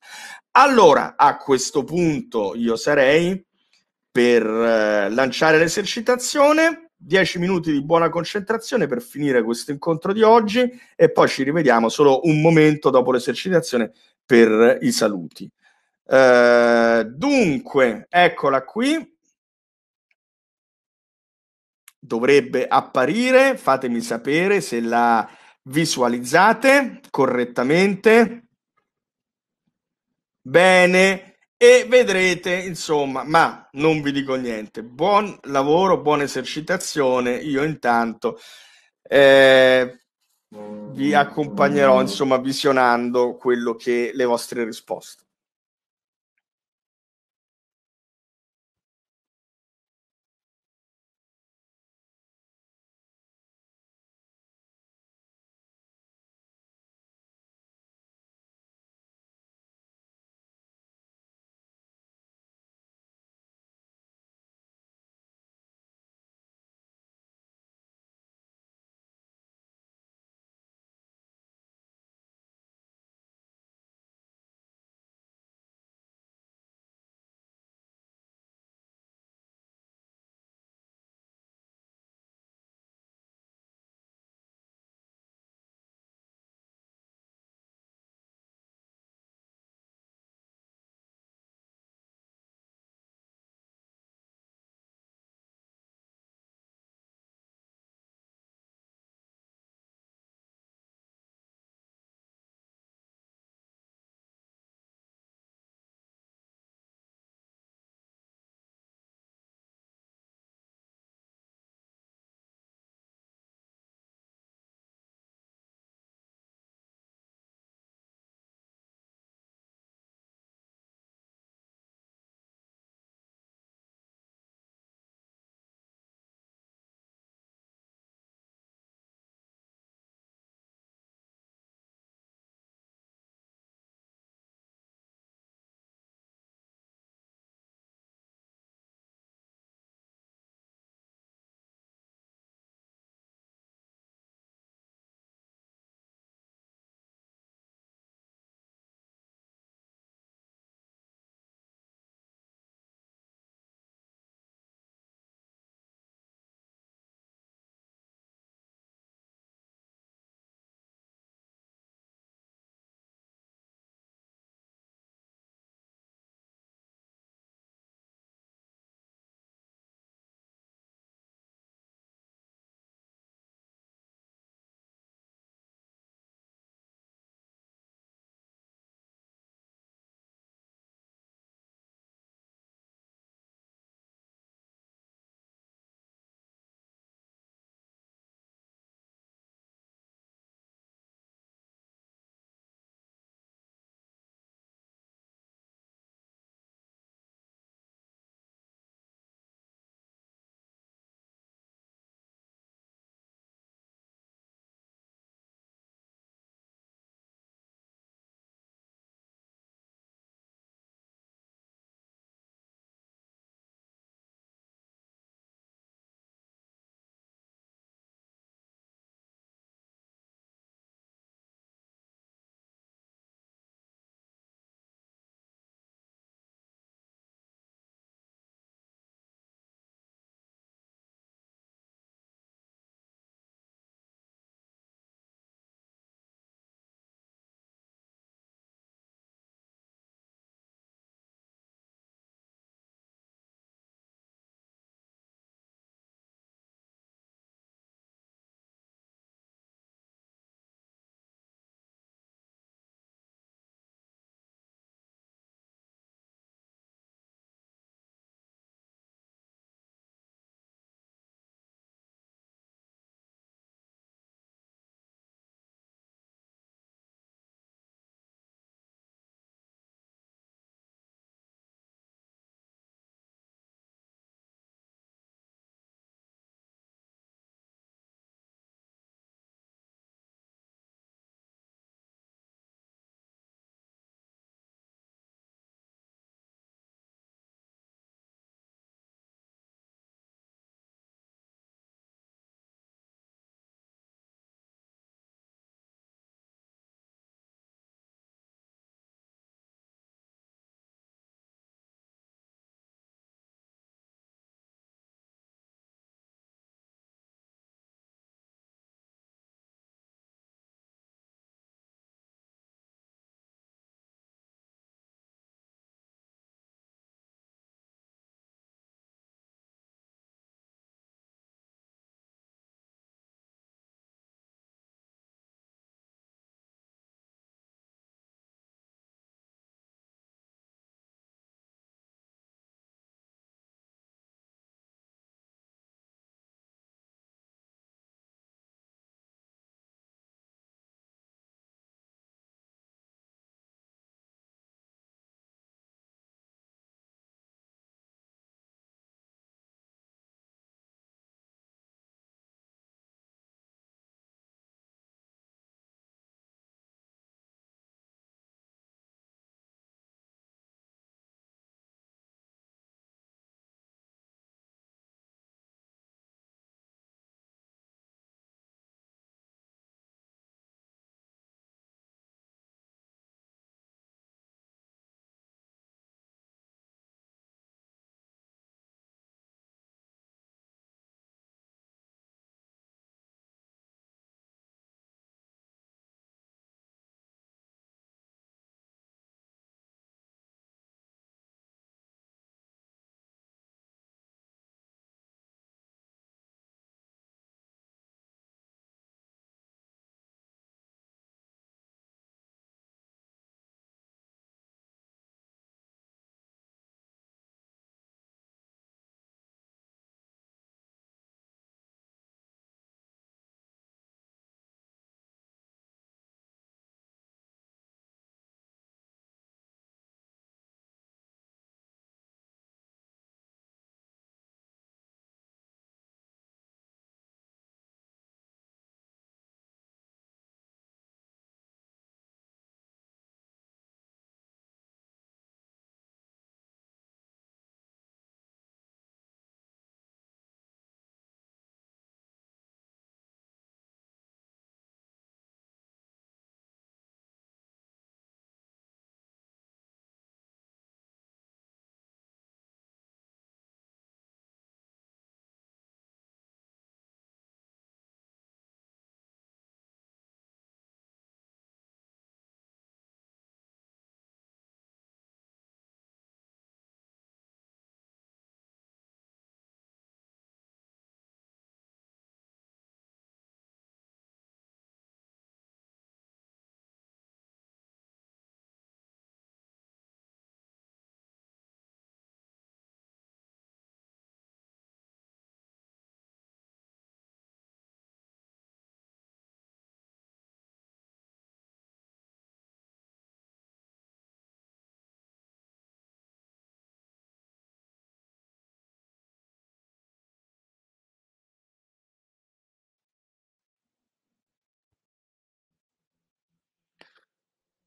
Allora, a questo punto io sarei per eh, lanciare l'esercitazione. 10 minuti di buona concentrazione per finire questo incontro di oggi e poi ci rivediamo solo un momento dopo l'esercitazione per i saluti. Eh, dunque, eccola qui dovrebbe apparire, fatemi sapere se la visualizzate correttamente. Bene, e vedrete, insomma, ma non vi dico niente. Buon lavoro, buona esercitazione. Io intanto eh, vi accompagnerò, insomma, visionando quello che le vostre risposte.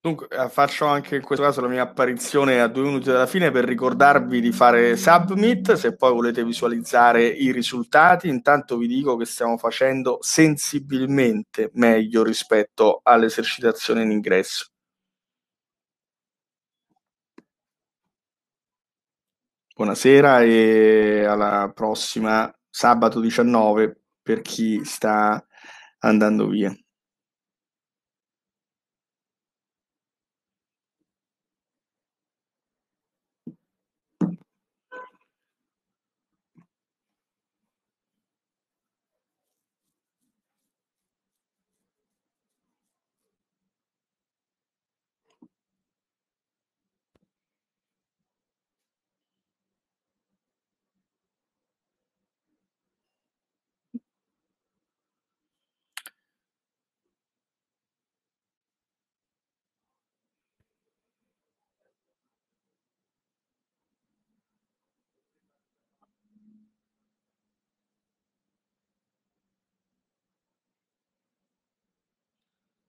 Dunque, eh, faccio anche in questo caso la mia apparizione a due minuti dalla fine per ricordarvi di fare submit se poi volete visualizzare i risultati. Intanto vi dico che stiamo facendo sensibilmente meglio rispetto all'esercitazione in ingresso. Buonasera e alla prossima sabato 19 per chi sta andando via.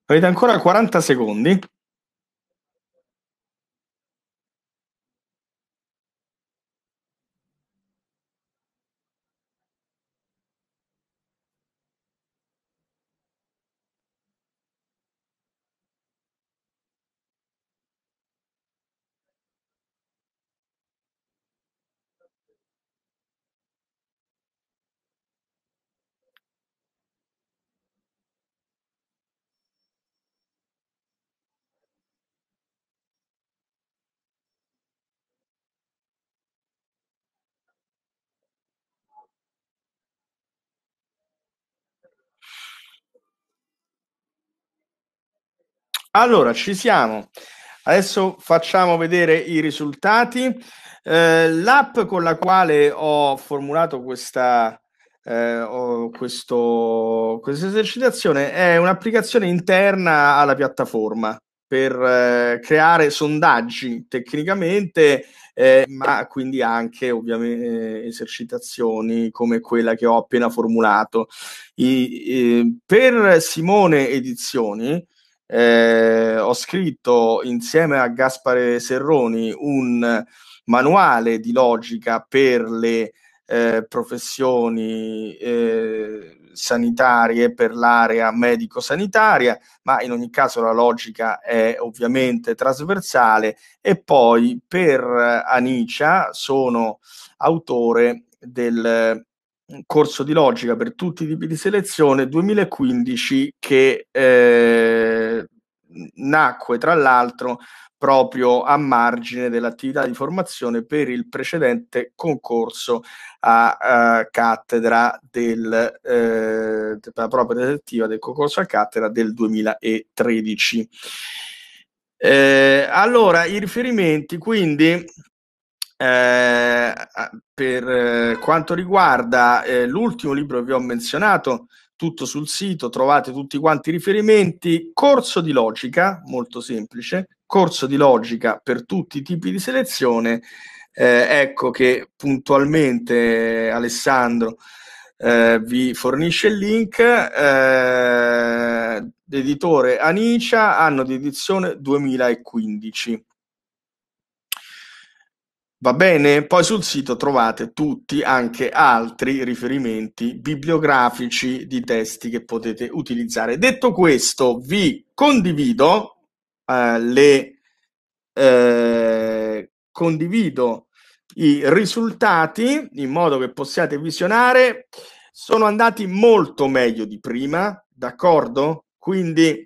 Avete ancora 40 secondi. Allora, ci siamo. Adesso facciamo vedere i risultati. Eh, l'app con la quale ho formulato questa, eh, ho questo, questa esercitazione è un'applicazione interna alla piattaforma per eh, creare sondaggi tecnicamente, eh, ma quindi anche ovviamente eh, esercitazioni come quella che ho appena formulato. I, eh, per Simone Edizioni eh, ho scritto insieme a Gaspare Serroni un manuale di logica per le eh, professioni eh, sanitarie per l'area medico-sanitaria, ma in ogni caso la logica è ovviamente trasversale e poi per Anicia sono autore del corso di logica per tutti i tipi di selezione 2015 che eh, nacque tra l'altro proprio a margine dell'attività di formazione per il precedente concorso a, a cattedra del, eh, la propria detettiva del concorso a cattedra del 2013. Eh, allora, i riferimenti quindi eh, per eh, quanto riguarda eh, l'ultimo libro che vi ho menzionato, tutto sul sito, trovate tutti quanti i riferimenti, corso di logica, molto semplice, corso di logica per tutti i tipi di selezione. Eh, ecco che puntualmente eh, Alessandro eh, vi fornisce il link. Eh, editore Anicia, anno di edizione 2015. Va bene? Poi sul sito trovate tutti anche altri riferimenti bibliografici di testi che potete utilizzare. Detto questo, vi condivido eh, le eh, condivido i risultati in modo che possiate visionare. Sono andati molto meglio di prima, d'accordo? Quindi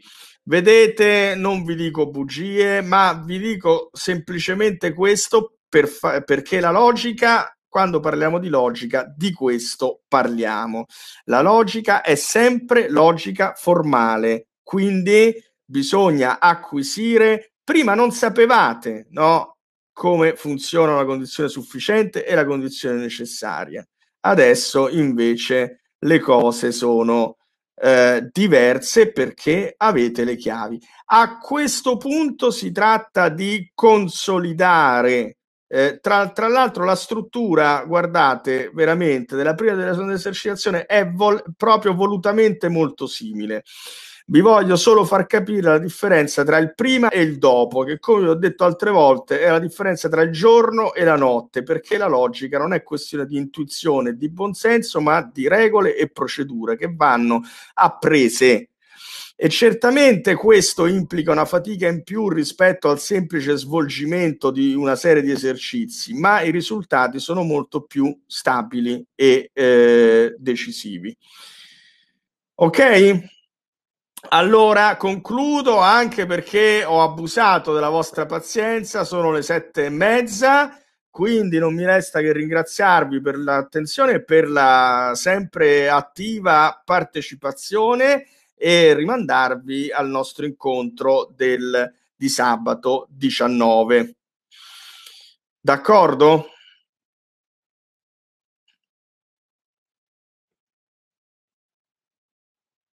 vedete, non vi dico bugie, ma vi dico semplicemente questo per fa- perché la logica quando parliamo di logica, di questo parliamo. La logica è sempre logica formale, quindi bisogna acquisire, prima non sapevate no, come funziona la condizione sufficiente e la condizione necessaria. Adesso invece le cose sono eh, diverse perché avete le chiavi. A questo punto si tratta di consolidare eh, tra, tra, l'altro la struttura, guardate, veramente della prima e della seconda esercitazione è vol- proprio volutamente molto simile. Vi voglio solo far capire la differenza tra il prima e il dopo, che come vi ho detto altre volte è la differenza tra il giorno e la notte, perché la logica non è questione di intuizione, e di buonsenso, ma di regole e procedure che vanno apprese e certamente questo implica una fatica in più rispetto al semplice svolgimento di una serie di esercizi, ma i risultati sono molto più stabili e eh, decisivi. Ok? Allora concludo anche perché ho abusato della vostra pazienza, sono le sette e mezza quindi non mi resta che ringraziarvi per l'attenzione e per la sempre attiva partecipazione e rimandarvi al nostro incontro del, di sabato 19. D'accordo?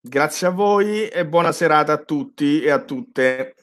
Grazie a voi e buona serata a tutti e a tutte.